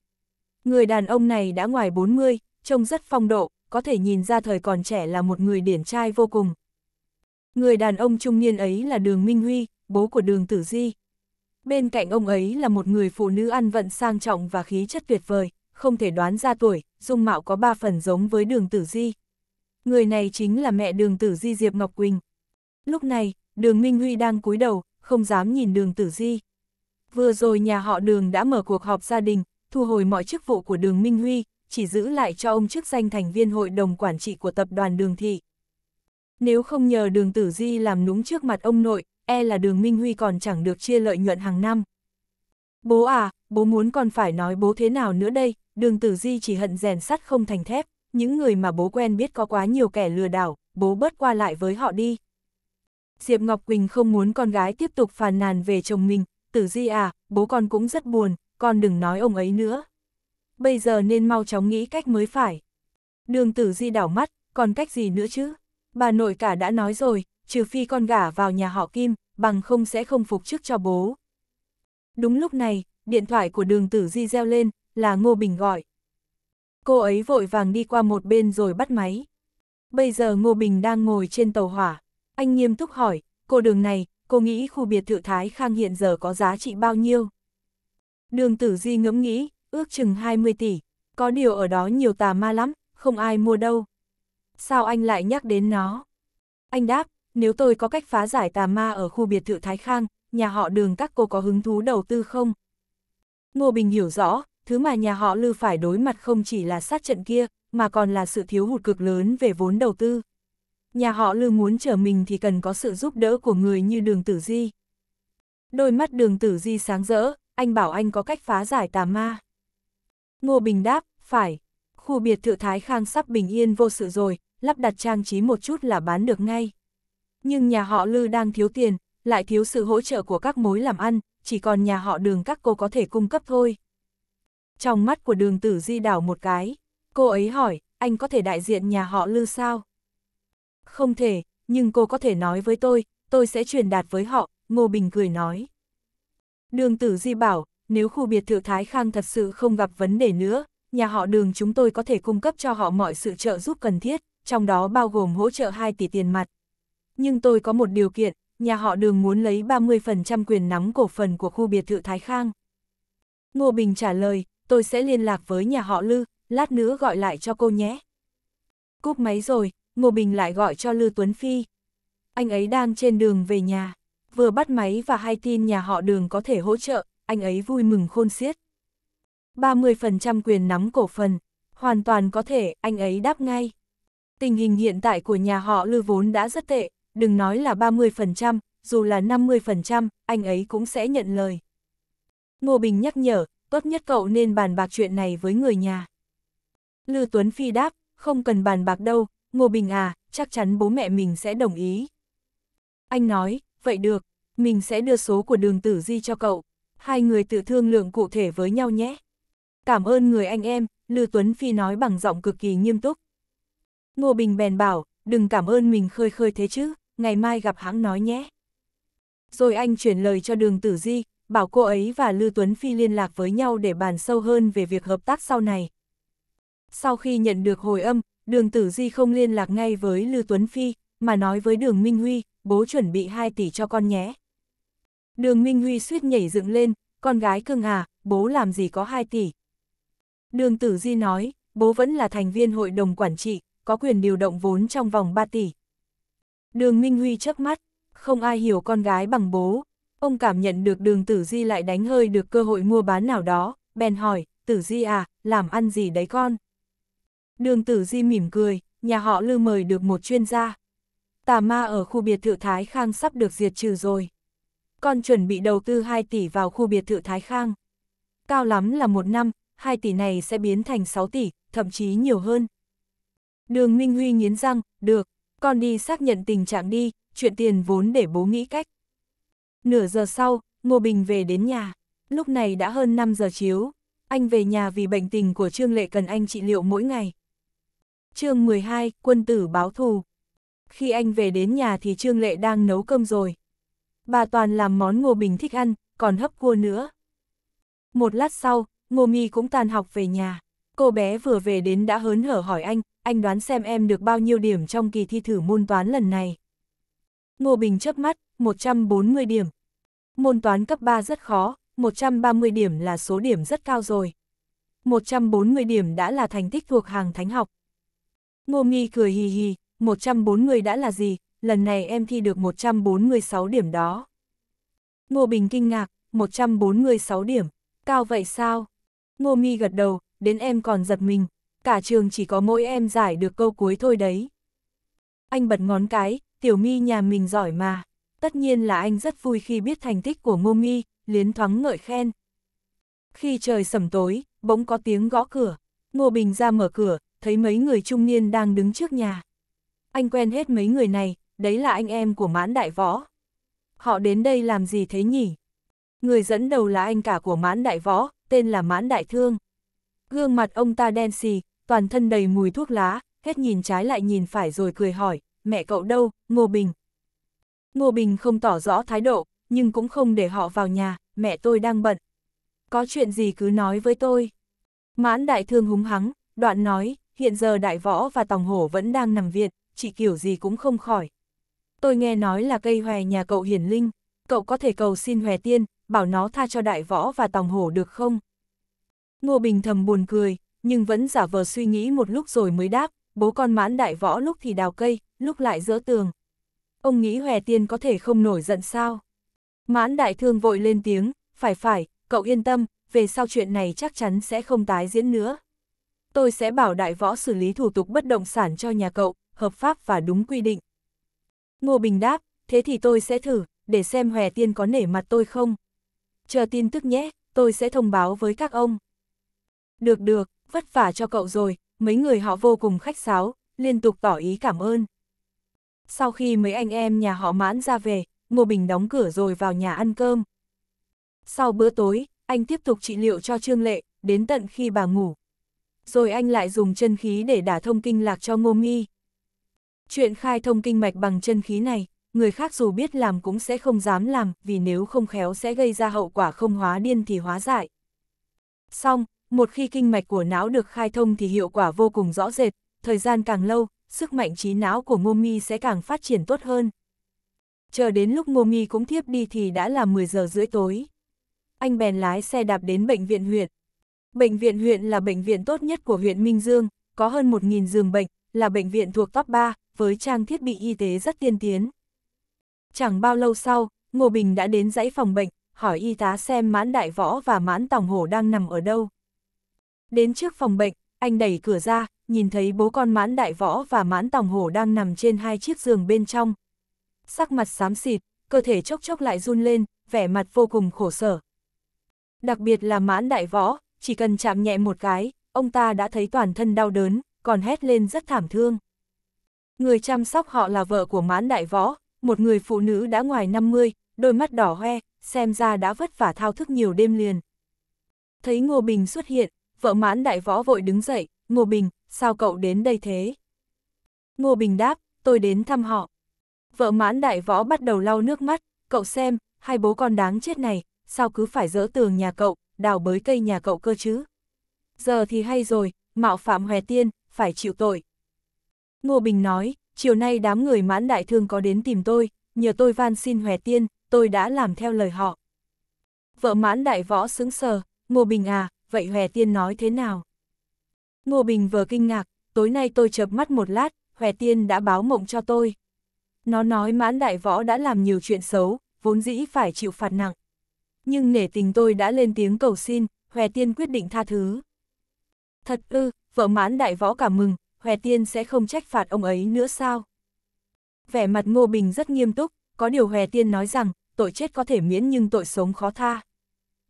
Người đàn ông này đã ngoài 40, trông rất phong độ, có thể nhìn ra thời còn trẻ là một người điển trai vô cùng. Người đàn ông trung niên ấy là Đường Minh Huy, bố của Đường Tử Di. Bên cạnh ông ấy là một người phụ nữ ăn vận sang trọng và khí chất tuyệt vời, không thể đoán ra tuổi, dung mạo có ba phần giống với Đường Tử Di. Người này chính là mẹ Đường Tử Di Diệp Ngọc Quỳnh. Lúc này, Đường Minh Huy đang cúi đầu, không dám nhìn Đường Tử Di. Vừa rồi nhà họ Đường đã mở cuộc họp gia đình, thu hồi mọi chức vụ của Đường Minh Huy, chỉ giữ lại cho ông chức danh thành viên hội đồng quản trị của tập đoàn đường thị. Nếu không nhờ đường tử di làm núng trước mặt ông nội, e là đường Minh Huy còn chẳng được chia lợi nhuận hàng năm. Bố à, bố muốn còn phải nói bố thế nào nữa đây, đường tử di chỉ hận rèn sắt không thành thép, những người mà bố quen biết có quá nhiều kẻ lừa đảo, bố bớt qua lại với họ đi. Diệp Ngọc Quỳnh không muốn con gái tiếp tục phàn nàn về chồng mình, tử di à, bố con cũng rất buồn, con đừng nói ông ấy nữa, bây giờ nên mau chóng nghĩ cách mới phải. Đường tử di đảo mắt, còn cách gì nữa chứ? Bà nội cả đã nói rồi, trừ phi con gả vào nhà họ Kim, bằng không sẽ không phục chức cho bố. Đúng lúc này, điện thoại của đường tử di reo lên, là Ngô Bình gọi. Cô ấy vội vàng đi qua một bên rồi bắt máy. Bây giờ Ngô Bình đang ngồi trên tàu hỏa. Anh nghiêm túc hỏi, cô đường này, cô nghĩ khu biệt thự Thái Khang hiện giờ có giá trị bao nhiêu? Đường tử di ngẫm nghĩ, ước chừng 20 tỷ, có điều ở đó nhiều tà ma lắm, không ai mua đâu. Sao anh lại nhắc đến nó? Anh đáp, nếu tôi có cách phá giải tà ma ở khu biệt thự Thái Khang, nhà họ đường các cô có hứng thú đầu tư không? Ngô Bình hiểu rõ, thứ mà nhà họ Lư phải đối mặt không chỉ là sát trận kia, mà còn là sự thiếu hụt cực lớn về vốn đầu tư. Nhà họ Lư muốn trở mình thì cần có sự giúp đỡ của người như đường tử di. Đôi mắt đường tử di sáng rỡ, anh bảo anh có cách phá giải tà ma. Ngô Bình đáp, phải. Khu biệt thự Thái Khang sắp bình yên vô sự rồi, lắp đặt trang trí một chút là bán được ngay. Nhưng nhà họ Lư đang thiếu tiền, lại thiếu sự hỗ trợ của các mối làm ăn, chỉ còn nhà họ đường các cô có thể cung cấp thôi. Trong mắt của đường tử di đảo một cái, cô ấy hỏi, anh có thể đại diện nhà họ Lư sao? Không thể, nhưng cô có thể nói với tôi, tôi sẽ truyền đạt với họ, Ngô Bình cười nói. Đường tử di bảo, nếu khu biệt thự Thái Khang thật sự không gặp vấn đề nữa, nhà họ đường chúng tôi có thể cung cấp cho họ mọi sự trợ giúp cần thiết, trong đó bao gồm hỗ trợ 2 tỷ tiền mặt. Nhưng tôi có một điều kiện, nhà họ đường muốn lấy 30% quyền nắm cổ phần của khu biệt thự Thái Khang. Ngô Bình trả lời, tôi sẽ liên lạc với nhà họ Lư, lát nữa gọi lại cho cô nhé. Cúp máy rồi, Ngô Bình lại gọi cho Lư Tuấn Phi. Anh ấy đang trên đường về nhà, vừa bắt máy và hay tin nhà họ đường có thể hỗ trợ, anh ấy vui mừng khôn xiết. 30% quyền nắm cổ phần, hoàn toàn có thể, anh ấy đáp ngay. Tình hình hiện tại của nhà họ Lư vốn đã rất tệ, đừng nói là 30%, dù là 50%, anh ấy cũng sẽ nhận lời. Ngô Bình nhắc nhở, tốt nhất cậu nên bàn bạc chuyện này với người nhà. Lư Tuấn Phi đáp, không cần bàn bạc đâu, Ngô Bình à, chắc chắn bố mẹ mình sẽ đồng ý. Anh nói, vậy được, mình sẽ đưa số của đường tử di cho cậu, hai người tự thương lượng cụ thể với nhau nhé. Cảm ơn người anh em, Lư Tuấn Phi nói bằng giọng cực kỳ nghiêm túc. Ngô Bình bèn bảo, đừng cảm ơn mình khơi khơi thế chứ, ngày mai gặp hãng nói nhé. Rồi anh chuyển lời cho đường Tử Di, bảo cô ấy và Lư Tuấn Phi liên lạc với nhau để bàn sâu hơn về việc hợp tác sau này. Sau khi nhận được hồi âm, đường Tử Di không liên lạc ngay với Lư Tuấn Phi, mà nói với đường Minh Huy, bố chuẩn bị 2 tỷ cho con nhé. Đường Minh Huy suýt nhảy dựng lên, con gái cưng à, bố làm gì có 2 tỷ. Đường Tử Di nói, bố vẫn là thành viên hội đồng quản trị, có quyền điều động vốn trong vòng 3 tỷ. Đường Minh Huy chớp mắt, không ai hiểu con gái bằng bố. Ông cảm nhận được đường Tử Di lại đánh hơi được cơ hội mua bán nào đó, bèn hỏi, Tử Di à, làm ăn gì đấy con? Đường Tử Di mỉm cười, nhà họ lư mời được một chuyên gia. Tà ma ở khu biệt thự Thái Khang sắp được diệt trừ rồi còn chuẩn bị đầu tư 2 tỷ vào khu biệt thự Thái Khang. Cao lắm là một năm, 2 tỷ này sẽ biến thành 6 tỷ, thậm chí nhiều hơn. Đường Minh Huy nghiến răng, được, con đi xác nhận tình trạng đi, chuyện tiền vốn để bố nghĩ cách. Nửa giờ sau, Ngô Bình về đến nhà, lúc này đã hơn 5 giờ chiếu, anh về nhà vì bệnh tình của Trương Lệ cần anh trị liệu mỗi ngày. chương 12, quân tử báo thù. Khi anh về đến nhà thì Trương Lệ đang nấu cơm rồi bà toàn làm món Ngô Bình thích ăn, còn hấp cua nữa. Một lát sau, Ngô Mi cũng tan học về nhà. Cô bé vừa về đến đã hớn hở hỏi anh, anh đoán xem em được bao nhiêu điểm trong kỳ thi thử môn toán lần này. Ngô Bình chớp mắt, 140 điểm. Môn toán cấp 3 rất khó, 130 điểm là số điểm rất cao rồi. 140 điểm đã là thành tích thuộc hàng thánh học. Ngô Nghi cười hì hì, 140 đã là gì, lần này em thi được 146 điểm đó. Ngô Bình kinh ngạc, 146 điểm, cao vậy sao? Ngô Mi gật đầu, đến em còn giật mình, cả trường chỉ có mỗi em giải được câu cuối thôi đấy. Anh bật ngón cái, tiểu Mi nhà mình giỏi mà. Tất nhiên là anh rất vui khi biết thành tích của Ngô Mi, liến thoáng ngợi khen. Khi trời sẩm tối, bỗng có tiếng gõ cửa, Ngô Bình ra mở cửa, thấy mấy người trung niên đang đứng trước nhà. Anh quen hết mấy người này, đấy là anh em của mãn đại võ. Họ đến đây làm gì thế nhỉ? Người dẫn đầu là anh cả của mãn đại võ, tên là mãn đại thương. Gương mặt ông ta đen xì, toàn thân đầy mùi thuốc lá, hết nhìn trái lại nhìn phải rồi cười hỏi, mẹ cậu đâu, Ngô Bình. Ngô Bình không tỏ rõ thái độ, nhưng cũng không để họ vào nhà, mẹ tôi đang bận. Có chuyện gì cứ nói với tôi. Mãn đại thương húng hắng, đoạn nói, hiện giờ đại võ và tòng hổ vẫn đang nằm viện, chị kiểu gì cũng không khỏi tôi nghe nói là cây hòe nhà cậu hiển linh, cậu có thể cầu xin hòe tiên, bảo nó tha cho đại võ và tòng hổ được không? Ngô Bình thầm buồn cười, nhưng vẫn giả vờ suy nghĩ một lúc rồi mới đáp, bố con mãn đại võ lúc thì đào cây, lúc lại dỡ tường. Ông nghĩ hòe tiên có thể không nổi giận sao? Mãn đại thương vội lên tiếng, phải phải, cậu yên tâm, về sau chuyện này chắc chắn sẽ không tái diễn nữa. Tôi sẽ bảo đại võ xử lý thủ tục bất động sản cho nhà cậu, hợp pháp và đúng quy định. Ngô Bình đáp, thế thì tôi sẽ thử, để xem hòe tiên có nể mặt tôi không. Chờ tin tức nhé, tôi sẽ thông báo với các ông. Được được, vất vả cho cậu rồi, mấy người họ vô cùng khách sáo, liên tục tỏ ý cảm ơn. Sau khi mấy anh em nhà họ mãn ra về, Ngô Bình đóng cửa rồi vào nhà ăn cơm. Sau bữa tối, anh tiếp tục trị liệu cho Trương Lệ, đến tận khi bà ngủ. Rồi anh lại dùng chân khí để đả thông kinh lạc cho Ngô Mi. Chuyện khai thông kinh mạch bằng chân khí này, người khác dù biết làm cũng sẽ không dám làm, vì nếu không khéo sẽ gây ra hậu quả không hóa điên thì hóa dại. Xong, một khi kinh mạch của não được khai thông thì hiệu quả vô cùng rõ rệt, thời gian càng lâu, sức mạnh trí não của Ngô Mi sẽ càng phát triển tốt hơn. Chờ đến lúc Ngô Mi cũng thiếp đi thì đã là 10 giờ rưỡi tối. Anh bèn lái xe đạp đến bệnh viện huyện. Bệnh viện huyện là bệnh viện tốt nhất của huyện Minh Dương, có hơn 1.000 giường bệnh, là bệnh viện thuộc top 3, với trang thiết bị y tế rất tiên tiến. Chẳng bao lâu sau, Ngô Bình đã đến dãy phòng bệnh, hỏi y tá xem mãn đại võ và mãn tòng hổ đang nằm ở đâu. Đến trước phòng bệnh, anh đẩy cửa ra, nhìn thấy bố con mãn đại võ và mãn tòng hổ đang nằm trên hai chiếc giường bên trong. Sắc mặt xám xịt, cơ thể chốc chốc lại run lên, vẻ mặt vô cùng khổ sở. Đặc biệt là mãn đại võ, chỉ cần chạm nhẹ một cái, ông ta đã thấy toàn thân đau đớn, còn hét lên rất thảm thương. Người chăm sóc họ là vợ của mãn đại võ, một người phụ nữ đã ngoài 50, đôi mắt đỏ hoe, xem ra đã vất vả thao thức nhiều đêm liền. Thấy Ngô Bình xuất hiện, vợ mãn đại võ vội đứng dậy, Ngô Bình, sao cậu đến đây thế? Ngô Bình đáp, tôi đến thăm họ. Vợ mãn đại võ bắt đầu lau nước mắt, cậu xem, hai bố con đáng chết này, sao cứ phải dỡ tường nhà cậu, đào bới cây nhà cậu cơ chứ? Giờ thì hay rồi, mạo phạm hòe tiên, phải chịu tội. Ngô Bình nói, chiều nay đám người mãn đại thương có đến tìm tôi, nhờ tôi van xin hòe tiên, tôi đã làm theo lời họ. Vợ mãn đại võ sững sờ, Ngô Bình à, vậy hòe tiên nói thế nào? Ngô Bình vừa kinh ngạc, tối nay tôi chợp mắt một lát, hòe tiên đã báo mộng cho tôi. Nó nói mãn đại võ đã làm nhiều chuyện xấu, vốn dĩ phải chịu phạt nặng. Nhưng nể tình tôi đã lên tiếng cầu xin, hòe tiên quyết định tha thứ. Thật ư, vợ mãn đại võ cả mừng, Hòe Tiên sẽ không trách phạt ông ấy nữa sao? Vẻ mặt Ngô Bình rất nghiêm túc, có điều Hòe Tiên nói rằng, tội chết có thể miễn nhưng tội sống khó tha.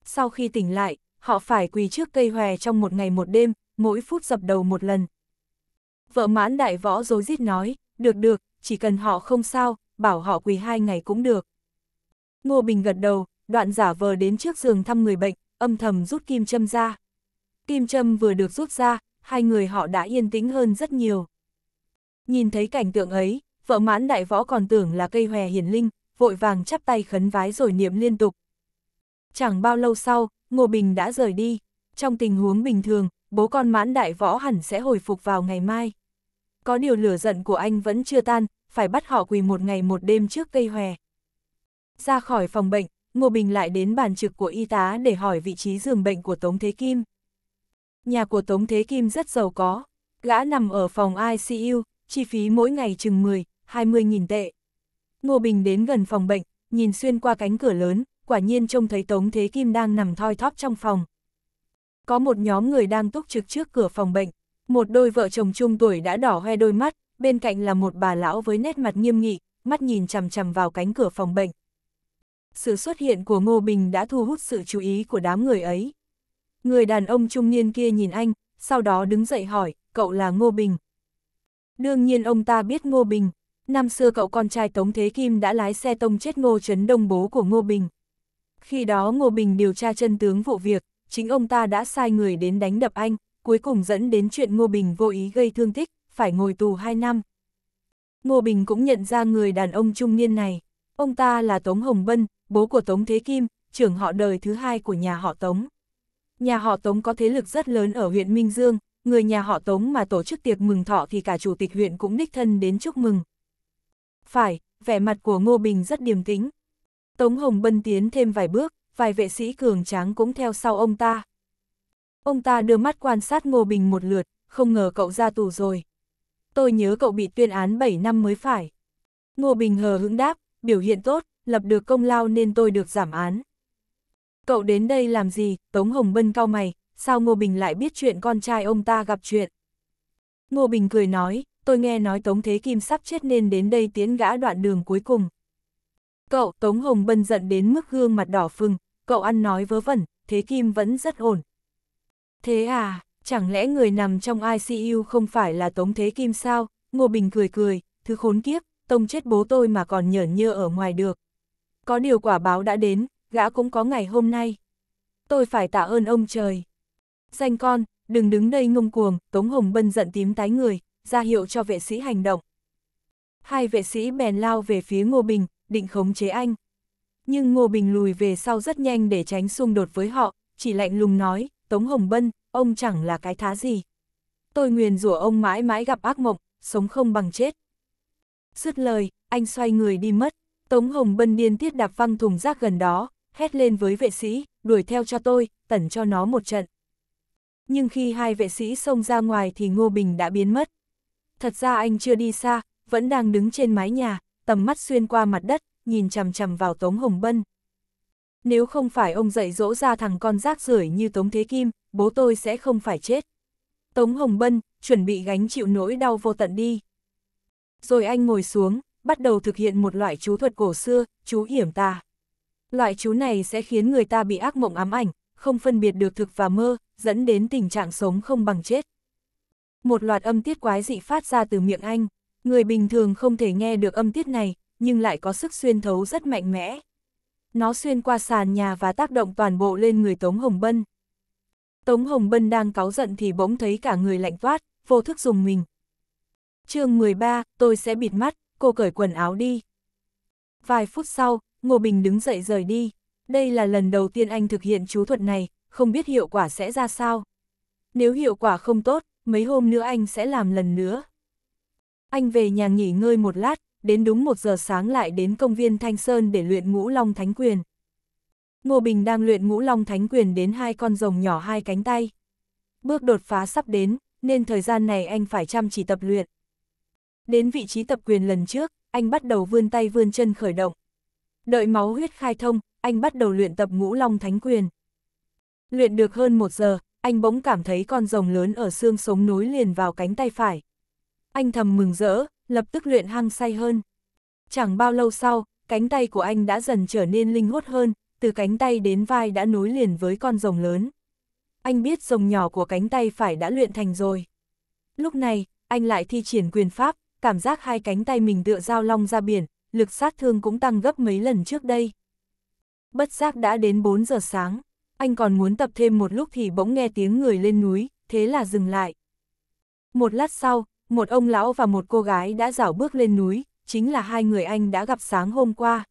Sau khi tỉnh lại, họ phải quỳ trước cây hòe trong một ngày một đêm, mỗi phút dập đầu một lần. Vợ mãn đại võ dối rít nói, được được, chỉ cần họ không sao, bảo họ quỳ hai ngày cũng được. Ngô Bình gật đầu, đoạn giả vờ đến trước giường thăm người bệnh, âm thầm rút kim châm ra. Kim châm vừa được rút ra, hai người họ đã yên tĩnh hơn rất nhiều. Nhìn thấy cảnh tượng ấy, vợ mãn đại võ còn tưởng là cây hòe hiển linh, vội vàng chắp tay khấn vái rồi niệm liên tục. Chẳng bao lâu sau, Ngô Bình đã rời đi. Trong tình huống bình thường, bố con mãn đại võ hẳn sẽ hồi phục vào ngày mai. Có điều lửa giận của anh vẫn chưa tan, phải bắt họ quỳ một ngày một đêm trước cây hòe. Ra khỏi phòng bệnh, Ngô Bình lại đến bàn trực của y tá để hỏi vị trí giường bệnh của Tống Thế Kim nhà của Tống Thế Kim rất giàu có. Gã nằm ở phòng ICU, chi phí mỗi ngày chừng 10, 20 nghìn tệ. Ngô Bình đến gần phòng bệnh, nhìn xuyên qua cánh cửa lớn, quả nhiên trông thấy Tống Thế Kim đang nằm thoi thóp trong phòng. Có một nhóm người đang túc trực trước cửa phòng bệnh, một đôi vợ chồng trung tuổi đã đỏ hoe đôi mắt, bên cạnh là một bà lão với nét mặt nghiêm nghị, mắt nhìn chằm chằm vào cánh cửa phòng bệnh. Sự xuất hiện của Ngô Bình đã thu hút sự chú ý của đám người ấy. Người đàn ông trung niên kia nhìn anh, sau đó đứng dậy hỏi, cậu là Ngô Bình. Đương nhiên ông ta biết Ngô Bình, năm xưa cậu con trai Tống Thế Kim đã lái xe tông chết Ngô Trấn Đông bố của Ngô Bình. Khi đó Ngô Bình điều tra chân tướng vụ việc, chính ông ta đã sai người đến đánh đập anh, cuối cùng dẫn đến chuyện Ngô Bình vô ý gây thương tích, phải ngồi tù 2 năm. Ngô Bình cũng nhận ra người đàn ông trung niên này. Ông ta là Tống Hồng Bân, bố của Tống Thế Kim, trưởng họ đời thứ hai của nhà họ Tống. Nhà họ Tống có thế lực rất lớn ở huyện Minh Dương, người nhà họ Tống mà tổ chức tiệc mừng thọ thì cả chủ tịch huyện cũng đích thân đến chúc mừng. Phải, vẻ mặt của Ngô Bình rất điềm tĩnh. Tống Hồng Bân tiến thêm vài bước, vài vệ sĩ cường tráng cũng theo sau ông ta. Ông ta đưa mắt quan sát Ngô Bình một lượt, không ngờ cậu ra tù rồi. Tôi nhớ cậu bị tuyên án 7 năm mới phải. Ngô Bình hờ hững đáp, biểu hiện tốt, lập được công lao nên tôi được giảm án. Cậu đến đây làm gì, Tống Hồng Bân cau mày, sao Ngô Bình lại biết chuyện con trai ông ta gặp chuyện? Ngô Bình cười nói, tôi nghe nói Tống Thế Kim sắp chết nên đến đây tiến gã đoạn đường cuối cùng. Cậu, Tống Hồng Bân giận đến mức gương mặt đỏ phừng, cậu ăn nói vớ vẩn, Thế Kim vẫn rất ổn. Thế à, chẳng lẽ người nằm trong ICU không phải là Tống Thế Kim sao? Ngô Bình cười cười, thứ khốn kiếp, tông chết bố tôi mà còn nhởn nhơ ở ngoài được. Có điều quả báo đã đến, gã cũng có ngày hôm nay. Tôi phải tạ ơn ông trời. Danh con, đừng đứng đây ngông cuồng, Tống Hồng Bân giận tím tái người, ra hiệu cho vệ sĩ hành động. Hai vệ sĩ bèn lao về phía Ngô Bình, định khống chế anh. Nhưng Ngô Bình lùi về sau rất nhanh để tránh xung đột với họ, chỉ lạnh lùng nói, Tống Hồng Bân, ông chẳng là cái thá gì. Tôi nguyền rủa ông mãi mãi gặp ác mộng, sống không bằng chết. Dứt lời, anh xoay người đi mất, Tống Hồng Bân điên tiết đạp văng thùng rác gần đó, hét lên với vệ sĩ, đuổi theo cho tôi, tẩn cho nó một trận. Nhưng khi hai vệ sĩ xông ra ngoài thì Ngô Bình đã biến mất. Thật ra anh chưa đi xa, vẫn đang đứng trên mái nhà, tầm mắt xuyên qua mặt đất, nhìn chằm chằm vào Tống Hồng Bân. Nếu không phải ông dạy dỗ ra thằng con rác rưởi như Tống Thế Kim, bố tôi sẽ không phải chết. Tống Hồng Bân, chuẩn bị gánh chịu nỗi đau vô tận đi. Rồi anh ngồi xuống, bắt đầu thực hiện một loại chú thuật cổ xưa, chú hiểm tà. Loại chú này sẽ khiến người ta bị ác mộng ám ảnh, không phân biệt được thực và mơ, dẫn đến tình trạng sống không bằng chết. Một loạt âm tiết quái dị phát ra từ miệng anh, người bình thường không thể nghe được âm tiết này, nhưng lại có sức xuyên thấu rất mạnh mẽ. Nó xuyên qua sàn nhà và tác động toàn bộ lên người Tống Hồng Bân. Tống Hồng Bân đang cáu giận thì bỗng thấy cả người lạnh toát, vô thức dùng mình. chương 13, tôi sẽ bịt mắt, cô cởi quần áo đi. Vài phút sau, Ngô Bình đứng dậy rời đi. Đây là lần đầu tiên anh thực hiện chú thuật này, không biết hiệu quả sẽ ra sao. Nếu hiệu quả không tốt, mấy hôm nữa anh sẽ làm lần nữa. Anh về nhà nghỉ ngơi một lát, đến đúng một giờ sáng lại đến công viên Thanh Sơn để luyện ngũ long thánh quyền. Ngô Bình đang luyện ngũ long thánh quyền đến hai con rồng nhỏ hai cánh tay. Bước đột phá sắp đến, nên thời gian này anh phải chăm chỉ tập luyện. Đến vị trí tập quyền lần trước, anh bắt đầu vươn tay vươn chân khởi động, Đợi máu huyết khai thông, anh bắt đầu luyện tập ngũ long thánh quyền. Luyện được hơn một giờ, anh bỗng cảm thấy con rồng lớn ở xương sống nối liền vào cánh tay phải. Anh thầm mừng rỡ, lập tức luyện hăng say hơn. Chẳng bao lâu sau, cánh tay của anh đã dần trở nên linh hốt hơn, từ cánh tay đến vai đã nối liền với con rồng lớn. Anh biết rồng nhỏ của cánh tay phải đã luyện thành rồi. Lúc này, anh lại thi triển quyền pháp, cảm giác hai cánh tay mình tựa dao long ra biển, lực sát thương cũng tăng gấp mấy lần trước đây. Bất giác đã đến 4 giờ sáng, anh còn muốn tập thêm một lúc thì bỗng nghe tiếng người lên núi, thế là dừng lại. Một lát sau, một ông lão và một cô gái đã dảo bước lên núi, chính là hai người anh đã gặp sáng hôm qua.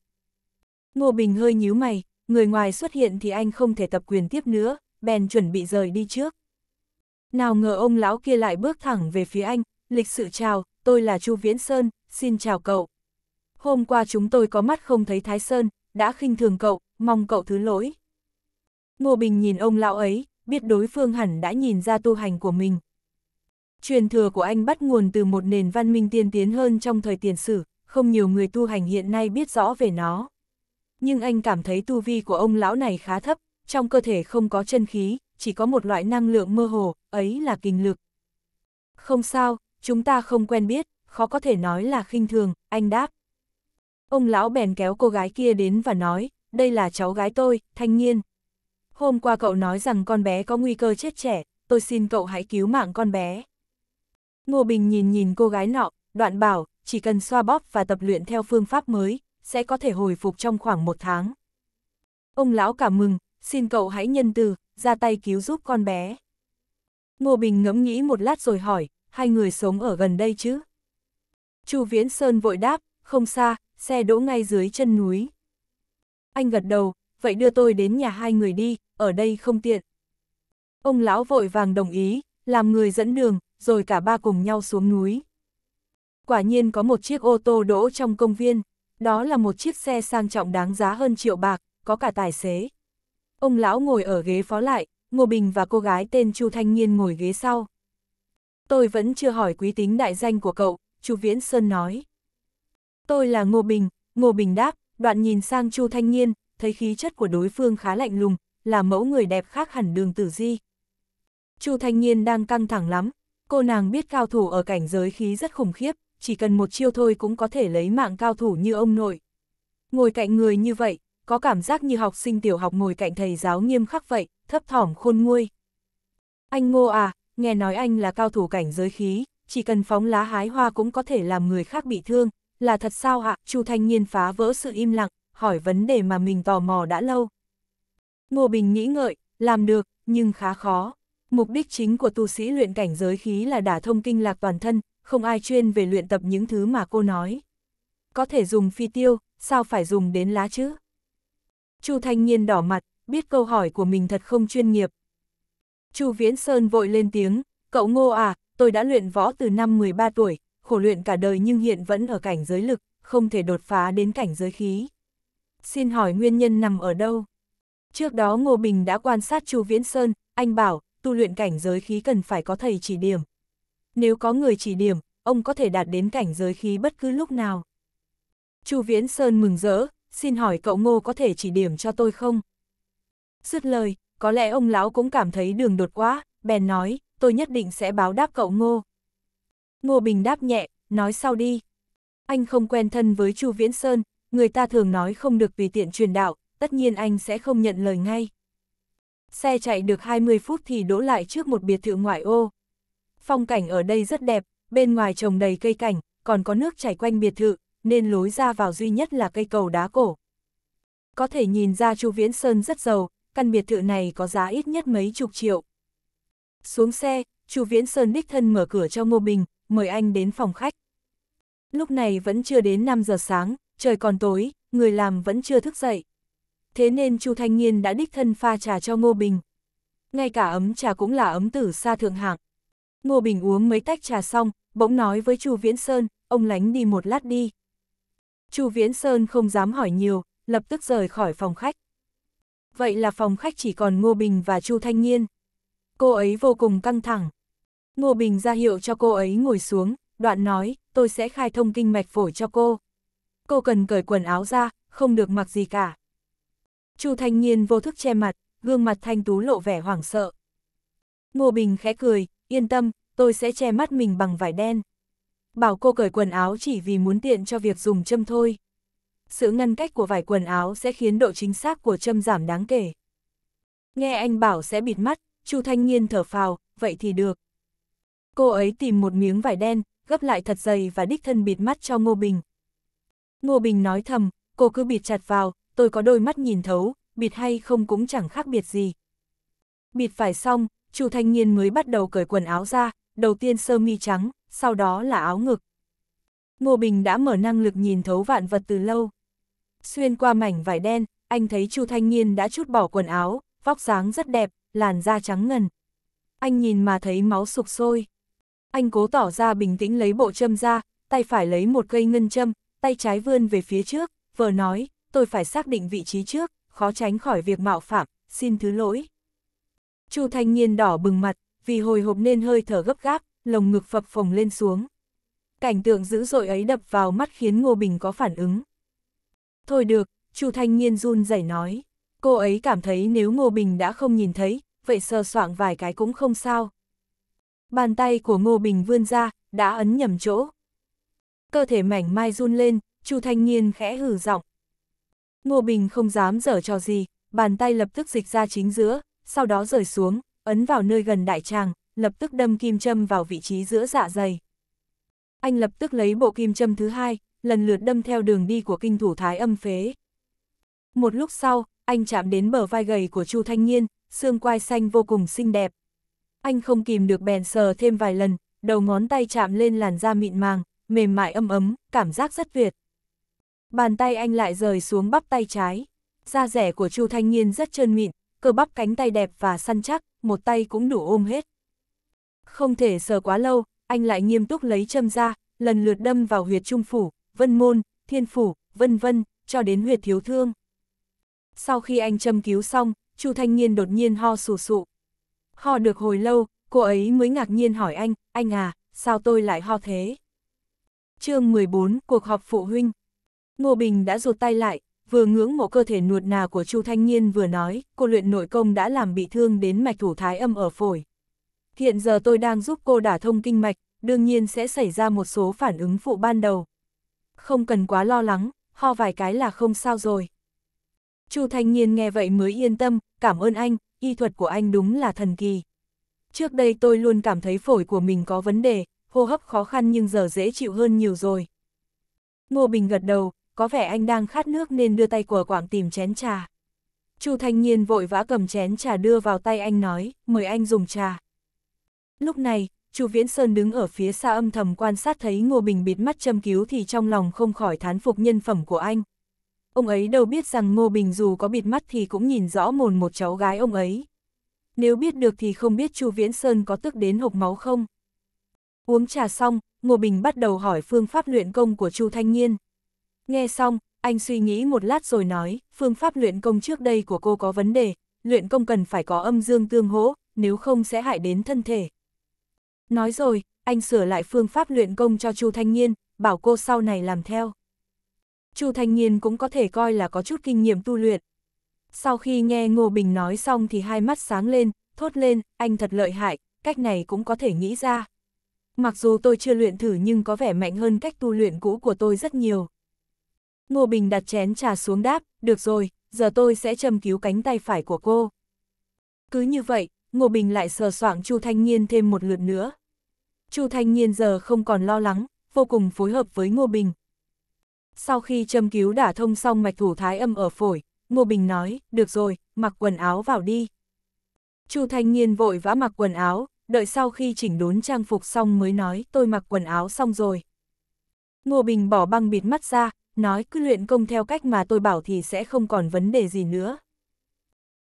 Ngô Bình hơi nhíu mày, người ngoài xuất hiện thì anh không thể tập quyền tiếp nữa, bèn chuẩn bị rời đi trước. Nào ngờ ông lão kia lại bước thẳng về phía anh, lịch sự chào, tôi là Chu Viễn Sơn, xin chào cậu hôm qua chúng tôi có mắt không thấy Thái Sơn, đã khinh thường cậu, mong cậu thứ lỗi. Ngô Bình nhìn ông lão ấy, biết đối phương hẳn đã nhìn ra tu hành của mình. Truyền thừa của anh bắt nguồn từ một nền văn minh tiên tiến hơn trong thời tiền sử, không nhiều người tu hành hiện nay biết rõ về nó. Nhưng anh cảm thấy tu vi của ông lão này khá thấp, trong cơ thể không có chân khí, chỉ có một loại năng lượng mơ hồ, ấy là kinh lực. Không sao, chúng ta không quen biết, khó có thể nói là khinh thường, anh đáp. Ông lão bèn kéo cô gái kia đến và nói, đây là cháu gái tôi, thanh niên. Hôm qua cậu nói rằng con bé có nguy cơ chết trẻ, tôi xin cậu hãy cứu mạng con bé. Ngô Bình nhìn nhìn cô gái nọ, đoạn bảo, chỉ cần xoa bóp và tập luyện theo phương pháp mới, sẽ có thể hồi phục trong khoảng một tháng. Ông lão cảm mừng, xin cậu hãy nhân từ, ra tay cứu giúp con bé. Ngô Bình ngẫm nghĩ một lát rồi hỏi, hai người sống ở gần đây chứ? Chu Viễn Sơn vội đáp, không xa, xe đỗ ngay dưới chân núi. Anh gật đầu, vậy đưa tôi đến nhà hai người đi, ở đây không tiện. Ông lão vội vàng đồng ý, làm người dẫn đường, rồi cả ba cùng nhau xuống núi. Quả nhiên có một chiếc ô tô đỗ trong công viên, đó là một chiếc xe sang trọng đáng giá hơn triệu bạc, có cả tài xế. Ông lão ngồi ở ghế phó lại, Ngô Bình và cô gái tên Chu Thanh Nhiên ngồi ghế sau. Tôi vẫn chưa hỏi quý tính đại danh của cậu, Chu Viễn Sơn nói. Tôi là Ngô Bình, Ngô Bình đáp, đoạn nhìn sang Chu Thanh Niên, thấy khí chất của đối phương khá lạnh lùng, là mẫu người đẹp khác hẳn đường tử di. Chu Thanh Niên đang căng thẳng lắm, cô nàng biết cao thủ ở cảnh giới khí rất khủng khiếp, chỉ cần một chiêu thôi cũng có thể lấy mạng cao thủ như ông nội. Ngồi cạnh người như vậy, có cảm giác như học sinh tiểu học ngồi cạnh thầy giáo nghiêm khắc vậy, thấp thỏm khôn nguôi. Anh Ngô à, nghe nói anh là cao thủ cảnh giới khí, chỉ cần phóng lá hái hoa cũng có thể làm người khác bị thương, là thật sao ạ? Chu Thanh Nhiên phá vỡ sự im lặng, hỏi vấn đề mà mình tò mò đã lâu. Ngô Bình nghĩ ngợi, làm được, nhưng khá khó. Mục đích chính của tu sĩ luyện cảnh giới khí là đả thông kinh lạc toàn thân, không ai chuyên về luyện tập những thứ mà cô nói. Có thể dùng phi tiêu, sao phải dùng đến lá chứ? Chu Thanh Nhiên đỏ mặt, biết câu hỏi của mình thật không chuyên nghiệp. Chu Viễn Sơn vội lên tiếng, cậu Ngô à, tôi đã luyện võ từ năm 13 tuổi, khổ luyện cả đời nhưng hiện vẫn ở cảnh giới lực, không thể đột phá đến cảnh giới khí. Xin hỏi nguyên nhân nằm ở đâu? Trước đó Ngô Bình đã quan sát Chu Viễn Sơn, anh bảo, tu luyện cảnh giới khí cần phải có thầy chỉ điểm. Nếu có người chỉ điểm, ông có thể đạt đến cảnh giới khí bất cứ lúc nào. Chu Viễn Sơn mừng rỡ, xin hỏi cậu Ngô có thể chỉ điểm cho tôi không? Dứt lời, có lẽ ông lão cũng cảm thấy đường đột quá, bèn nói, tôi nhất định sẽ báo đáp cậu Ngô, Ngô Bình đáp nhẹ, nói sau đi. Anh không quen thân với Chu Viễn Sơn, người ta thường nói không được vì tiện truyền đạo, tất nhiên anh sẽ không nhận lời ngay. Xe chạy được 20 phút thì đỗ lại trước một biệt thự ngoại ô. Phong cảnh ở đây rất đẹp, bên ngoài trồng đầy cây cảnh, còn có nước chảy quanh biệt thự, nên lối ra vào duy nhất là cây cầu đá cổ. Có thể nhìn ra Chu Viễn Sơn rất giàu, căn biệt thự này có giá ít nhất mấy chục triệu. Xuống xe, Chu Viễn Sơn đích thân mở cửa cho Ngô Bình, mời anh đến phòng khách. Lúc này vẫn chưa đến 5 giờ sáng, trời còn tối, người làm vẫn chưa thức dậy. Thế nên Chu Thanh Nghiên đã đích thân pha trà cho Ngô Bình. Ngay cả ấm trà cũng là ấm tử xa thượng hạng. Ngô Bình uống mấy tách trà xong, bỗng nói với Chu Viễn Sơn, ông lánh đi một lát đi. Chu Viễn Sơn không dám hỏi nhiều, lập tức rời khỏi phòng khách. Vậy là phòng khách chỉ còn Ngô Bình và Chu Thanh Nghiên. Cô ấy vô cùng căng thẳng, Ngô Bình ra hiệu cho cô ấy ngồi xuống, đoạn nói, tôi sẽ khai thông kinh mạch phổi cho cô. Cô cần cởi quần áo ra, không được mặc gì cả. Chu Thanh Nhiên vô thức che mặt, gương mặt thanh tú lộ vẻ hoảng sợ. Ngô Bình khẽ cười, yên tâm, tôi sẽ che mắt mình bằng vải đen. Bảo cô cởi quần áo chỉ vì muốn tiện cho việc dùng châm thôi. Sự ngăn cách của vải quần áo sẽ khiến độ chính xác của châm giảm đáng kể. Nghe anh bảo sẽ bịt mắt, Chu Thanh Nhiên thở phào, vậy thì được. Cô ấy tìm một miếng vải đen, gấp lại thật dày và đích thân bịt mắt cho Ngô Bình. Ngô Bình nói thầm, cô cứ bịt chặt vào, tôi có đôi mắt nhìn thấu, bịt hay không cũng chẳng khác biệt gì. Bịt phải xong, Chu Thanh Nghiên mới bắt đầu cởi quần áo ra, đầu tiên sơ mi trắng, sau đó là áo ngực. Ngô Bình đã mở năng lực nhìn thấu vạn vật từ lâu. Xuyên qua mảnh vải đen, anh thấy Chu Thanh Nghiên đã chút bỏ quần áo, vóc dáng rất đẹp, làn da trắng ngần. Anh nhìn mà thấy máu sục sôi. Anh cố tỏ ra bình tĩnh lấy bộ châm ra, tay phải lấy một cây ngân châm, tay trái vươn về phía trước, vờ nói, tôi phải xác định vị trí trước, khó tránh khỏi việc mạo phạm, xin thứ lỗi. Chu thanh niên đỏ bừng mặt, vì hồi hộp nên hơi thở gấp gáp, lồng ngực phập phồng lên xuống. Cảnh tượng dữ dội ấy đập vào mắt khiến Ngô Bình có phản ứng. Thôi được, Chu thanh niên run rẩy nói. Cô ấy cảm thấy nếu Ngô Bình đã không nhìn thấy, vậy sờ soạng vài cái cũng không sao. Bàn tay của Ngô Bình vươn ra, đã ấn nhầm chỗ. Cơ thể mảnh mai run lên, Chu Thanh Niên khẽ hử giọng. Ngô Bình không dám dở trò gì, bàn tay lập tức dịch ra chính giữa, sau đó rời xuống, ấn vào nơi gần đại tràng, lập tức đâm kim châm vào vị trí giữa dạ dày. Anh lập tức lấy bộ kim châm thứ hai, lần lượt đâm theo đường đi của kinh thủ thái âm phế. Một lúc sau, anh chạm đến bờ vai gầy của Chu Thanh Niên, xương quai xanh vô cùng xinh đẹp, anh không kìm được bèn sờ thêm vài lần, đầu ngón tay chạm lên làn da mịn màng, mềm mại âm ấm, cảm giác rất tuyệt. Bàn tay anh lại rời xuống bắp tay trái. Da rẻ của Chu Thanh Nghiên rất trơn mịn, cơ bắp cánh tay đẹp và săn chắc, một tay cũng đủ ôm hết. Không thể sờ quá lâu, anh lại nghiêm túc lấy châm ra, lần lượt đâm vào huyệt trung phủ, vân môn, thiên phủ, vân vân, cho đến huyệt thiếu thương. Sau khi anh châm cứu xong, Chu Thanh Nghiên đột nhiên ho sù sụ, Ho được hồi lâu, cô ấy mới ngạc nhiên hỏi anh, anh à, sao tôi lại ho thế? chương 14, cuộc họp phụ huynh. Ngô Bình đã rụt tay lại, vừa ngưỡng mộ cơ thể nuột nà của Chu Thanh Niên vừa nói, cô luyện nội công đã làm bị thương đến mạch thủ thái âm ở phổi. Hiện giờ tôi đang giúp cô đả thông kinh mạch, đương nhiên sẽ xảy ra một số phản ứng phụ ban đầu. Không cần quá lo lắng, ho vài cái là không sao rồi. Chu Thanh Niên nghe vậy mới yên tâm, cảm ơn anh, y thuật của anh đúng là thần kỳ. Trước đây tôi luôn cảm thấy phổi của mình có vấn đề, hô hấp khó khăn nhưng giờ dễ chịu hơn nhiều rồi. Ngô Bình gật đầu, có vẻ anh đang khát nước nên đưa tay của quảng tìm chén trà. Chu Thanh Nhiên vội vã cầm chén trà đưa vào tay anh nói, mời anh dùng trà. Lúc này, Chu Viễn Sơn đứng ở phía xa âm thầm quan sát thấy Ngô Bình bịt mắt châm cứu thì trong lòng không khỏi thán phục nhân phẩm của anh ông ấy đâu biết rằng Ngô Bình dù có bịt mắt thì cũng nhìn rõ mồn một cháu gái ông ấy. Nếu biết được thì không biết Chu Viễn Sơn có tức đến hộc máu không? Uống trà xong, Ngô Bình bắt đầu hỏi phương pháp luyện công của Chu Thanh Nhiên. Nghe xong, anh suy nghĩ một lát rồi nói, phương pháp luyện công trước đây của cô có vấn đề, luyện công cần phải có âm dương tương hỗ, nếu không sẽ hại đến thân thể. Nói rồi, anh sửa lại phương pháp luyện công cho Chu Thanh Nhiên, bảo cô sau này làm theo. Chu Thanh Nhiên cũng có thể coi là có chút kinh nghiệm tu luyện. Sau khi nghe Ngô Bình nói xong thì hai mắt sáng lên, thốt lên, anh thật lợi hại, cách này cũng có thể nghĩ ra. Mặc dù tôi chưa luyện thử nhưng có vẻ mạnh hơn cách tu luyện cũ của tôi rất nhiều. Ngô Bình đặt chén trà xuống đáp, được rồi, giờ tôi sẽ châm cứu cánh tay phải của cô. Cứ như vậy, Ngô Bình lại sờ soạng Chu Thanh Nhiên thêm một lượt nữa. Chu Thanh Nhiên giờ không còn lo lắng, vô cùng phối hợp với Ngô Bình, sau khi châm cứu đả thông xong mạch thủ thái âm ở phổi, Ngô Bình nói, được rồi, mặc quần áo vào đi. Chu Thanh Nghiên vội vã mặc quần áo, đợi sau khi chỉnh đốn trang phục xong mới nói, tôi mặc quần áo xong rồi. Ngô Bình bỏ băng bịt mắt ra, nói cứ luyện công theo cách mà tôi bảo thì sẽ không còn vấn đề gì nữa.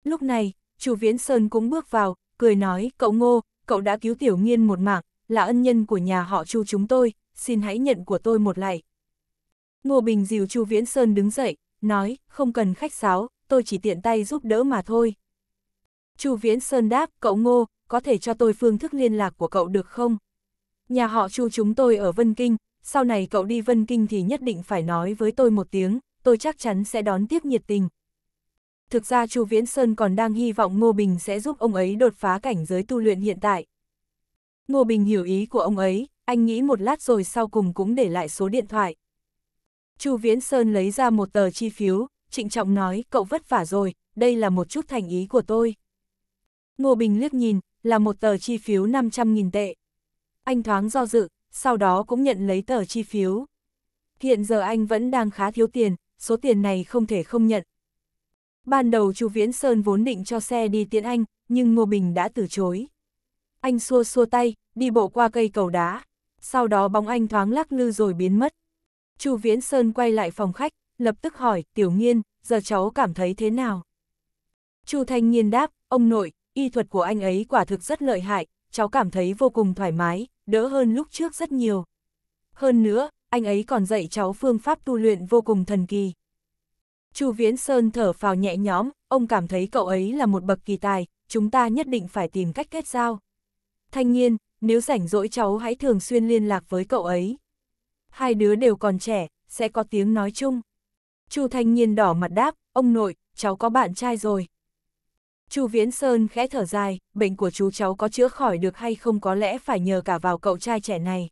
Lúc này, Chu Viễn Sơn cũng bước vào, cười nói, cậu Ngô, cậu đã cứu Tiểu Nghiên một mạng, là ân nhân của nhà họ Chu chúng tôi, xin hãy nhận của tôi một lại, Ngô Bình dìu Chu Viễn Sơn đứng dậy, nói, không cần khách sáo, tôi chỉ tiện tay giúp đỡ mà thôi. Chu Viễn Sơn đáp, cậu Ngô, có thể cho tôi phương thức liên lạc của cậu được không? Nhà họ Chu chúng tôi ở Vân Kinh, sau này cậu đi Vân Kinh thì nhất định phải nói với tôi một tiếng, tôi chắc chắn sẽ đón tiếp nhiệt tình. Thực ra Chu Viễn Sơn còn đang hy vọng Ngô Bình sẽ giúp ông ấy đột phá cảnh giới tu luyện hiện tại. Ngô Bình hiểu ý của ông ấy, anh nghĩ một lát rồi sau cùng cũng để lại số điện thoại. Chu Viễn Sơn lấy ra một tờ chi phiếu, trịnh trọng nói, cậu vất vả rồi, đây là một chút thành ý của tôi. Ngô Bình liếc nhìn, là một tờ chi phiếu 500.000 tệ. Anh thoáng do dự, sau đó cũng nhận lấy tờ chi phiếu. Hiện giờ anh vẫn đang khá thiếu tiền, số tiền này không thể không nhận. Ban đầu Chu Viễn Sơn vốn định cho xe đi tiễn anh, nhưng Ngô Bình đã từ chối. Anh xua xua tay, đi bộ qua cây cầu đá. Sau đó bóng anh thoáng lắc lư rồi biến mất. Chu Viễn Sơn quay lại phòng khách, lập tức hỏi, tiểu nghiên, giờ cháu cảm thấy thế nào? Chu Thanh Nhiên đáp, ông nội, y thuật của anh ấy quả thực rất lợi hại, cháu cảm thấy vô cùng thoải mái, đỡ hơn lúc trước rất nhiều. Hơn nữa, anh ấy còn dạy cháu phương pháp tu luyện vô cùng thần kỳ. Chu Viễn Sơn thở phào nhẹ nhõm, ông cảm thấy cậu ấy là một bậc kỳ tài, chúng ta nhất định phải tìm cách kết giao. Thanh Nhiên, nếu rảnh rỗi cháu hãy thường xuyên liên lạc với cậu ấy hai đứa đều còn trẻ, sẽ có tiếng nói chung. Chu Thanh Nhiên đỏ mặt đáp, ông nội, cháu có bạn trai rồi. Chu Viễn Sơn khẽ thở dài, bệnh của chú cháu có chữa khỏi được hay không có lẽ phải nhờ cả vào cậu trai trẻ này.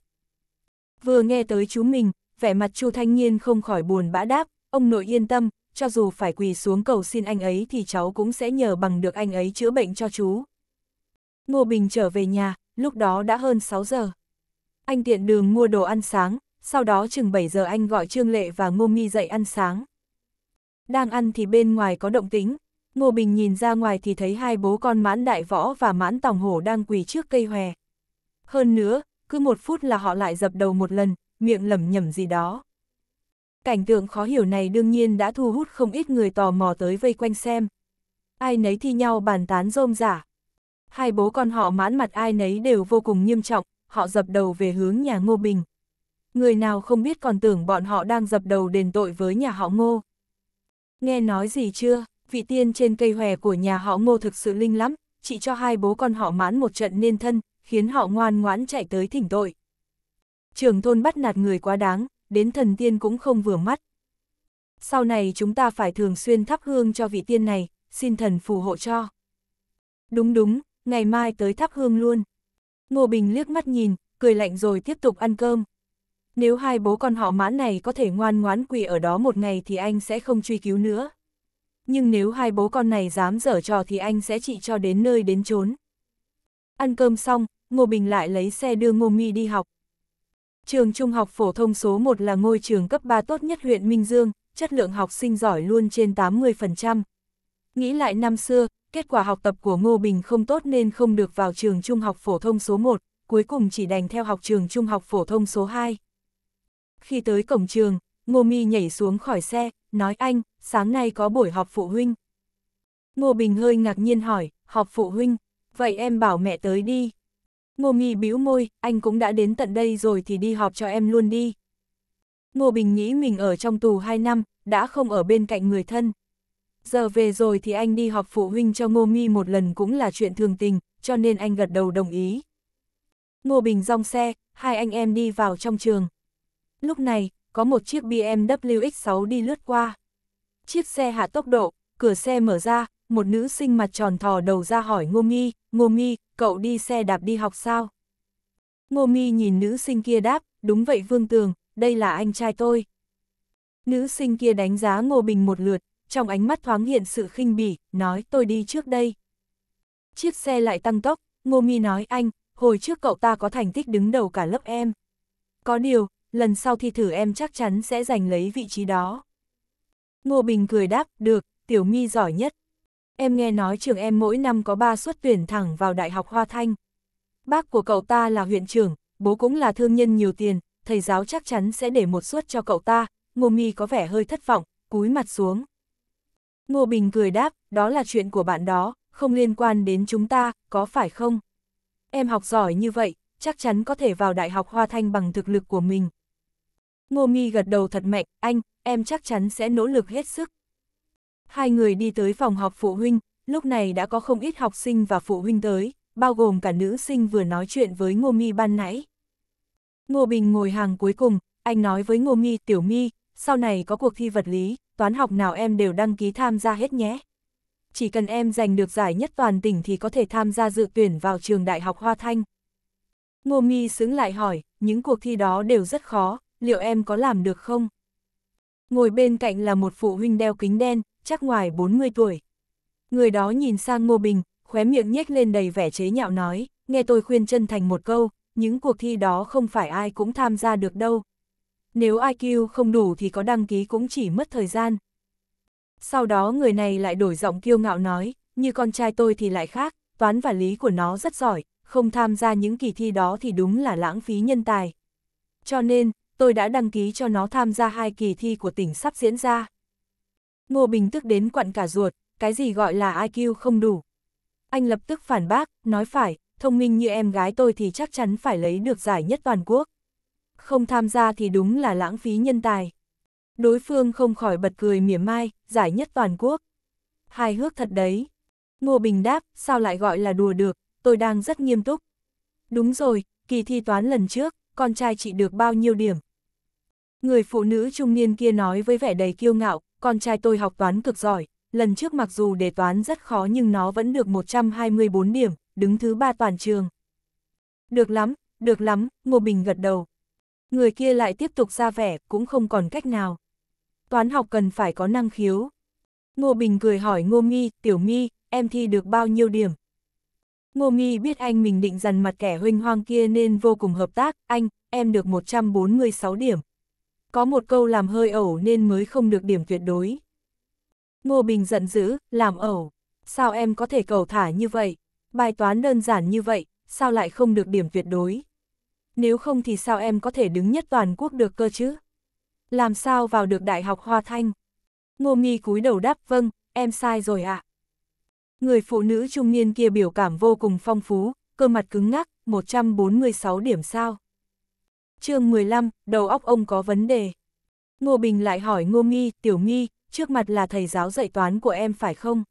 Vừa nghe tới chú mình, vẻ mặt Chu Thanh Nhiên không khỏi buồn bã đáp, ông nội yên tâm, cho dù phải quỳ xuống cầu xin anh ấy thì cháu cũng sẽ nhờ bằng được anh ấy chữa bệnh cho chú. Ngô Bình trở về nhà, lúc đó đã hơn 6 giờ. Anh tiện đường mua đồ ăn sáng, sau đó chừng 7 giờ anh gọi Trương Lệ và Ngô Nghi dậy ăn sáng. Đang ăn thì bên ngoài có động tính, Ngô Bình nhìn ra ngoài thì thấy hai bố con mãn đại võ và mãn tòng hổ đang quỳ trước cây hòe. Hơn nữa, cứ một phút là họ lại dập đầu một lần, miệng lẩm nhẩm gì đó. Cảnh tượng khó hiểu này đương nhiên đã thu hút không ít người tò mò tới vây quanh xem. Ai nấy thi nhau bàn tán rôm giả. Hai bố con họ mãn mặt ai nấy đều vô cùng nghiêm trọng, họ dập đầu về hướng nhà Ngô Bình người nào không biết còn tưởng bọn họ đang dập đầu đền tội với nhà họ ngô. Nghe nói gì chưa, vị tiên trên cây hòe của nhà họ ngô thực sự linh lắm, chỉ cho hai bố con họ mãn một trận nên thân, khiến họ ngoan ngoãn chạy tới thỉnh tội. Trường thôn bắt nạt người quá đáng, đến thần tiên cũng không vừa mắt. Sau này chúng ta phải thường xuyên thắp hương cho vị tiên này, xin thần phù hộ cho. Đúng đúng, ngày mai tới thắp hương luôn. Ngô Bình liếc mắt nhìn, cười lạnh rồi tiếp tục ăn cơm nếu hai bố con họ mãn này có thể ngoan ngoãn quỳ ở đó một ngày thì anh sẽ không truy cứu nữa. Nhưng nếu hai bố con này dám dở trò thì anh sẽ trị cho đến nơi đến chốn. Ăn cơm xong, Ngô Bình lại lấy xe đưa Ngô Mi đi học. Trường trung học phổ thông số 1 là ngôi trường cấp 3 tốt nhất huyện Minh Dương, chất lượng học sinh giỏi luôn trên 80%. Nghĩ lại năm xưa, kết quả học tập của Ngô Bình không tốt nên không được vào trường trung học phổ thông số 1, cuối cùng chỉ đành theo học trường trung học phổ thông số 2. Khi tới cổng trường, Ngô Mi nhảy xuống khỏi xe, nói anh, sáng nay có buổi họp phụ huynh. Ngô Bình hơi ngạc nhiên hỏi, họp phụ huynh, vậy em bảo mẹ tới đi. Ngô Mi bĩu môi, anh cũng đã đến tận đây rồi thì đi họp cho em luôn đi. Ngô Bình nghĩ mình ở trong tù 2 năm, đã không ở bên cạnh người thân. Giờ về rồi thì anh đi họp phụ huynh cho Ngô Mi một lần cũng là chuyện thường tình, cho nên anh gật đầu đồng ý. Ngô Bình rong xe, hai anh em đi vào trong trường. Lúc này, có một chiếc BMW X6 đi lướt qua. Chiếc xe hạ tốc độ, cửa xe mở ra, một nữ sinh mặt tròn thò đầu ra hỏi Ngô Mi, Ngô Mi, cậu đi xe đạp đi học sao? Ngô Mi nhìn nữ sinh kia đáp, đúng vậy Vương Tường, đây là anh trai tôi. Nữ sinh kia đánh giá Ngô Bình một lượt, trong ánh mắt thoáng hiện sự khinh bỉ, nói tôi đi trước đây. Chiếc xe lại tăng tốc, Ngô Mi nói anh, hồi trước cậu ta có thành tích đứng đầu cả lớp em. Có điều, lần sau thi thử em chắc chắn sẽ giành lấy vị trí đó. Ngô Bình cười đáp, được, Tiểu My giỏi nhất. Em nghe nói trường em mỗi năm có ba suất tuyển thẳng vào Đại học Hoa Thanh. Bác của cậu ta là huyện trưởng, bố cũng là thương nhân nhiều tiền, thầy giáo chắc chắn sẽ để một suất cho cậu ta, Ngô Mi có vẻ hơi thất vọng, cúi mặt xuống. Ngô Bình cười đáp, đó là chuyện của bạn đó, không liên quan đến chúng ta, có phải không? Em học giỏi như vậy, chắc chắn có thể vào Đại học Hoa Thanh bằng thực lực của mình, Ngô Mi gật đầu thật mạnh, anh, em chắc chắn sẽ nỗ lực hết sức. Hai người đi tới phòng học phụ huynh, lúc này đã có không ít học sinh và phụ huynh tới, bao gồm cả nữ sinh vừa nói chuyện với Ngô Mi ban nãy. Ngô Bình ngồi hàng cuối cùng, anh nói với Ngô Mi, Tiểu Mi, sau này có cuộc thi vật lý, toán học nào em đều đăng ký tham gia hết nhé. Chỉ cần em giành được giải nhất toàn tỉnh thì có thể tham gia dự tuyển vào trường Đại học Hoa Thanh. Ngô Mi sướng lại hỏi, những cuộc thi đó đều rất khó, liệu em có làm được không? Ngồi bên cạnh là một phụ huynh đeo kính đen, chắc ngoài 40 tuổi. Người đó nhìn sang Ngô Bình, khóe miệng nhếch lên đầy vẻ chế nhạo nói, nghe tôi khuyên chân thành một câu, những cuộc thi đó không phải ai cũng tham gia được đâu. Nếu IQ không đủ thì có đăng ký cũng chỉ mất thời gian. Sau đó người này lại đổi giọng kiêu ngạo nói, như con trai tôi thì lại khác, toán và lý của nó rất giỏi, không tham gia những kỳ thi đó thì đúng là lãng phí nhân tài. Cho nên, tôi đã đăng ký cho nó tham gia hai kỳ thi của tỉnh sắp diễn ra. Ngô Bình tức đến quặn cả ruột, cái gì gọi là IQ không đủ. Anh lập tức phản bác, nói phải, thông minh như em gái tôi thì chắc chắn phải lấy được giải nhất toàn quốc. Không tham gia thì đúng là lãng phí nhân tài. Đối phương không khỏi bật cười mỉa mai, giải nhất toàn quốc. Hài hước thật đấy. Ngô Bình đáp, sao lại gọi là đùa được, tôi đang rất nghiêm túc. Đúng rồi, kỳ thi toán lần trước, con trai chị được bao nhiêu điểm. Người phụ nữ trung niên kia nói với vẻ đầy kiêu ngạo, con trai tôi học toán cực giỏi, lần trước mặc dù đề toán rất khó nhưng nó vẫn được 124 điểm, đứng thứ ba toàn trường. Được lắm, được lắm, Ngô Bình gật đầu. Người kia lại tiếp tục ra vẻ, cũng không còn cách nào. Toán học cần phải có năng khiếu. Ngô Bình cười hỏi Ngô Mi, Tiểu Mi, em thi được bao nhiêu điểm? Ngô Nghi biết anh mình định dằn mặt kẻ huynh hoang kia nên vô cùng hợp tác, anh, em được 146 điểm. Có một câu làm hơi ẩu nên mới không được điểm tuyệt đối. Ngô Bình giận dữ, làm ẩu. Sao em có thể cầu thả như vậy? Bài toán đơn giản như vậy, sao lại không được điểm tuyệt đối? Nếu không thì sao em có thể đứng nhất toàn quốc được cơ chứ? Làm sao vào được Đại học Hoa Thanh? Ngô Nghi cúi đầu đáp vâng, em sai rồi ạ. À? Người phụ nữ trung niên kia biểu cảm vô cùng phong phú, cơ mặt cứng ngắc, 146 điểm sao. chương 15, đầu óc ông có vấn đề. Ngô Bình lại hỏi Ngô Mi, Tiểu Mi, trước mặt là thầy giáo dạy toán của em phải không?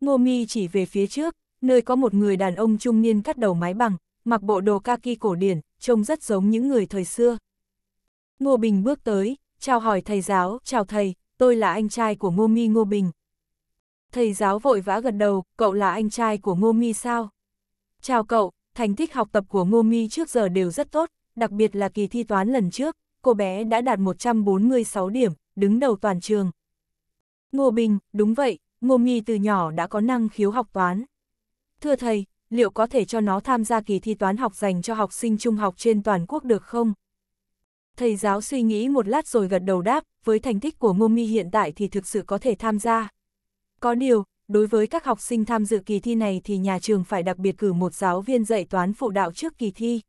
Ngô Mi chỉ về phía trước, nơi có một người đàn ông trung niên cắt đầu mái bằng, mặc bộ đồ kaki cổ điển, trông rất giống những người thời xưa. Ngô Bình bước tới, chào hỏi thầy giáo, chào thầy, tôi là anh trai của Ngô Mi Ngô Bình thầy giáo vội vã gật đầu, cậu là anh trai của Ngô Mi sao? Chào cậu, thành tích học tập của Ngô Mi trước giờ đều rất tốt, đặc biệt là kỳ thi toán lần trước, cô bé đã đạt 146 điểm, đứng đầu toàn trường. Ngô Bình, đúng vậy, Ngô Mi từ nhỏ đã có năng khiếu học toán. Thưa thầy, liệu có thể cho nó tham gia kỳ thi toán học dành cho học sinh trung học trên toàn quốc được không? Thầy giáo suy nghĩ một lát rồi gật đầu đáp, với thành tích của Ngô Mi hiện tại thì thực sự có thể tham gia. Có điều, đối với các học sinh tham dự kỳ thi này thì nhà trường phải đặc biệt cử một giáo viên dạy toán phụ đạo trước kỳ thi.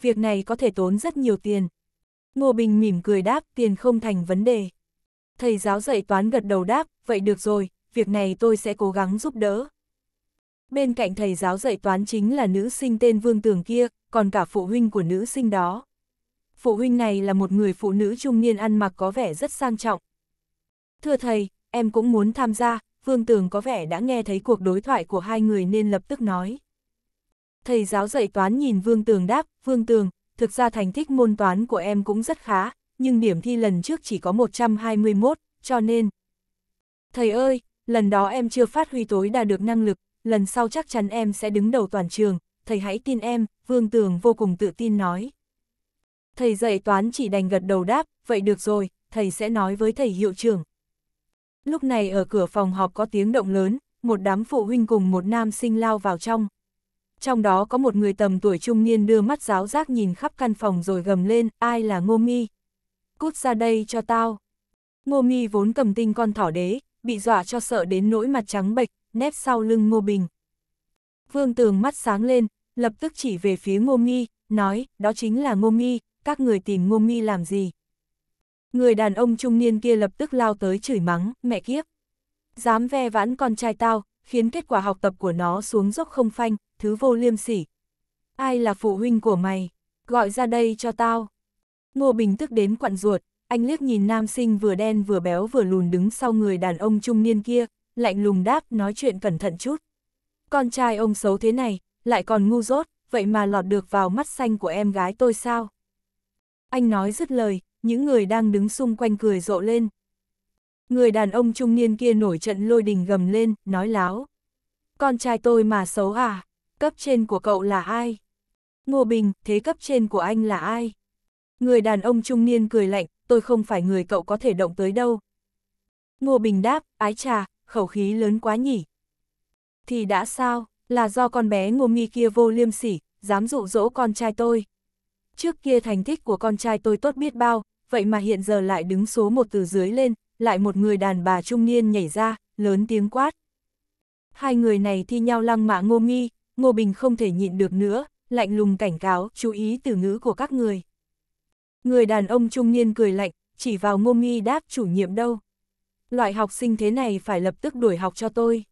Việc này có thể tốn rất nhiều tiền. Ngô Bình mỉm cười đáp tiền không thành vấn đề. Thầy giáo dạy toán gật đầu đáp, vậy được rồi, việc này tôi sẽ cố gắng giúp đỡ. Bên cạnh thầy giáo dạy toán chính là nữ sinh tên Vương Tường kia, còn cả phụ huynh của nữ sinh đó. Phụ huynh này là một người phụ nữ trung niên ăn mặc có vẻ rất sang trọng. Thưa thầy, em cũng muốn tham gia, Vương Tường có vẻ đã nghe thấy cuộc đối thoại của hai người nên lập tức nói. Thầy giáo dạy toán nhìn Vương Tường đáp, Vương Tường, thực ra thành tích môn toán của em cũng rất khá, nhưng điểm thi lần trước chỉ có 121, cho nên... Thầy ơi, lần đó em chưa phát huy tối đa được năng lực, lần sau chắc chắn em sẽ đứng đầu toàn trường, thầy hãy tin em, Vương Tường vô cùng tự tin nói. Thầy dạy toán chỉ đành gật đầu đáp, vậy được rồi, thầy sẽ nói với thầy hiệu trưởng, Lúc này ở cửa phòng họp có tiếng động lớn, một đám phụ huynh cùng một nam sinh lao vào trong. Trong đó có một người tầm tuổi trung niên đưa mắt giáo giác nhìn khắp căn phòng rồi gầm lên, ai là Ngô Mi? Cút ra đây cho tao. Ngô Mi vốn cầm tinh con thỏ đế, bị dọa cho sợ đến nỗi mặt trắng bệch, nép sau lưng Ngô Bình. Vương Tường mắt sáng lên, lập tức chỉ về phía Ngô Mi, nói, đó chính là Ngô Mi, các người tìm Ngô Mi làm gì? Người đàn ông trung niên kia lập tức lao tới chửi mắng, mẹ kiếp. Dám ve vãn con trai tao, khiến kết quả học tập của nó xuống dốc không phanh, thứ vô liêm sỉ. Ai là phụ huynh của mày? Gọi ra đây cho tao. Ngô Bình tức đến quặn ruột, anh liếc nhìn nam sinh vừa đen vừa béo vừa lùn đứng sau người đàn ông trung niên kia, lạnh lùng đáp nói chuyện cẩn thận chút. Con trai ông xấu thế này, lại còn ngu dốt, vậy mà lọt được vào mắt xanh của em gái tôi sao? Anh nói dứt lời, những người đang đứng xung quanh cười rộ lên. Người đàn ông trung niên kia nổi trận lôi đình gầm lên, nói láo. Con trai tôi mà xấu à? Cấp trên của cậu là ai? Ngô Bình, thế cấp trên của anh là ai? Người đàn ông trung niên cười lạnh, tôi không phải người cậu có thể động tới đâu. Ngô Bình đáp, ái trà, khẩu khí lớn quá nhỉ. Thì đã sao, là do con bé ngô mi kia vô liêm sỉ, dám dụ dỗ con trai tôi. Trước kia thành tích của con trai tôi tốt biết bao, vậy mà hiện giờ lại đứng số một từ dưới lên, lại một người đàn bà trung niên nhảy ra, lớn tiếng quát. Hai người này thi nhau lăng mạ ngô nghi, ngô bình không thể nhịn được nữa, lạnh lùng cảnh cáo, chú ý từ ngữ của các người. Người đàn ông trung niên cười lạnh, chỉ vào ngô nghi đáp chủ nhiệm đâu. Loại học sinh thế này phải lập tức đuổi học cho tôi.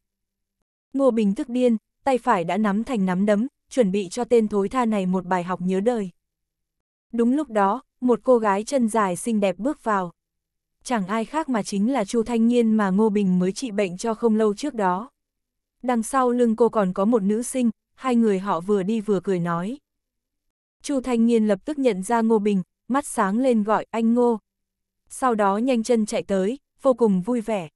Ngô bình tức điên, tay phải đã nắm thành nắm đấm, chuẩn bị cho tên thối tha này một bài học nhớ đời. Đúng lúc đó, một cô gái chân dài xinh đẹp bước vào. Chẳng ai khác mà chính là Chu Thanh Nhiên mà Ngô Bình mới trị bệnh cho không lâu trước đó. Đằng sau lưng cô còn có một nữ sinh, hai người họ vừa đi vừa cười nói. Chu Thanh Nhiên lập tức nhận ra Ngô Bình, mắt sáng lên gọi anh Ngô. Sau đó nhanh chân chạy tới, vô cùng vui vẻ.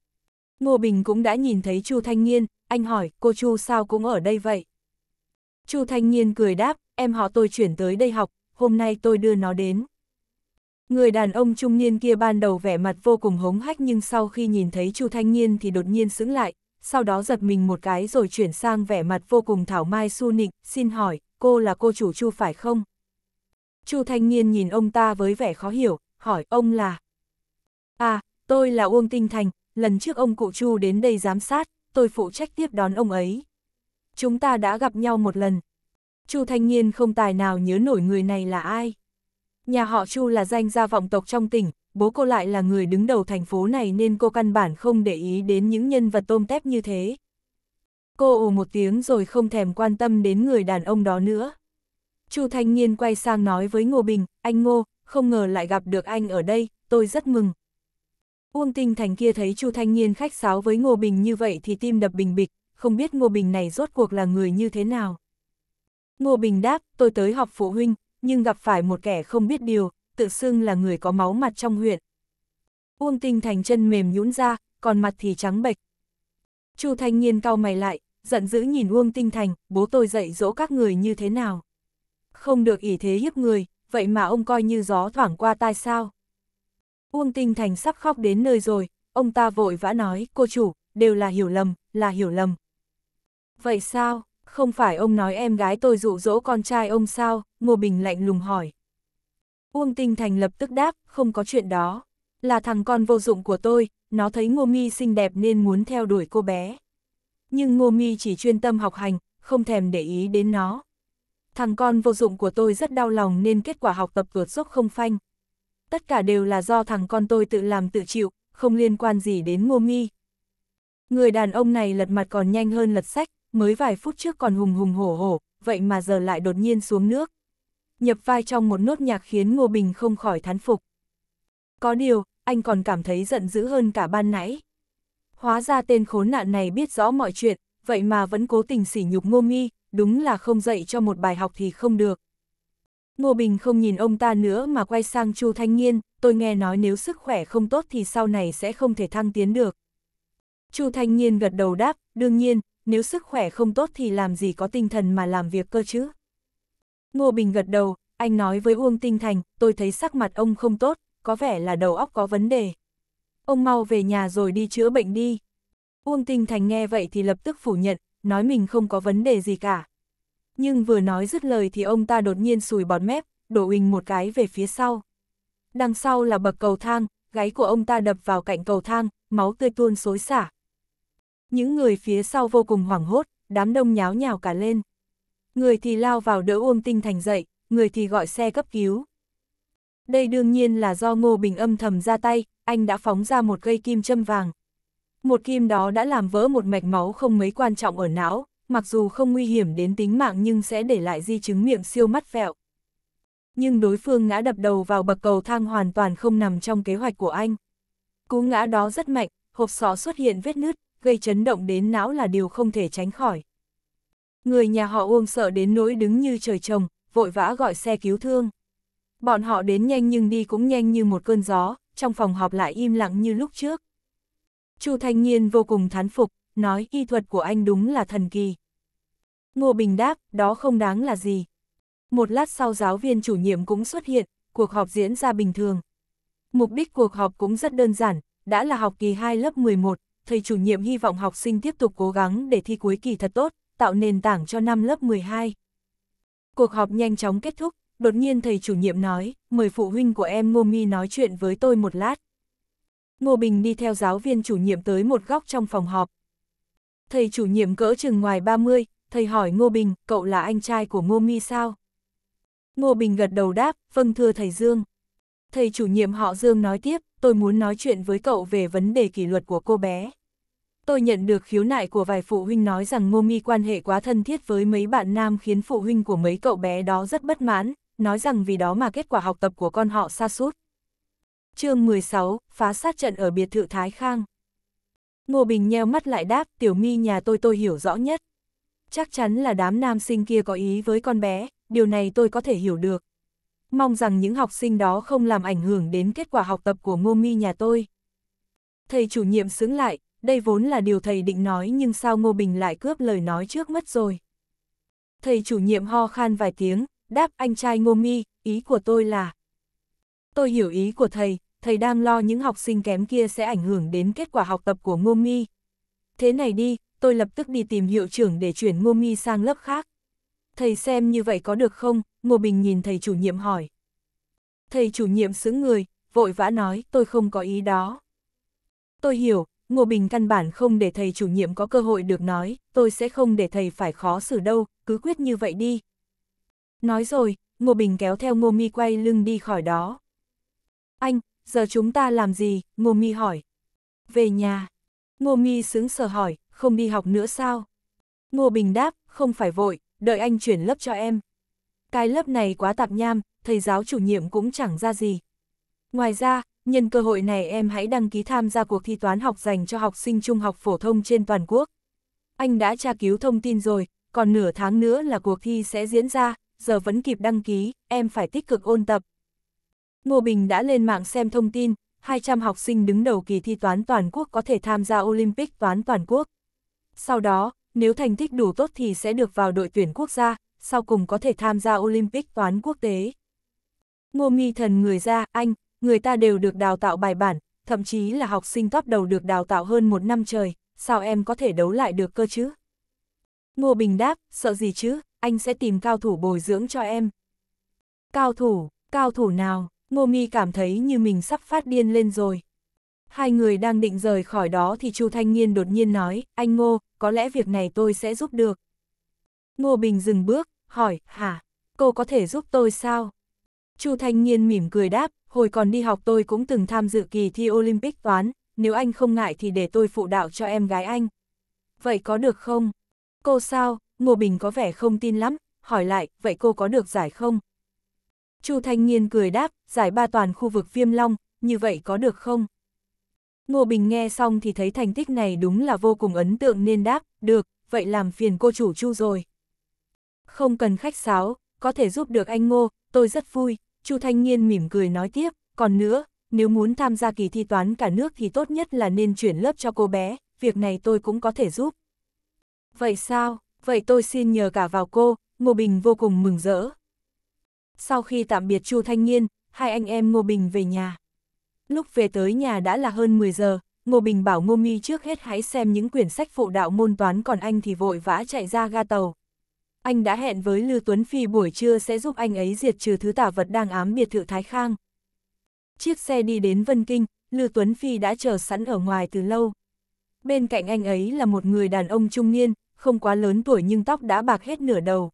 Ngô Bình cũng đã nhìn thấy Chu Thanh Nhiên, anh hỏi cô Chu sao cũng ở đây vậy. Chu Thanh Nhiên cười đáp, em họ tôi chuyển tới đây học, hôm nay tôi đưa nó đến. Người đàn ông trung niên kia ban đầu vẻ mặt vô cùng hống hách nhưng sau khi nhìn thấy Chu Thanh Niên thì đột nhiên sững lại, sau đó giật mình một cái rồi chuyển sang vẻ mặt vô cùng thảo mai su nịnh, xin hỏi, cô là cô chủ Chu phải không? Chu Thanh Niên nhìn ông ta với vẻ khó hiểu, hỏi ông là... À, tôi là Uông Tinh Thành, lần trước ông cụ Chu đến đây giám sát, tôi phụ trách tiếp đón ông ấy. Chúng ta đã gặp nhau một lần, Chu Thanh Nhiên không tài nào nhớ nổi người này là ai. Nhà họ Chu là danh gia vọng tộc trong tỉnh, bố cô lại là người đứng đầu thành phố này nên cô căn bản không để ý đến những nhân vật tôm tép như thế. Cô ồ một tiếng rồi không thèm quan tâm đến người đàn ông đó nữa. Chu Thanh Nhiên quay sang nói với Ngô Bình, anh Ngô, không ngờ lại gặp được anh ở đây, tôi rất mừng. Uông Tinh Thành kia thấy Chu Thanh Nhiên khách sáo với Ngô Bình như vậy thì tim đập bình bịch, không biết Ngô Bình này rốt cuộc là người như thế nào. Ngô Bình đáp, tôi tới họp phụ huynh, nhưng gặp phải một kẻ không biết điều, tự xưng là người có máu mặt trong huyện. Uông Tinh Thành chân mềm nhũn ra, còn mặt thì trắng bệch. Chu Thanh Nhiên cau mày lại, giận dữ nhìn Uông Tinh Thành, bố tôi dạy dỗ các người như thế nào. Không được ỷ thế hiếp người, vậy mà ông coi như gió thoảng qua tai sao. Uông Tinh Thành sắp khóc đến nơi rồi, ông ta vội vã nói, cô chủ, đều là hiểu lầm, là hiểu lầm. Vậy sao? Không phải ông nói em gái tôi dụ dỗ con trai ông sao, Ngô Bình lạnh lùng hỏi. Uông Tinh Thành lập tức đáp, không có chuyện đó. Là thằng con vô dụng của tôi, nó thấy Ngô Mi xinh đẹp nên muốn theo đuổi cô bé. Nhưng Ngô Mi chỉ chuyên tâm học hành, không thèm để ý đến nó. Thằng con vô dụng của tôi rất đau lòng nên kết quả học tập vượt dốc không phanh. Tất cả đều là do thằng con tôi tự làm tự chịu, không liên quan gì đến Ngô Mi. Người đàn ông này lật mặt còn nhanh hơn lật sách, mới vài phút trước còn hùng hùng hổ hổ, vậy mà giờ lại đột nhiên xuống nước. Nhập vai trong một nốt nhạc khiến Ngô Bình không khỏi thán phục. Có điều, anh còn cảm thấy giận dữ hơn cả ban nãy. Hóa ra tên khốn nạn này biết rõ mọi chuyện, vậy mà vẫn cố tình sỉ nhục Ngô Mi, đúng là không dạy cho một bài học thì không được. Ngô Bình không nhìn ông ta nữa mà quay sang Chu Thanh Nghiên, tôi nghe nói nếu sức khỏe không tốt thì sau này sẽ không thể thăng tiến được. Chu Thanh Nhiên gật đầu đáp, đương nhiên, nếu sức khỏe không tốt thì làm gì có tinh thần mà làm việc cơ chứ. Ngô Bình gật đầu, anh nói với Uông Tinh Thành, tôi thấy sắc mặt ông không tốt, có vẻ là đầu óc có vấn đề. Ông mau về nhà rồi đi chữa bệnh đi. Uông Tinh Thành nghe vậy thì lập tức phủ nhận, nói mình không có vấn đề gì cả. Nhưng vừa nói dứt lời thì ông ta đột nhiên sùi bọt mép, đổ uỳnh một cái về phía sau. Đằng sau là bậc cầu thang, gáy của ông ta đập vào cạnh cầu thang, máu tươi tuôn xối xả. Những người phía sau vô cùng hoảng hốt, đám đông nháo nhào cả lên. Người thì lao vào đỡ Uông Tinh Thành dậy, người thì gọi xe cấp cứu. Đây đương nhiên là do Ngô Bình âm thầm ra tay, anh đã phóng ra một cây kim châm vàng. Một kim đó đã làm vỡ một mạch máu không mấy quan trọng ở não, mặc dù không nguy hiểm đến tính mạng nhưng sẽ để lại di chứng miệng siêu mắt vẹo. Nhưng đối phương ngã đập đầu vào bậc cầu thang hoàn toàn không nằm trong kế hoạch của anh. Cú ngã đó rất mạnh, hộp sọ xuất hiện vết nứt, gây chấn động đến não là điều không thể tránh khỏi. Người nhà họ Uông sợ đến nỗi đứng như trời trồng, vội vã gọi xe cứu thương. Bọn họ đến nhanh nhưng đi cũng nhanh như một cơn gió, trong phòng họp lại im lặng như lúc trước. Chu Thanh Nhiên vô cùng thán phục, nói y thuật của anh đúng là thần kỳ. Ngô Bình đáp, đó không đáng là gì. Một lát sau giáo viên chủ nhiệm cũng xuất hiện, cuộc họp diễn ra bình thường. Mục đích cuộc họp cũng rất đơn giản, đã là học kỳ 2 lớp 11, thầy chủ nhiệm hy vọng học sinh tiếp tục cố gắng để thi cuối kỳ thật tốt, tạo nền tảng cho năm lớp 12. Cuộc họp nhanh chóng kết thúc, đột nhiên thầy chủ nhiệm nói, mời phụ huynh của em Ngô Mi nói chuyện với tôi một lát. Ngô Bình đi theo giáo viên chủ nhiệm tới một góc trong phòng họp. Thầy chủ nhiệm cỡ chừng ngoài 30, thầy hỏi Ngô Bình, cậu là anh trai của Ngô Mi sao? Ngô Bình gật đầu đáp, vâng thưa thầy Dương. Thầy chủ nhiệm họ Dương nói tiếp, tôi muốn nói chuyện với cậu về vấn đề kỷ luật của cô bé. Tôi nhận được khiếu nại của vài phụ huynh nói rằng Ngô Mi quan hệ quá thân thiết với mấy bạn nam khiến phụ huynh của mấy cậu bé đó rất bất mãn, nói rằng vì đó mà kết quả học tập của con họ xa sút chương 16, phá sát trận ở biệt thự Thái Khang. Ngô Bình nheo mắt lại đáp, tiểu mi nhà tôi tôi hiểu rõ nhất. Chắc chắn là đám nam sinh kia có ý với con bé, điều này tôi có thể hiểu được mong rằng những học sinh đó không làm ảnh hưởng đến kết quả học tập của ngô mi nhà tôi. Thầy chủ nhiệm sướng lại, đây vốn là điều thầy định nói nhưng sao Ngô Bình lại cướp lời nói trước mất rồi. Thầy chủ nhiệm ho khan vài tiếng, đáp anh trai Ngô Mi, ý của tôi là... Tôi hiểu ý của thầy, thầy đang lo những học sinh kém kia sẽ ảnh hưởng đến kết quả học tập của Ngô Mi. Thế này đi, tôi lập tức đi tìm hiệu trưởng để chuyển Ngô Mi sang lớp khác. Thầy xem như vậy có được không? Ngô Bình nhìn thầy chủ nhiệm hỏi. Thầy chủ nhiệm xứng người, vội vã nói tôi không có ý đó. Tôi hiểu, Ngô Bình căn bản không để thầy chủ nhiệm có cơ hội được nói, tôi sẽ không để thầy phải khó xử đâu, cứ quyết như vậy đi. Nói rồi, Ngô Bình kéo theo Ngô Mi quay lưng đi khỏi đó. Anh, giờ chúng ta làm gì? Ngô Mi hỏi. Về nhà. Ngô Mi sững sờ hỏi, không đi học nữa sao? Ngô Bình đáp, không phải vội, đợi anh chuyển lớp cho em, cái lớp này quá tạp nham, thầy giáo chủ nhiệm cũng chẳng ra gì. Ngoài ra, nhân cơ hội này em hãy đăng ký tham gia cuộc thi toán học dành cho học sinh trung học phổ thông trên toàn quốc. Anh đã tra cứu thông tin rồi, còn nửa tháng nữa là cuộc thi sẽ diễn ra, giờ vẫn kịp đăng ký, em phải tích cực ôn tập. Ngô Bình đã lên mạng xem thông tin, 200 học sinh đứng đầu kỳ thi toán toàn quốc có thể tham gia Olympic toán toàn quốc. Sau đó, nếu thành tích đủ tốt thì sẽ được vào đội tuyển quốc gia, sau cùng có thể tham gia Olympic toán quốc tế. Ngô mi thần người ra, Anh, người ta đều được đào tạo bài bản, thậm chí là học sinh top đầu được đào tạo hơn một năm trời, sao em có thể đấu lại được cơ chứ? Ngô Bình đáp, sợ gì chứ, anh sẽ tìm cao thủ bồi dưỡng cho em. Cao thủ, cao thủ nào, Ngô Mi cảm thấy như mình sắp phát điên lên rồi. Hai người đang định rời khỏi đó thì Chu Thanh Niên đột nhiên nói, anh Ngô, có lẽ việc này tôi sẽ giúp được. Ngô Bình dừng bước, hỏi, hả, cô có thể giúp tôi sao? Chu Thanh Nhiên mỉm cười đáp, hồi còn đi học tôi cũng từng tham dự kỳ thi Olympic toán, nếu anh không ngại thì để tôi phụ đạo cho em gái anh. Vậy có được không? Cô sao? Ngô Bình có vẻ không tin lắm, hỏi lại, vậy cô có được giải không? Chu Thanh Nhiên cười đáp, giải ba toàn khu vực viêm long, như vậy có được không? Ngô Bình nghe xong thì thấy thành tích này đúng là vô cùng ấn tượng nên đáp, được, vậy làm phiền cô chủ Chu rồi. Không cần khách sáo, có thể giúp được anh Ngô, tôi rất vui, Chu Thanh Nhiên mỉm cười nói tiếp, còn nữa, nếu muốn tham gia kỳ thi toán cả nước thì tốt nhất là nên chuyển lớp cho cô bé, việc này tôi cũng có thể giúp. Vậy sao, vậy tôi xin nhờ cả vào cô, Ngô Bình vô cùng mừng rỡ. Sau khi tạm biệt Chu Thanh Nhiên, hai anh em Ngô Bình về nhà. Lúc về tới nhà đã là hơn 10 giờ, Ngô Bình bảo Ngô Mi trước hết hãy xem những quyển sách phụ đạo môn toán còn anh thì vội vã chạy ra ga tàu, anh đã hẹn với Lưu Tuấn Phi buổi trưa sẽ giúp anh ấy diệt trừ thứ tả vật đang ám biệt thự Thái Khang. Chiếc xe đi đến Vân Kinh, Lưu Tuấn Phi đã chờ sẵn ở ngoài từ lâu. Bên cạnh anh ấy là một người đàn ông trung niên, không quá lớn tuổi nhưng tóc đã bạc hết nửa đầu.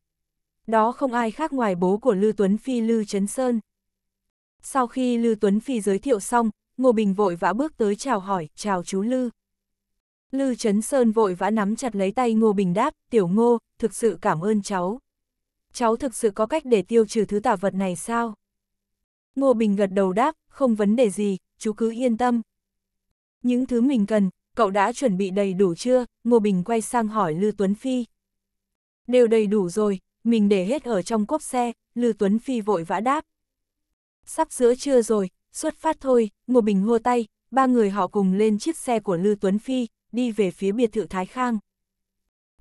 Đó không ai khác ngoài bố của Lưu Tuấn Phi Lưu Trấn Sơn. Sau khi Lưu Tuấn Phi giới thiệu xong, Ngô Bình vội vã bước tới chào hỏi, chào chú Lưu. Lư Trấn Sơn vội vã nắm chặt lấy tay Ngô Bình đáp, tiểu Ngô, thực sự cảm ơn cháu. Cháu thực sự có cách để tiêu trừ thứ tà vật này sao? Ngô Bình gật đầu đáp, không vấn đề gì, chú cứ yên tâm. Những thứ mình cần, cậu đã chuẩn bị đầy đủ chưa? Ngô Bình quay sang hỏi Lư Tuấn Phi. Đều đầy đủ rồi, mình để hết ở trong cốp xe, Lư Tuấn Phi vội vã đáp. Sắp giữa trưa rồi, xuất phát thôi, Ngô Bình hô tay, ba người họ cùng lên chiếc xe của Lư Tuấn Phi, đi về phía biệt thự Thái Khang.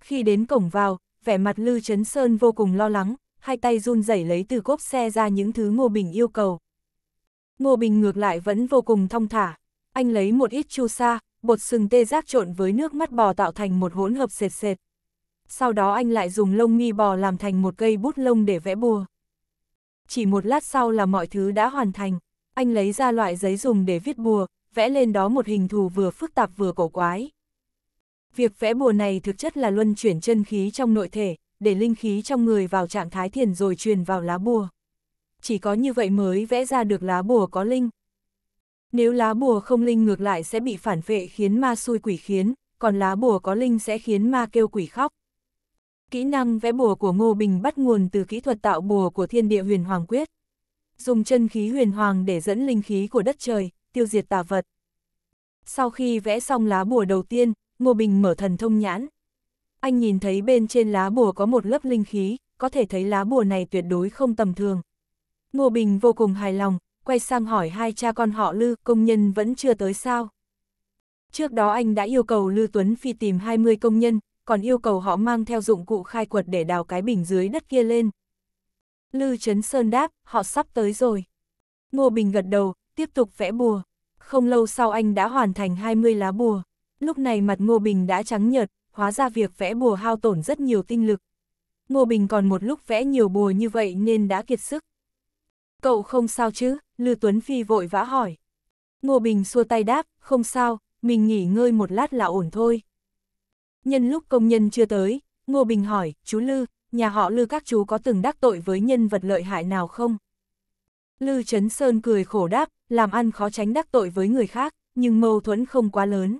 Khi đến cổng vào, vẻ mặt Lư Trấn Sơn vô cùng lo lắng, hai tay run rẩy lấy từ cốp xe ra những thứ Ngô Bình yêu cầu. Ngô Bình ngược lại vẫn vô cùng thong thả, anh lấy một ít chu sa, bột sừng tê giác trộn với nước mắt bò tạo thành một hỗn hợp sệt sệt. Sau đó anh lại dùng lông mi bò làm thành một cây bút lông để vẽ bùa. Chỉ một lát sau là mọi thứ đã hoàn thành, anh lấy ra loại giấy dùng để viết bùa, vẽ lên đó một hình thù vừa phức tạp vừa cổ quái. Việc vẽ bùa này thực chất là luân chuyển chân khí trong nội thể, để linh khí trong người vào trạng thái thiền rồi truyền vào lá bùa. Chỉ có như vậy mới vẽ ra được lá bùa có linh. Nếu lá bùa không linh ngược lại sẽ bị phản vệ khiến ma xui quỷ khiến, còn lá bùa có linh sẽ khiến ma kêu quỷ khóc. Kỹ năng vẽ bùa của Ngô Bình bắt nguồn từ kỹ thuật tạo bùa của thiên địa huyền hoàng quyết. Dùng chân khí huyền hoàng để dẫn linh khí của đất trời, tiêu diệt tà vật. Sau khi vẽ xong lá bùa đầu tiên, Ngô Bình mở thần thông nhãn. Anh nhìn thấy bên trên lá bùa có một lớp linh khí, có thể thấy lá bùa này tuyệt đối không tầm thường. Ngô Bình vô cùng hài lòng, quay sang hỏi hai cha con họ Lư, công nhân vẫn chưa tới sao? Trước đó anh đã yêu cầu Lư Tuấn Phi tìm 20 công nhân, còn yêu cầu họ mang theo dụng cụ khai quật để đào cái bình dưới đất kia lên. Lư Trấn Sơn đáp, họ sắp tới rồi. Ngô Bình gật đầu, tiếp tục vẽ bùa. Không lâu sau anh đã hoàn thành 20 lá bùa. Lúc này mặt Ngô Bình đã trắng nhợt, hóa ra việc vẽ bùa hao tổn rất nhiều tinh lực. Ngô Bình còn một lúc vẽ nhiều bùa như vậy nên đã kiệt sức. Cậu không sao chứ, Lư Tuấn Phi vội vã hỏi. Ngô Bình xua tay đáp, không sao, mình nghỉ ngơi một lát là ổn thôi. Nhân lúc công nhân chưa tới, Ngô Bình hỏi, chú Lư, nhà họ Lư các chú có từng đắc tội với nhân vật lợi hại nào không? Lư Trấn Sơn cười khổ đáp, làm ăn khó tránh đắc tội với người khác, nhưng mâu thuẫn không quá lớn.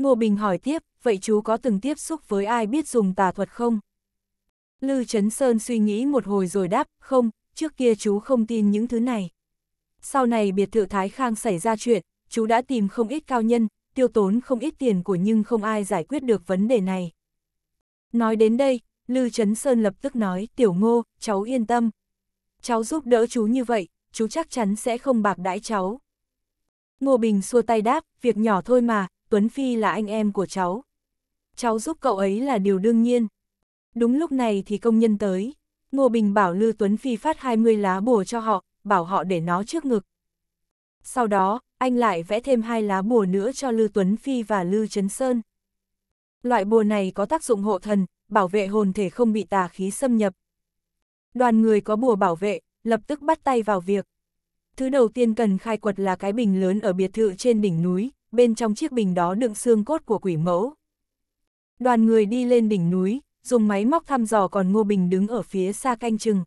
Ngô Bình hỏi tiếp, vậy chú có từng tiếp xúc với ai biết dùng tà thuật không? Lư Trấn Sơn suy nghĩ một hồi rồi đáp, không, trước kia chú không tin những thứ này. Sau này biệt thự Thái Khang xảy ra chuyện, chú đã tìm không ít cao nhân, tiêu tốn không ít tiền của nhưng không ai giải quyết được vấn đề này. Nói đến đây, Lư Trấn Sơn lập tức nói, tiểu ngô, cháu yên tâm. Cháu giúp đỡ chú như vậy, chú chắc chắn sẽ không bạc đãi cháu. Ngô Bình xua tay đáp, việc nhỏ thôi mà, Tuấn Phi là anh em của cháu. Cháu giúp cậu ấy là điều đương nhiên. Đúng lúc này thì công nhân tới. Ngô Bình bảo Lư Tuấn Phi phát 20 lá bùa cho họ, bảo họ để nó trước ngực. Sau đó, anh lại vẽ thêm hai lá bùa nữa cho Lư Tuấn Phi và Lư Trấn Sơn. Loại bùa này có tác dụng hộ thần, bảo vệ hồn thể không bị tà khí xâm nhập. Đoàn người có bùa bảo vệ, lập tức bắt tay vào việc. Thứ đầu tiên cần khai quật là cái bình lớn ở biệt thự trên đỉnh núi, bên trong chiếc bình đó đựng xương cốt của quỷ mẫu. Đoàn người đi lên đỉnh núi, dùng máy móc thăm dò còn Ngô Bình đứng ở phía xa canh chừng.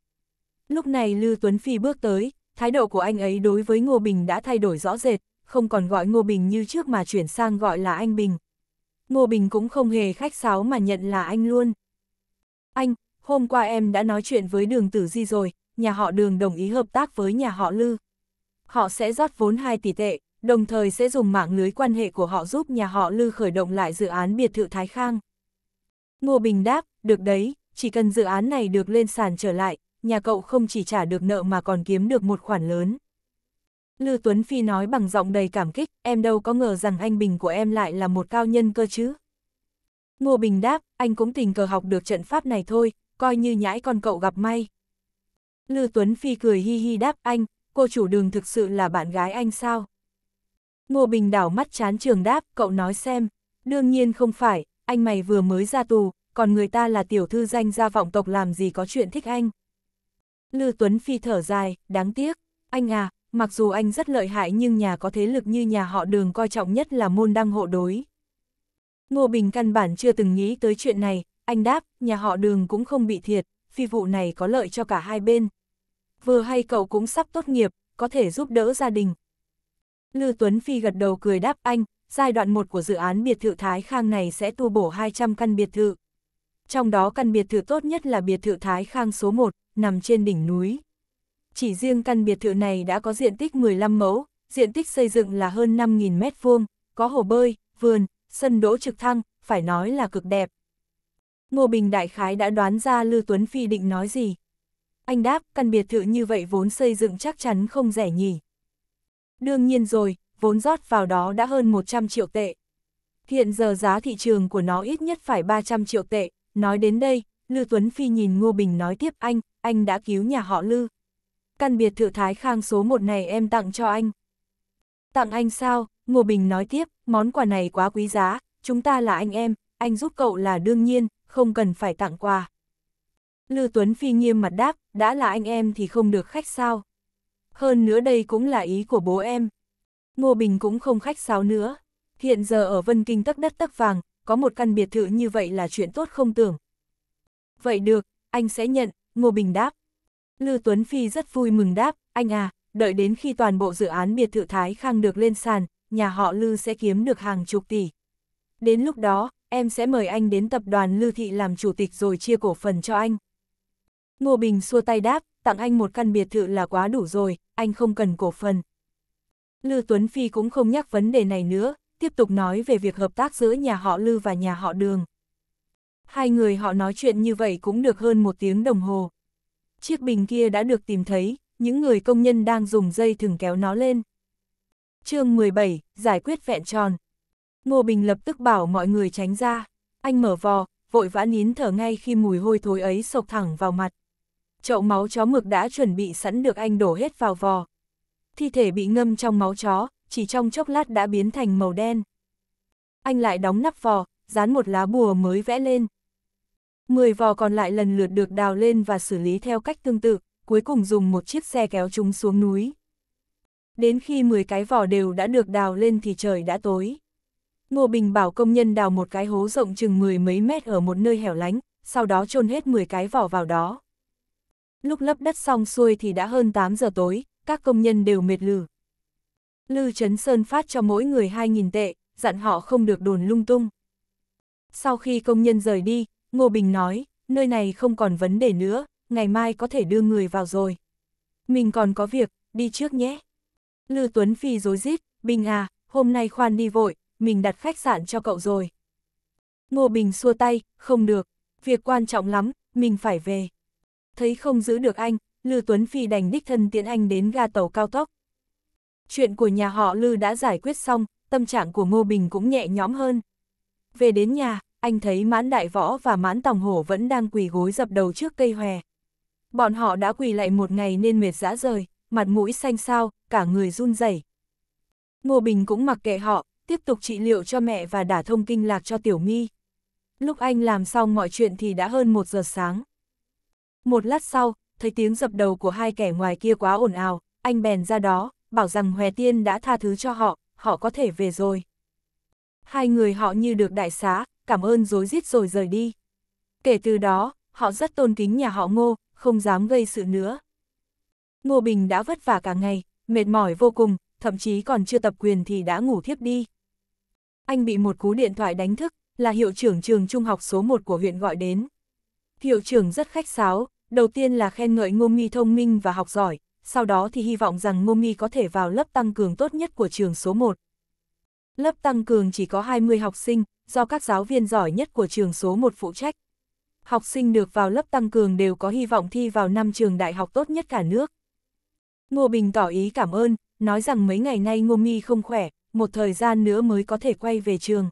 Lúc này Lư Tuấn Phi bước tới, thái độ của anh ấy đối với Ngô Bình đã thay đổi rõ rệt, không còn gọi Ngô Bình như trước mà chuyển sang gọi là anh Bình. Ngô Bình cũng không hề khách sáo mà nhận là anh luôn. Anh, hôm qua em đã nói chuyện với đường tử di rồi, nhà họ đường đồng ý hợp tác với nhà họ Lư. Họ sẽ rót vốn 2 tỷ tệ, đồng thời sẽ dùng mạng lưới quan hệ của họ giúp nhà họ Lư khởi động lại dự án biệt thự Thái Khang. Ngô Bình đáp, được đấy, chỉ cần dự án này được lên sàn trở lại, nhà cậu không chỉ trả được nợ mà còn kiếm được một khoản lớn. Lư Tuấn Phi nói bằng giọng đầy cảm kích, em đâu có ngờ rằng anh Bình của em lại là một cao nhân cơ chứ. Ngô Bình đáp, anh cũng tình cờ học được trận pháp này thôi, coi như nhãi con cậu gặp may. Lư Tuấn Phi cười hi hi đáp anh, cô chủ đường thực sự là bạn gái anh sao? Ngô Bình đảo mắt chán trường đáp, cậu nói xem, đương nhiên không phải, anh mày vừa mới ra tù, còn người ta là tiểu thư danh gia vọng tộc làm gì có chuyện thích anh. Lư Tuấn Phi thở dài, đáng tiếc, anh à, mặc dù anh rất lợi hại nhưng nhà có thế lực như nhà họ đường coi trọng nhất là môn đăng hộ đối. Ngô Bình căn bản chưa từng nghĩ tới chuyện này, anh đáp, nhà họ đường cũng không bị thiệt, phi vụ này có lợi cho cả hai bên. Vừa hay cậu cũng sắp tốt nghiệp, có thể giúp đỡ gia đình, Lư Tuấn Phi gật đầu cười đáp anh, giai đoạn 1 của dự án biệt thự Thái Khang này sẽ tu bổ 200 căn biệt thự. Trong đó căn biệt thự tốt nhất là biệt thự Thái Khang số 1, nằm trên đỉnh núi. Chỉ riêng căn biệt thự này đã có diện tích 15 mẫu, diện tích xây dựng là hơn 5.000 mét vuông, có hồ bơi, vườn, sân đỗ trực thăng, phải nói là cực đẹp. Ngô Bình Đại Khái đã đoán ra Lư Tuấn Phi định nói gì. Anh đáp, căn biệt thự như vậy vốn xây dựng chắc chắn không rẻ nhỉ. Đương nhiên rồi, vốn rót vào đó đã hơn 100 triệu tệ. Hiện giờ giá thị trường của nó ít nhất phải 300 triệu tệ. Nói đến đây, Lư Tuấn Phi nhìn Ngô Bình nói tiếp anh, anh đã cứu nhà họ Lư. Căn biệt thự Thái Khang số 1 này em tặng cho anh. Tặng anh sao? Ngô Bình nói tiếp, món quà này quá quý giá, chúng ta là anh em, anh giúp cậu là đương nhiên, không cần phải tặng quà. Lư Tuấn Phi nghiêm mặt đáp, đã là anh em thì không được khách sao. Hơn nữa đây cũng là ý của bố em. Ngô Bình cũng không khách sáo nữa. Hiện giờ ở Vân Kinh tắc đất tắc vàng, có một căn biệt thự như vậy là chuyện tốt không tưởng. Vậy được, anh sẽ nhận, Ngô Bình đáp. Lư Tuấn Phi rất vui mừng đáp, anh à, đợi đến khi toàn bộ dự án biệt thự Thái Khang được lên sàn, nhà họ Lư sẽ kiếm được hàng chục tỷ. Đến lúc đó, em sẽ mời anh đến tập đoàn Lư Thị làm chủ tịch rồi chia cổ phần cho anh. Ngô Bình xua tay đáp, tặng anh một căn biệt thự là quá đủ rồi, anh không cần cổ phần. Lư Tuấn Phi cũng không nhắc vấn đề này nữa, tiếp tục nói về việc hợp tác giữa nhà họ Lư và nhà họ Đường. Hai người họ nói chuyện như vậy cũng được hơn một tiếng đồng hồ. Chiếc bình kia đã được tìm thấy, những người công nhân đang dùng dây thừng kéo nó lên. chương 17, giải quyết vẹn tròn. Ngô Bình lập tức bảo mọi người tránh ra, anh mở vò, vội vã nín thở ngay khi mùi hôi thối ấy sộc thẳng vào mặt chậu máu chó mực đã chuẩn bị sẵn được anh đổ hết vào vò. Thi thể bị ngâm trong máu chó, chỉ trong chốc lát đã biến thành màu đen. Anh lại đóng nắp vò, dán một lá bùa mới vẽ lên. Mười vò còn lại lần lượt được đào lên và xử lý theo cách tương tự, cuối cùng dùng một chiếc xe kéo chúng xuống núi. Đến khi mười cái vò đều đã được đào lên thì trời đã tối. Ngô Bình bảo công nhân đào một cái hố rộng chừng mười mấy mét ở một nơi hẻo lánh, sau đó chôn hết mười cái vỏ vào đó lúc lấp đất xong xuôi thì đã hơn 8 giờ tối, các công nhân đều mệt lử. Lư Trấn Sơn phát cho mỗi người 2.000 tệ, dặn họ không được đồn lung tung. Sau khi công nhân rời đi, Ngô Bình nói, nơi này không còn vấn đề nữa, ngày mai có thể đưa người vào rồi. Mình còn có việc, đi trước nhé. Lư Tuấn Phi dối rít Bình à, hôm nay khoan đi vội, mình đặt khách sạn cho cậu rồi. Ngô Bình xua tay, không được, việc quan trọng lắm, mình phải về thấy không giữ được anh, Lư Tuấn Phi đành đích thân tiễn anh đến ga tàu cao tốc. Chuyện của nhà họ Lư đã giải quyết xong, tâm trạng của Ngô Bình cũng nhẹ nhõm hơn. Về đến nhà, anh thấy mãn đại võ và mãn tòng hổ vẫn đang quỳ gối dập đầu trước cây hòe. Bọn họ đã quỳ lại một ngày nên mệt dã rời, mặt mũi xanh xao, cả người run rẩy. Ngô Bình cũng mặc kệ họ, tiếp tục trị liệu cho mẹ và đả thông kinh lạc cho Tiểu My. Lúc anh làm xong mọi chuyện thì đã hơn một giờ sáng. Một lát sau, thấy tiếng dập đầu của hai kẻ ngoài kia quá ồn ào, anh bèn ra đó, bảo rằng Hòe Tiên đã tha thứ cho họ, họ có thể về rồi. Hai người họ như được đại xá, cảm ơn dối giết rồi rời đi. Kể từ đó, họ rất tôn kính nhà họ Ngô, không dám gây sự nữa. Ngô Bình đã vất vả cả ngày, mệt mỏi vô cùng, thậm chí còn chưa tập quyền thì đã ngủ thiếp đi. Anh bị một cú điện thoại đánh thức, là hiệu trưởng trường trung học số 1 của huyện gọi đến. Hiệu trưởng rất khách sáo, Đầu tiên là khen ngợi Ngô Mi thông minh và học giỏi, sau đó thì hy vọng rằng Ngô Mi có thể vào lớp tăng cường tốt nhất của trường số 1. Lớp tăng cường chỉ có 20 học sinh, do các giáo viên giỏi nhất của trường số 1 phụ trách. Học sinh được vào lớp tăng cường đều có hy vọng thi vào năm trường đại học tốt nhất cả nước. Ngô Bình tỏ ý cảm ơn, nói rằng mấy ngày nay Ngô Mi không khỏe, một thời gian nữa mới có thể quay về trường.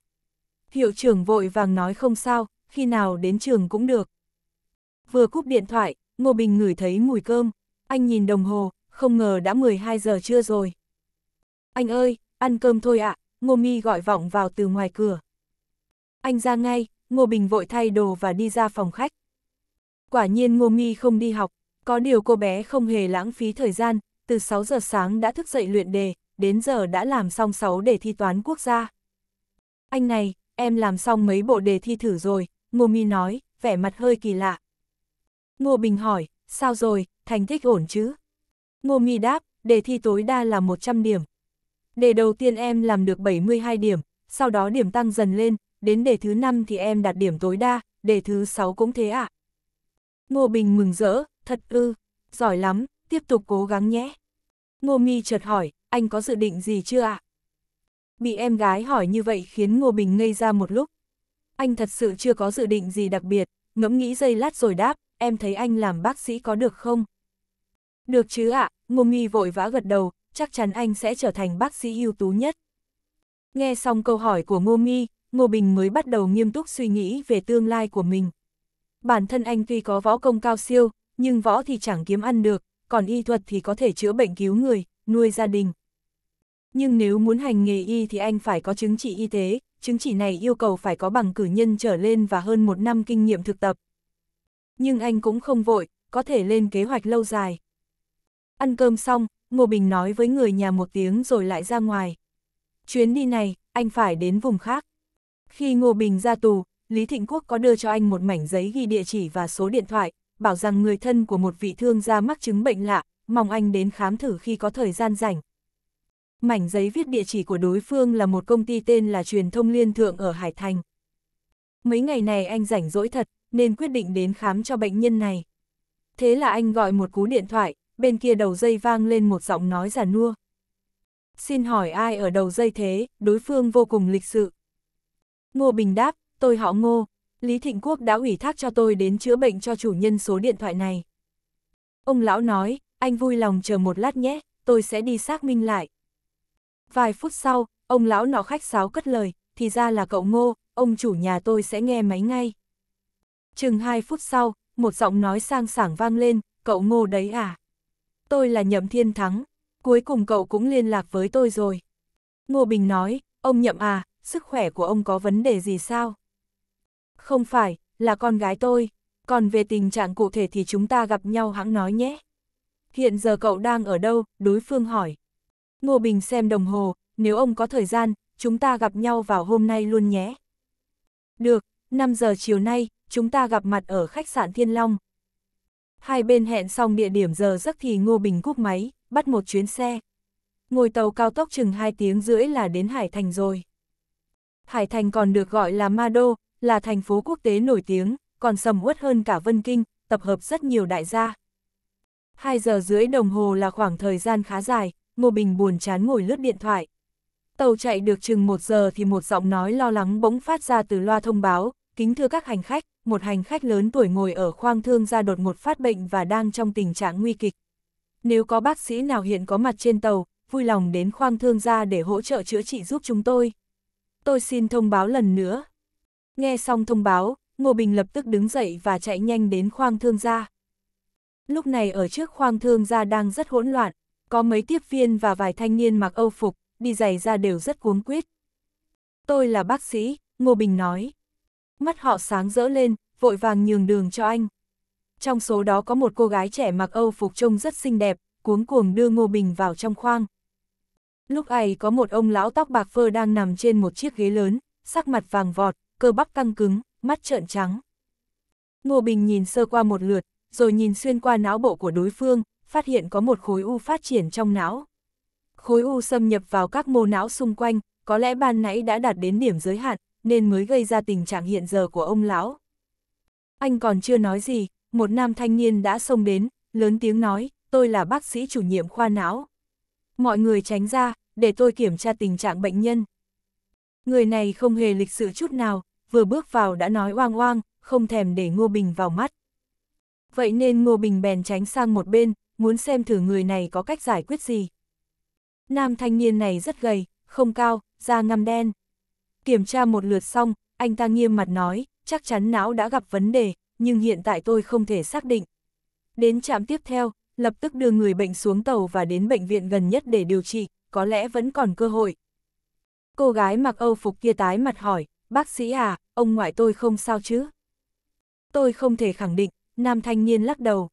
Hiệu trưởng vội vàng nói không sao, khi nào đến trường cũng được. Vừa cúp điện thoại, Ngô Bình ngửi thấy mùi cơm, anh nhìn đồng hồ, không ngờ đã 12 giờ trưa rồi. Anh ơi, ăn cơm thôi ạ, à, Ngô Mi gọi vọng vào từ ngoài cửa. Anh ra ngay, Ngô Bình vội thay đồ và đi ra phòng khách. Quả nhiên Ngô Mi không đi học, có điều cô bé không hề lãng phí thời gian, từ 6 giờ sáng đã thức dậy luyện đề, đến giờ đã làm xong 6 đề thi toán quốc gia. Anh này, em làm xong mấy bộ đề thi thử rồi, Ngô Mi nói, vẻ mặt hơi kỳ lạ, Ngô Bình hỏi, sao rồi, thành tích ổn chứ? Ngô Mi đáp, đề thi tối đa là 100 điểm. Đề đầu tiên em làm được 72 điểm, sau đó điểm tăng dần lên, đến đề thứ 5 thì em đạt điểm tối đa, đề thứ 6 cũng thế ạ. À? Ngô Bình mừng rỡ, thật ư, giỏi lắm, tiếp tục cố gắng nhé. Ngô Mi chợt hỏi, anh có dự định gì chưa ạ? À? Bị em gái hỏi như vậy khiến Ngô Bình ngây ra một lúc. Anh thật sự chưa có dự định gì đặc biệt, ngẫm nghĩ giây lát rồi đáp, em thấy anh làm bác sĩ có được không? Được chứ ạ, Ngô Nghi vội vã gật đầu, chắc chắn anh sẽ trở thành bác sĩ ưu tú nhất. Nghe xong câu hỏi của Ngô Nghi, Ngô Bình mới bắt đầu nghiêm túc suy nghĩ về tương lai của mình. Bản thân anh tuy có võ công cao siêu, nhưng võ thì chẳng kiếm ăn được, còn y thuật thì có thể chữa bệnh cứu người, nuôi gia đình. Nhưng nếu muốn hành nghề y thì anh phải có chứng chỉ y tế, chứng chỉ này yêu cầu phải có bằng cử nhân trở lên và hơn một năm kinh nghiệm thực tập, nhưng anh cũng không vội, có thể lên kế hoạch lâu dài. Ăn cơm xong, Ngô Bình nói với người nhà một tiếng rồi lại ra ngoài. Chuyến đi này, anh phải đến vùng khác. Khi Ngô Bình ra tù, Lý Thịnh Quốc có đưa cho anh một mảnh giấy ghi địa chỉ và số điện thoại, bảo rằng người thân của một vị thương gia mắc chứng bệnh lạ, mong anh đến khám thử khi có thời gian rảnh. Mảnh giấy viết địa chỉ của đối phương là một công ty tên là Truyền thông Liên Thượng ở Hải Thành. Mấy ngày này anh rảnh rỗi thật, nên quyết định đến khám cho bệnh nhân này. Thế là anh gọi một cú điện thoại, bên kia đầu dây vang lên một giọng nói giả nua. Xin hỏi ai ở đầu dây thế, đối phương vô cùng lịch sự. Ngô Bình đáp, tôi họ Ngô, Lý Thịnh Quốc đã ủy thác cho tôi đến chữa bệnh cho chủ nhân số điện thoại này. Ông lão nói, anh vui lòng chờ một lát nhé, tôi sẽ đi xác minh lại. Vài phút sau, ông lão nọ khách sáo cất lời, thì ra là cậu Ngô, ông chủ nhà tôi sẽ nghe máy ngay. Chừng 2 phút sau, một giọng nói sang sảng vang lên, cậu ngô đấy à? Tôi là Nhậm Thiên Thắng, cuối cùng cậu cũng liên lạc với tôi rồi. Ngô Bình nói, ông Nhậm à, sức khỏe của ông có vấn đề gì sao? Không phải, là con gái tôi, còn về tình trạng cụ thể thì chúng ta gặp nhau hãng nói nhé. Hiện giờ cậu đang ở đâu, đối phương hỏi. Ngô Bình xem đồng hồ, nếu ông có thời gian, chúng ta gặp nhau vào hôm nay luôn nhé. Được, 5 giờ chiều nay, chúng ta gặp mặt ở khách sạn Thiên Long. Hai bên hẹn xong địa điểm giờ giấc thì Ngô Bình cúp máy, bắt một chuyến xe. Ngồi tàu cao tốc chừng 2 tiếng rưỡi là đến Hải Thành rồi. Hải Thành còn được gọi là Ma Đô, là thành phố quốc tế nổi tiếng, còn sầm uất hơn cả Vân Kinh, tập hợp rất nhiều đại gia. 2 giờ rưỡi đồng hồ là khoảng thời gian khá dài, Ngô Bình buồn chán ngồi lướt điện thoại. Tàu chạy được chừng 1 giờ thì một giọng nói lo lắng bỗng phát ra từ loa thông báo, kính thưa các hành khách, một hành khách lớn tuổi ngồi ở khoang thương gia đột ngột phát bệnh và đang trong tình trạng nguy kịch. Nếu có bác sĩ nào hiện có mặt trên tàu, vui lòng đến khoang thương gia để hỗ trợ chữa trị giúp chúng tôi. Tôi xin thông báo lần nữa. Nghe xong thông báo, Ngô Bình lập tức đứng dậy và chạy nhanh đến khoang thương gia. Lúc này ở trước khoang thương gia đang rất hỗn loạn, có mấy tiếp viên và vài thanh niên mặc âu phục, đi giày ra đều rất cuống quýt. Tôi là bác sĩ, Ngô Bình nói mắt họ sáng rỡ lên, vội vàng nhường đường cho anh. Trong số đó có một cô gái trẻ mặc Âu phục trông rất xinh đẹp, cuống cuồng đưa Ngô Bình vào trong khoang. Lúc ấy có một ông lão tóc bạc phơ đang nằm trên một chiếc ghế lớn, sắc mặt vàng vọt, cơ bắp căng cứng, mắt trợn trắng. Ngô Bình nhìn sơ qua một lượt, rồi nhìn xuyên qua não bộ của đối phương, phát hiện có một khối u phát triển trong não. Khối u xâm nhập vào các mô não xung quanh, có lẽ ban nãy đã đạt đến điểm giới hạn, nên mới gây ra tình trạng hiện giờ của ông lão. Anh còn chưa nói gì, một nam thanh niên đã xông đến, lớn tiếng nói, tôi là bác sĩ chủ nhiệm khoa não. Mọi người tránh ra, để tôi kiểm tra tình trạng bệnh nhân. Người này không hề lịch sự chút nào, vừa bước vào đã nói oang oang, không thèm để Ngô Bình vào mắt. Vậy nên Ngô Bình bèn tránh sang một bên, muốn xem thử người này có cách giải quyết gì. Nam thanh niên này rất gầy, không cao, da ngăm đen. Kiểm tra một lượt xong, anh ta nghiêm mặt nói, chắc chắn não đã gặp vấn đề, nhưng hiện tại tôi không thể xác định. Đến trạm tiếp theo, lập tức đưa người bệnh xuống tàu và đến bệnh viện gần nhất để điều trị, có lẽ vẫn còn cơ hội. Cô gái mặc âu phục kia tái mặt hỏi, bác sĩ à, ông ngoại tôi không sao chứ? Tôi không thể khẳng định, nam thanh niên lắc đầu.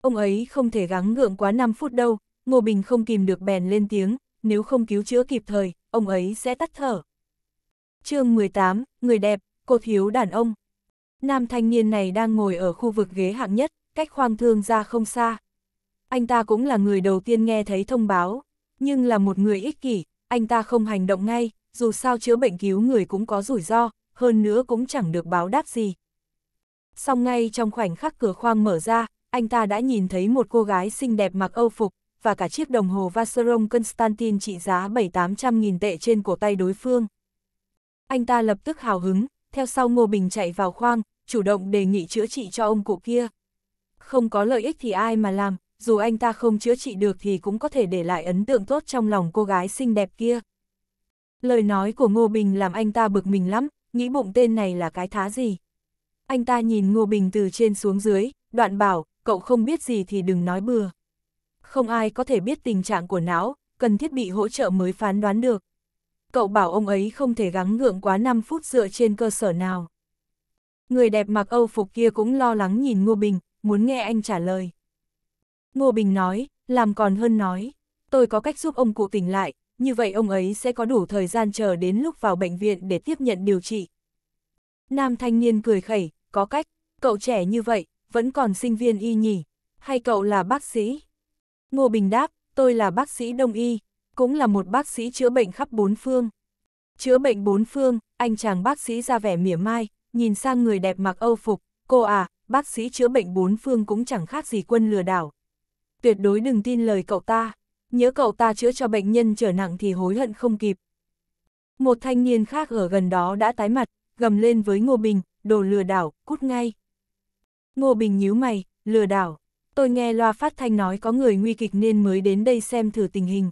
Ông ấy không thể gắng gượng quá 5 phút đâu, Ngô Bình không kìm được bèn lên tiếng, nếu không cứu chữa kịp thời, ông ấy sẽ tắt thở chương 18, người đẹp, cột hiếu đàn ông. Nam thanh niên này đang ngồi ở khu vực ghế hạng nhất, cách khoang thương ra không xa. Anh ta cũng là người đầu tiên nghe thấy thông báo, nhưng là một người ích kỷ, anh ta không hành động ngay, dù sao chữa bệnh cứu người cũng có rủi ro, hơn nữa cũng chẳng được báo đáp gì. Xong ngay trong khoảnh khắc cửa khoang mở ra, anh ta đã nhìn thấy một cô gái xinh đẹp mặc âu phục, và cả chiếc đồng hồ Vacheron Constantin trị giá 7-800 nghìn tệ trên cổ tay đối phương anh ta lập tức hào hứng, theo sau Ngô Bình chạy vào khoang, chủ động đề nghị chữa trị cho ông cụ kia. Không có lợi ích thì ai mà làm, dù anh ta không chữa trị được thì cũng có thể để lại ấn tượng tốt trong lòng cô gái xinh đẹp kia. Lời nói của Ngô Bình làm anh ta bực mình lắm, nghĩ bụng tên này là cái thá gì. Anh ta nhìn Ngô Bình từ trên xuống dưới, đoạn bảo, cậu không biết gì thì đừng nói bừa. Không ai có thể biết tình trạng của não, cần thiết bị hỗ trợ mới phán đoán được cậu bảo ông ấy không thể gắng gượng quá 5 phút dựa trên cơ sở nào. Người đẹp mặc Âu phục kia cũng lo lắng nhìn Ngô Bình, muốn nghe anh trả lời. Ngô Bình nói, làm còn hơn nói, tôi có cách giúp ông cụ tỉnh lại, như vậy ông ấy sẽ có đủ thời gian chờ đến lúc vào bệnh viện để tiếp nhận điều trị. Nam thanh niên cười khẩy, có cách, cậu trẻ như vậy, vẫn còn sinh viên y nhỉ, hay cậu là bác sĩ? Ngô Bình đáp, tôi là bác sĩ đông y, cũng là một bác sĩ chữa bệnh khắp bốn phương. Chữa bệnh bốn phương, anh chàng bác sĩ ra vẻ mỉa mai, nhìn sang người đẹp mặc âu phục, cô à, bác sĩ chữa bệnh bốn phương cũng chẳng khác gì quân lừa đảo. Tuyệt đối đừng tin lời cậu ta, nhớ cậu ta chữa cho bệnh nhân trở nặng thì hối hận không kịp. Một thanh niên khác ở gần đó đã tái mặt, gầm lên với Ngô Bình, đồ lừa đảo, cút ngay. Ngô Bình nhíu mày, lừa đảo, tôi nghe loa phát thanh nói có người nguy kịch nên mới đến đây xem thử tình hình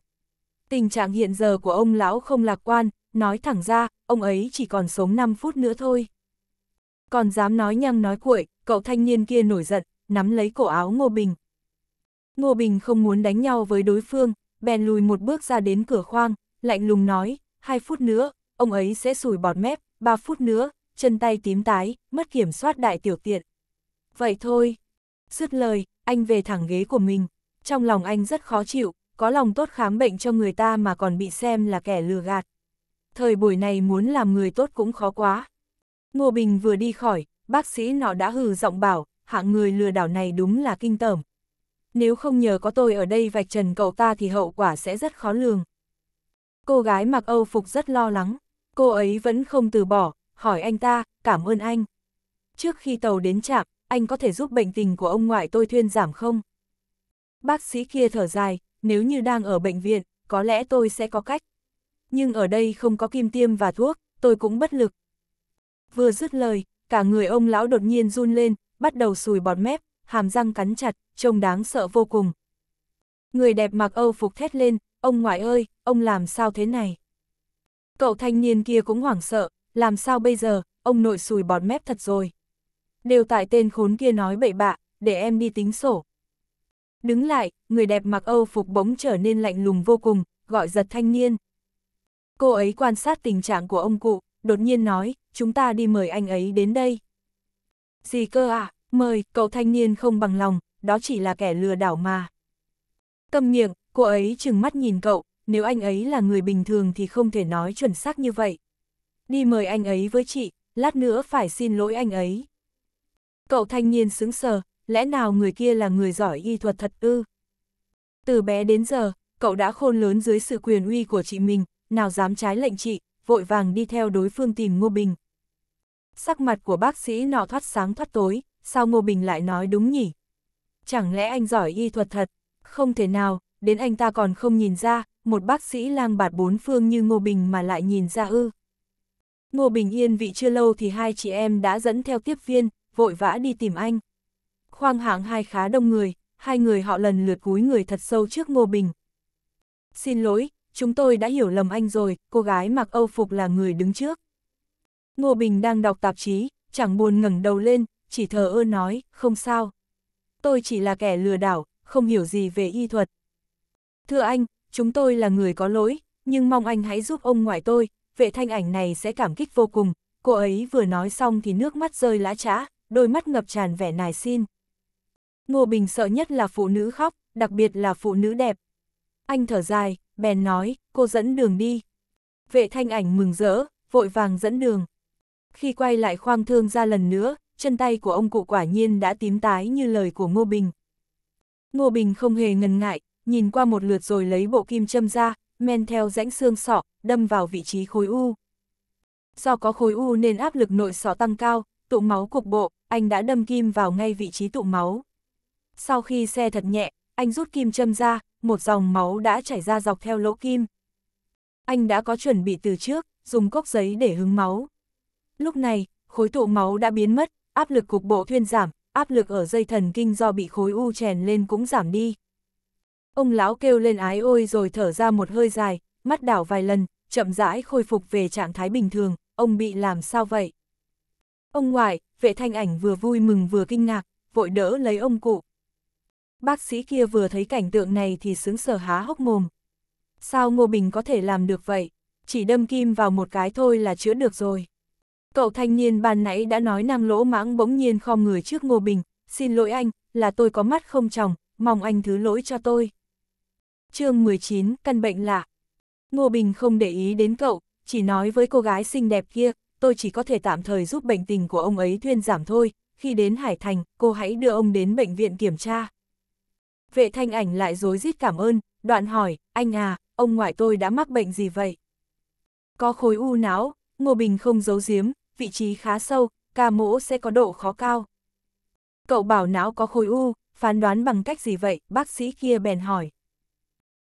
tình trạng hiện giờ của ông lão không lạc quan, nói thẳng ra, ông ấy chỉ còn sống 5 phút nữa thôi. Còn dám nói nhăng nói cuội, cậu thanh niên kia nổi giận, nắm lấy cổ áo Ngô Bình. Ngô Bình không muốn đánh nhau với đối phương, bèn lùi một bước ra đến cửa khoang, lạnh lùng nói, hai phút nữa, ông ấy sẽ sùi bọt mép, ba phút nữa, chân tay tím tái, mất kiểm soát đại tiểu tiện. Vậy thôi. Dứt lời, anh về thẳng ghế của mình. Trong lòng anh rất khó chịu, có lòng tốt khám bệnh cho người ta mà còn bị xem là kẻ lừa gạt. Thời buổi này muốn làm người tốt cũng khó quá. Ngô Bình vừa đi khỏi, bác sĩ nọ đã hừ giọng bảo, hạng người lừa đảo này đúng là kinh tởm. Nếu không nhờ có tôi ở đây vạch trần cậu ta thì hậu quả sẽ rất khó lường. Cô gái mặc Âu phục rất lo lắng, cô ấy vẫn không từ bỏ, hỏi anh ta, cảm ơn anh. Trước khi tàu đến trạm, anh có thể giúp bệnh tình của ông ngoại tôi thuyên giảm không? Bác sĩ kia thở dài, nếu như đang ở bệnh viện, có lẽ tôi sẽ có cách. Nhưng ở đây không có kim tiêm và thuốc, tôi cũng bất lực. Vừa dứt lời, cả người ông lão đột nhiên run lên, bắt đầu sùi bọt mép, hàm răng cắn chặt, trông đáng sợ vô cùng. Người đẹp mặc Âu phục thét lên, ông ngoại ơi, ông làm sao thế này? Cậu thanh niên kia cũng hoảng sợ, làm sao bây giờ, ông nội sùi bọt mép thật rồi. Đều tại tên khốn kia nói bậy bạ, để em đi tính sổ. Đứng lại, người đẹp mặc Âu phục bỗng trở nên lạnh lùng vô cùng, gọi giật thanh niên. Cô ấy quan sát tình trạng của ông cụ, đột nhiên nói, chúng ta đi mời anh ấy đến đây. Gì cơ à, mời, cậu thanh niên không bằng lòng, đó chỉ là kẻ lừa đảo mà. Câm miệng, cô ấy chừng mắt nhìn cậu, nếu anh ấy là người bình thường thì không thể nói chuẩn xác như vậy. Đi mời anh ấy với chị, lát nữa phải xin lỗi anh ấy. Cậu thanh niên sững sờ, lẽ nào người kia là người giỏi y thuật thật ư? Từ bé đến giờ, cậu đã khôn lớn dưới sự quyền uy của chị mình, nào dám trái lệnh chị, vội vàng đi theo đối phương tìm Ngô Bình. Sắc mặt của bác sĩ nọ thoát sáng thoát tối, sao Ngô Bình lại nói đúng nhỉ? Chẳng lẽ anh giỏi y thuật thật? Không thể nào, đến anh ta còn không nhìn ra, một bác sĩ lang bạt bốn phương như Ngô Bình mà lại nhìn ra ư. Ngô Bình yên vị chưa lâu thì hai chị em đã dẫn theo tiếp viên, vội vã đi tìm anh khoang hạng hai khá đông người, hai người họ lần lượt cúi người thật sâu trước Ngô Bình. Xin lỗi, chúng tôi đã hiểu lầm anh rồi, cô gái mặc âu phục là người đứng trước. Ngô Bình đang đọc tạp chí, chẳng buồn ngẩng đầu lên, chỉ thờ ơ nói, không sao. Tôi chỉ là kẻ lừa đảo, không hiểu gì về y thuật. Thưa anh, chúng tôi là người có lỗi, nhưng mong anh hãy giúp ông ngoại tôi, vệ thanh ảnh này sẽ cảm kích vô cùng. Cô ấy vừa nói xong thì nước mắt rơi lã trã, đôi mắt ngập tràn vẻ nài xin. Ngô Bình sợ nhất là phụ nữ khóc, đặc biệt là phụ nữ đẹp. Anh thở dài, bèn nói, cô dẫn đường đi. Vệ thanh ảnh mừng rỡ, vội vàng dẫn đường. Khi quay lại khoang thương ra lần nữa, chân tay của ông cụ quả nhiên đã tím tái như lời của Ngô Bình. Ngô Bình không hề ngần ngại, nhìn qua một lượt rồi lấy bộ kim châm ra, men theo rãnh xương sọ, đâm vào vị trí khối u. Do có khối u nên áp lực nội sọ tăng cao, tụ máu cục bộ, anh đã đâm kim vào ngay vị trí tụ máu sau khi xe thật nhẹ, anh rút kim châm ra, một dòng máu đã chảy ra dọc theo lỗ kim. Anh đã có chuẩn bị từ trước, dùng cốc giấy để hứng máu. Lúc này, khối tụ máu đã biến mất, áp lực cục bộ thuyên giảm, áp lực ở dây thần kinh do bị khối u chèn lên cũng giảm đi. Ông lão kêu lên ái ôi rồi thở ra một hơi dài, mắt đảo vài lần, chậm rãi khôi phục về trạng thái bình thường, ông bị làm sao vậy? Ông ngoại, vệ thanh ảnh vừa vui mừng vừa kinh ngạc, vội đỡ lấy ông cụ. Bác sĩ kia vừa thấy cảnh tượng này thì sướng sở há hốc mồm. Sao Ngô Bình có thể làm được vậy? Chỉ đâm kim vào một cái thôi là chữa được rồi. Cậu thanh niên ban nãy đã nói năng lỗ mãng bỗng nhiên khom người trước Ngô Bình, xin lỗi anh, là tôi có mắt không tròng, mong anh thứ lỗi cho tôi. chương 19, căn bệnh lạ. Ngô Bình không để ý đến cậu, chỉ nói với cô gái xinh đẹp kia, tôi chỉ có thể tạm thời giúp bệnh tình của ông ấy thuyên giảm thôi, khi đến Hải Thành, cô hãy đưa ông đến bệnh viện kiểm tra. Vệ thanh ảnh lại dối rít cảm ơn, đoạn hỏi, anh à, ông ngoại tôi đã mắc bệnh gì vậy? Có khối u não, Ngô Bình không giấu giếm, vị trí khá sâu, ca mỗ sẽ có độ khó cao. Cậu bảo não có khối u, phán đoán bằng cách gì vậy? Bác sĩ kia bèn hỏi.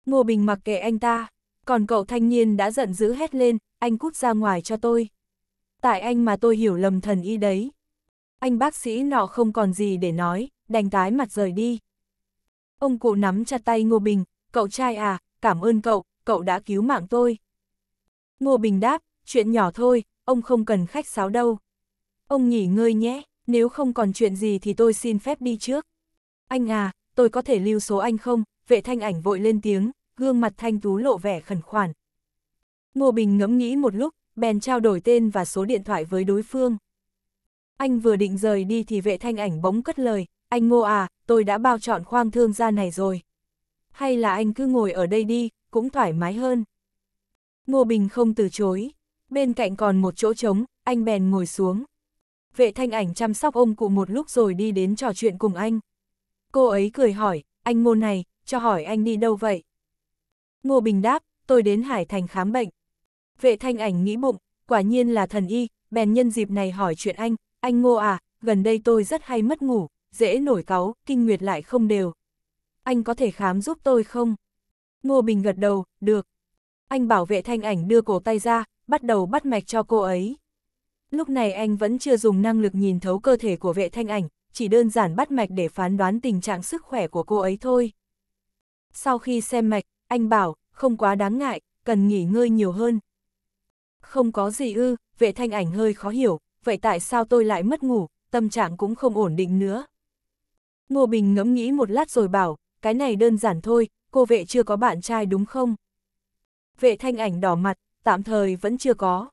Ngô Bình mặc kệ anh ta, còn cậu thanh niên đã giận dữ hét lên, anh cút ra ngoài cho tôi. Tại anh mà tôi hiểu lầm thần y đấy. Anh bác sĩ nọ không còn gì để nói, đành tái mặt rời đi. Ông cụ nắm chặt tay Ngô Bình, cậu trai à, cảm ơn cậu, cậu đã cứu mạng tôi. Ngô Bình đáp, chuyện nhỏ thôi, ông không cần khách sáo đâu. Ông nghỉ ngơi nhé, nếu không còn chuyện gì thì tôi xin phép đi trước. Anh à, tôi có thể lưu số anh không? Vệ thanh ảnh vội lên tiếng, gương mặt thanh tú lộ vẻ khẩn khoản. Ngô Bình ngẫm nghĩ một lúc, bèn trao đổi tên và số điện thoại với đối phương. Anh vừa định rời đi thì vệ thanh ảnh bỗng cất lời, anh Ngô à, tôi đã bao chọn khoang thương gia này rồi. Hay là anh cứ ngồi ở đây đi, cũng thoải mái hơn. Ngô Bình không từ chối, bên cạnh còn một chỗ trống, anh bèn ngồi xuống. Vệ thanh ảnh chăm sóc ông cụ một lúc rồi đi đến trò chuyện cùng anh. Cô ấy cười hỏi, anh ngô này, cho hỏi anh đi đâu vậy? Ngô Bình đáp, tôi đến Hải Thành khám bệnh. Vệ thanh ảnh nghĩ bụng, quả nhiên là thần y, bèn nhân dịp này hỏi chuyện anh, anh ngô à, gần đây tôi rất hay mất ngủ, dễ nổi cáu, kinh nguyệt lại không đều. Anh có thể khám giúp tôi không? Ngô Bình gật đầu, được. Anh bảo vệ thanh ảnh đưa cổ tay ra, bắt đầu bắt mạch cho cô ấy. Lúc này anh vẫn chưa dùng năng lực nhìn thấu cơ thể của vệ thanh ảnh, chỉ đơn giản bắt mạch để phán đoán tình trạng sức khỏe của cô ấy thôi. Sau khi xem mạch, anh bảo, không quá đáng ngại, cần nghỉ ngơi nhiều hơn. Không có gì ư, vệ thanh ảnh hơi khó hiểu, vậy tại sao tôi lại mất ngủ, tâm trạng cũng không ổn định nữa. Ngô Bình ngẫm nghĩ một lát rồi bảo, cái này đơn giản thôi, cô vệ chưa có bạn trai đúng không? Vệ thanh ảnh đỏ mặt, tạm thời vẫn chưa có.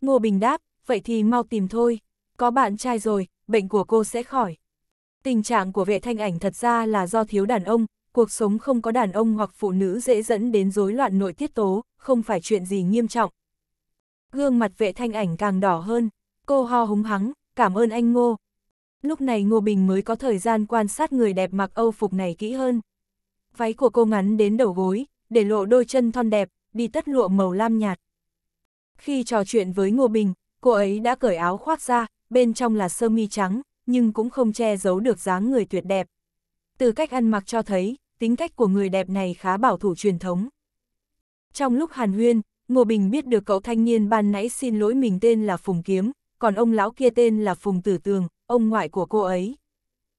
Ngô Bình đáp, vậy thì mau tìm thôi, có bạn trai rồi, bệnh của cô sẽ khỏi. Tình trạng của vệ thanh ảnh thật ra là do thiếu đàn ông, cuộc sống không có đàn ông hoặc phụ nữ dễ dẫn đến rối loạn nội tiết tố, không phải chuyện gì nghiêm trọng. Gương mặt vệ thanh ảnh càng đỏ hơn, cô ho húng hắng, cảm ơn anh Ngô, Lúc này Ngô Bình mới có thời gian quan sát người đẹp mặc âu phục này kỹ hơn. Váy của cô ngắn đến đầu gối, để lộ đôi chân thon đẹp, đi tất lụa màu lam nhạt. Khi trò chuyện với Ngô Bình, cô ấy đã cởi áo khoác ra, bên trong là sơ mi trắng, nhưng cũng không che giấu được dáng người tuyệt đẹp. Từ cách ăn mặc cho thấy, tính cách của người đẹp này khá bảo thủ truyền thống. Trong lúc hàn huyên, Ngô Bình biết được cậu thanh niên ban nãy xin lỗi mình tên là Phùng Kiếm, còn ông lão kia tên là Phùng Tử Tường, ông ngoại của cô ấy.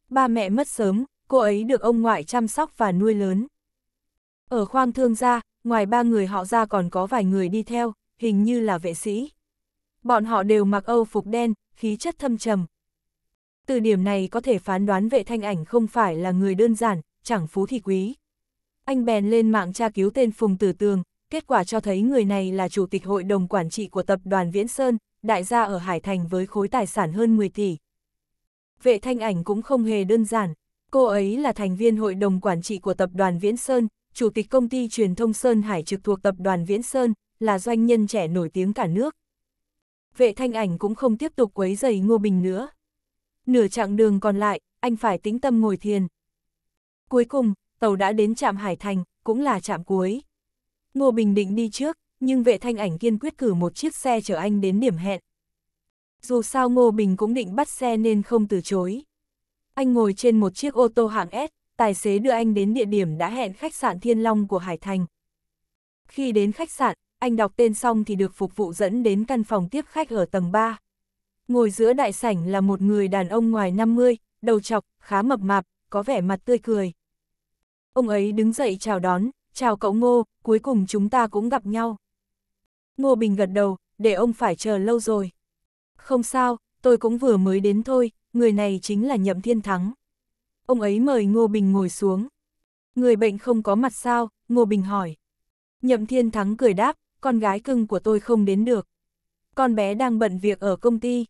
Ba mẹ mất sớm, cô ấy được ông ngoại chăm sóc và nuôi lớn. Ở khoang thương gia, ngoài ba người họ ra còn có vài người đi theo, hình như là vệ sĩ. Bọn họ đều mặc âu phục đen, khí chất thâm trầm. Từ điểm này có thể phán đoán vệ thanh ảnh không phải là người đơn giản, chẳng phú thì quý. Anh bèn lên mạng tra cứu tên Phùng Tử Tường, kết quả cho thấy người này là chủ tịch hội đồng quản trị của tập đoàn Viễn Sơn, đại gia ở Hải Thành với khối tài sản hơn 10 tỷ vệ thanh ảnh cũng không hề đơn giản. Cô ấy là thành viên hội đồng quản trị của tập đoàn Viễn Sơn, chủ tịch công ty truyền thông Sơn Hải trực thuộc tập đoàn Viễn Sơn, là doanh nhân trẻ nổi tiếng cả nước. Vệ thanh ảnh cũng không tiếp tục quấy giày Ngô Bình nữa. Nửa chặng đường còn lại, anh phải tính tâm ngồi thiền. Cuối cùng, tàu đã đến trạm Hải Thành, cũng là trạm cuối. Ngô Bình định đi trước, nhưng vệ thanh ảnh kiên quyết cử một chiếc xe chở anh đến điểm hẹn. Dù sao Ngô Bình cũng định bắt xe nên không từ chối. Anh ngồi trên một chiếc ô tô hạng S, tài xế đưa anh đến địa điểm đã hẹn khách sạn Thiên Long của Hải Thành. Khi đến khách sạn, anh đọc tên xong thì được phục vụ dẫn đến căn phòng tiếp khách ở tầng 3. Ngồi giữa đại sảnh là một người đàn ông ngoài 50, đầu chọc, khá mập mạp, có vẻ mặt tươi cười. Ông ấy đứng dậy chào đón, chào cậu Ngô, cuối cùng chúng ta cũng gặp nhau. Ngô Bình gật đầu, để ông phải chờ lâu rồi. Không sao, tôi cũng vừa mới đến thôi, người này chính là Nhậm Thiên Thắng. Ông ấy mời Ngô Bình ngồi xuống. Người bệnh không có mặt sao, Ngô Bình hỏi. Nhậm Thiên Thắng cười đáp, con gái cưng của tôi không đến được. Con bé đang bận việc ở công ty.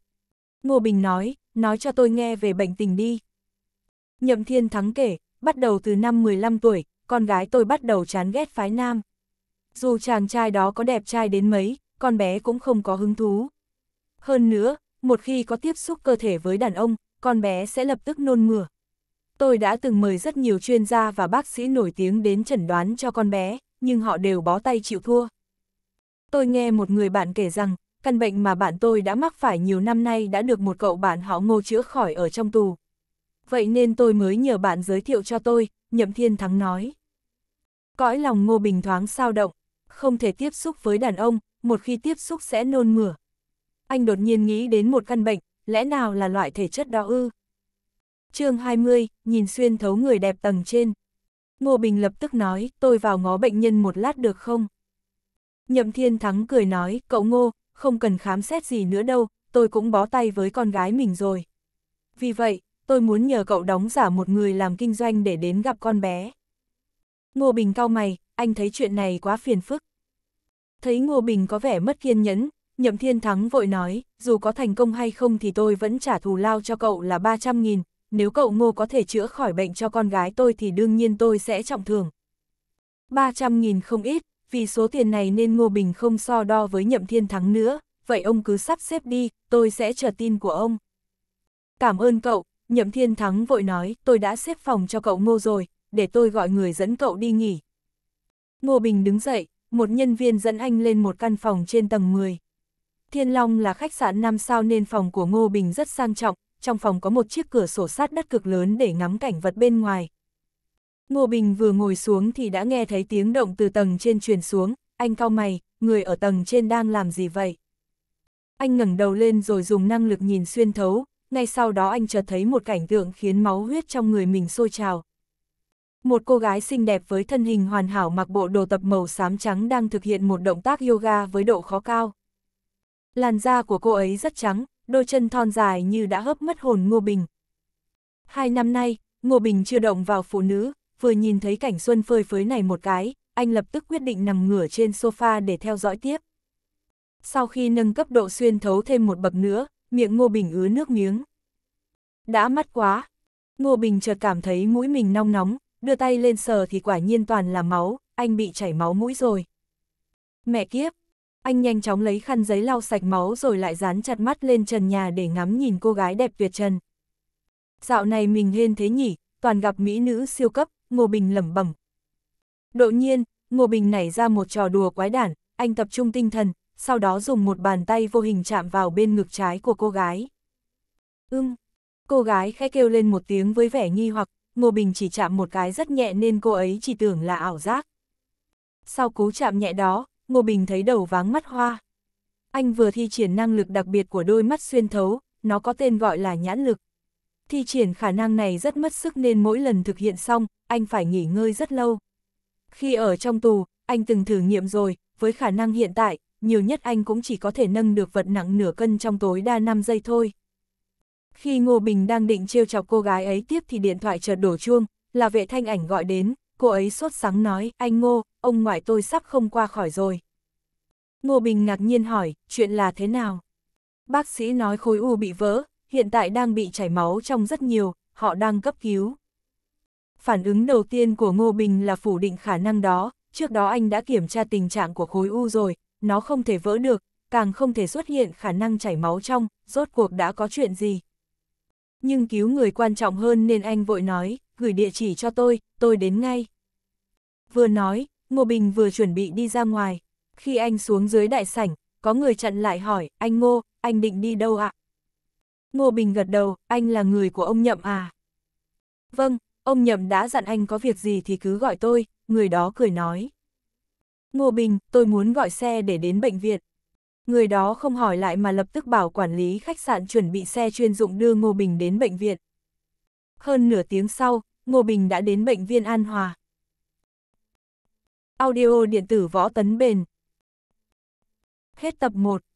Ngô Bình nói, nói cho tôi nghe về bệnh tình đi. Nhậm Thiên Thắng kể, bắt đầu từ năm 15 tuổi, con gái tôi bắt đầu chán ghét phái nam. Dù chàng trai đó có đẹp trai đến mấy, con bé cũng không có hứng thú. Hơn nữa, một khi có tiếp xúc cơ thể với đàn ông, con bé sẽ lập tức nôn mửa. Tôi đã từng mời rất nhiều chuyên gia và bác sĩ nổi tiếng đến chẩn đoán cho con bé, nhưng họ đều bó tay chịu thua. Tôi nghe một người bạn kể rằng, căn bệnh mà bạn tôi đã mắc phải nhiều năm nay đã được một cậu bạn họ ngô chữa khỏi ở trong tù. Vậy nên tôi mới nhờ bạn giới thiệu cho tôi, Nhậm Thiên Thắng nói. Cõi lòng ngô bình thoáng sao động, không thể tiếp xúc với đàn ông, một khi tiếp xúc sẽ nôn mửa anh đột nhiên nghĩ đến một căn bệnh, lẽ nào là loại thể chất đó ư? chương 20, nhìn xuyên thấu người đẹp tầng trên. Ngô Bình lập tức nói, tôi vào ngó bệnh nhân một lát được không? Nhậm Thiên Thắng cười nói, cậu Ngô, không cần khám xét gì nữa đâu, tôi cũng bó tay với con gái mình rồi. Vì vậy, tôi muốn nhờ cậu đóng giả một người làm kinh doanh để đến gặp con bé. Ngô Bình cau mày, anh thấy chuyện này quá phiền phức. Thấy Ngô Bình có vẻ mất kiên nhẫn, Nhậm Thiên Thắng vội nói, dù có thành công hay không thì tôi vẫn trả thù lao cho cậu là 300.000, nếu cậu ngô có thể chữa khỏi bệnh cho con gái tôi thì đương nhiên tôi sẽ trọng thưởng. 300.000 không ít, vì số tiền này nên Ngô Bình không so đo với Nhậm Thiên Thắng nữa, vậy ông cứ sắp xếp đi, tôi sẽ chờ tin của ông. Cảm ơn cậu, Nhậm Thiên Thắng vội nói, tôi đã xếp phòng cho cậu Ngô rồi, để tôi gọi người dẫn cậu đi nghỉ. Ngô Bình đứng dậy, một nhân viên dẫn anh lên một căn phòng trên tầng 10. Thiên Long là khách sạn 5 sao nên phòng của Ngô Bình rất sang trọng, trong phòng có một chiếc cửa sổ sát đất cực lớn để ngắm cảnh vật bên ngoài. Ngô Bình vừa ngồi xuống thì đã nghe thấy tiếng động từ tầng trên truyền xuống, anh cao mày, người ở tầng trên đang làm gì vậy? Anh ngẩng đầu lên rồi dùng năng lực nhìn xuyên thấu, ngay sau đó anh chợt thấy một cảnh tượng khiến máu huyết trong người mình sôi trào. Một cô gái xinh đẹp với thân hình hoàn hảo mặc bộ đồ tập màu xám trắng đang thực hiện một động tác yoga với độ khó cao. Làn da của cô ấy rất trắng, đôi chân thon dài như đã hấp mất hồn Ngô Bình. Hai năm nay, Ngô Bình chưa động vào phụ nữ, vừa nhìn thấy cảnh xuân phơi phới này một cái, anh lập tức quyết định nằm ngửa trên sofa để theo dõi tiếp. Sau khi nâng cấp độ xuyên thấu thêm một bậc nữa, miệng Ngô Bình ứa nước miếng. Đã mắt quá. Ngô Bình chợt cảm thấy mũi mình nong nóng, đưa tay lên sờ thì quả nhiên toàn là máu, anh bị chảy máu mũi rồi. Mẹ kiếp, anh nhanh chóng lấy khăn giấy lau sạch máu rồi lại dán chặt mắt lên trần nhà để ngắm nhìn cô gái đẹp tuyệt trần. Dạo này mình hên thế nhỉ, toàn gặp mỹ nữ siêu cấp, Ngô Bình lẩm bẩm. Đột nhiên, Ngô Bình nảy ra một trò đùa quái đản, anh tập trung tinh thần, sau đó dùng một bàn tay vô hình chạm vào bên ngực trái của cô gái. Ưm, cô gái khẽ kêu lên một tiếng với vẻ nghi hoặc, Ngô Bình chỉ chạm một cái rất nhẹ nên cô ấy chỉ tưởng là ảo giác. Sau cú chạm nhẹ đó, Ngô Bình thấy đầu váng mắt hoa. Anh vừa thi triển năng lực đặc biệt của đôi mắt xuyên thấu, nó có tên gọi là nhãn lực. Thi triển khả năng này rất mất sức nên mỗi lần thực hiện xong, anh phải nghỉ ngơi rất lâu. Khi ở trong tù, anh từng thử nghiệm rồi, với khả năng hiện tại, nhiều nhất anh cũng chỉ có thể nâng được vật nặng nửa cân trong tối đa 5 giây thôi. Khi Ngô Bình đang định trêu chọc cô gái ấy tiếp thì điện thoại chợt đổ chuông, là vệ thanh ảnh gọi đến, cô ấy sốt sắng nói, anh Ngô, ông ngoại tôi sắp không qua khỏi rồi. Ngô Bình ngạc nhiên hỏi, chuyện là thế nào? Bác sĩ nói khối u bị vỡ, hiện tại đang bị chảy máu trong rất nhiều, họ đang cấp cứu. Phản ứng đầu tiên của Ngô Bình là phủ định khả năng đó, trước đó anh đã kiểm tra tình trạng của khối u rồi, nó không thể vỡ được, càng không thể xuất hiện khả năng chảy máu trong, rốt cuộc đã có chuyện gì. Nhưng cứu người quan trọng hơn nên anh vội nói, gửi địa chỉ cho tôi, tôi đến ngay. Vừa nói, Ngô Bình vừa chuẩn bị đi ra ngoài. Khi anh xuống dưới đại sảnh, có người chặn lại hỏi, anh Ngô, anh định đi đâu ạ? Ngô Bình gật đầu, anh là người của ông Nhậm à? Vâng, ông Nhậm đã dặn anh có việc gì thì cứ gọi tôi, người đó cười nói. Ngô Bình, tôi muốn gọi xe để đến bệnh viện. Người đó không hỏi lại mà lập tức bảo quản lý khách sạn chuẩn bị xe chuyên dụng đưa Ngô Bình đến bệnh viện. Hơn nửa tiếng sau, Ngô Bình đã đến bệnh viện An Hòa. Audio điện tử võ tấn bền. Hết tập 1.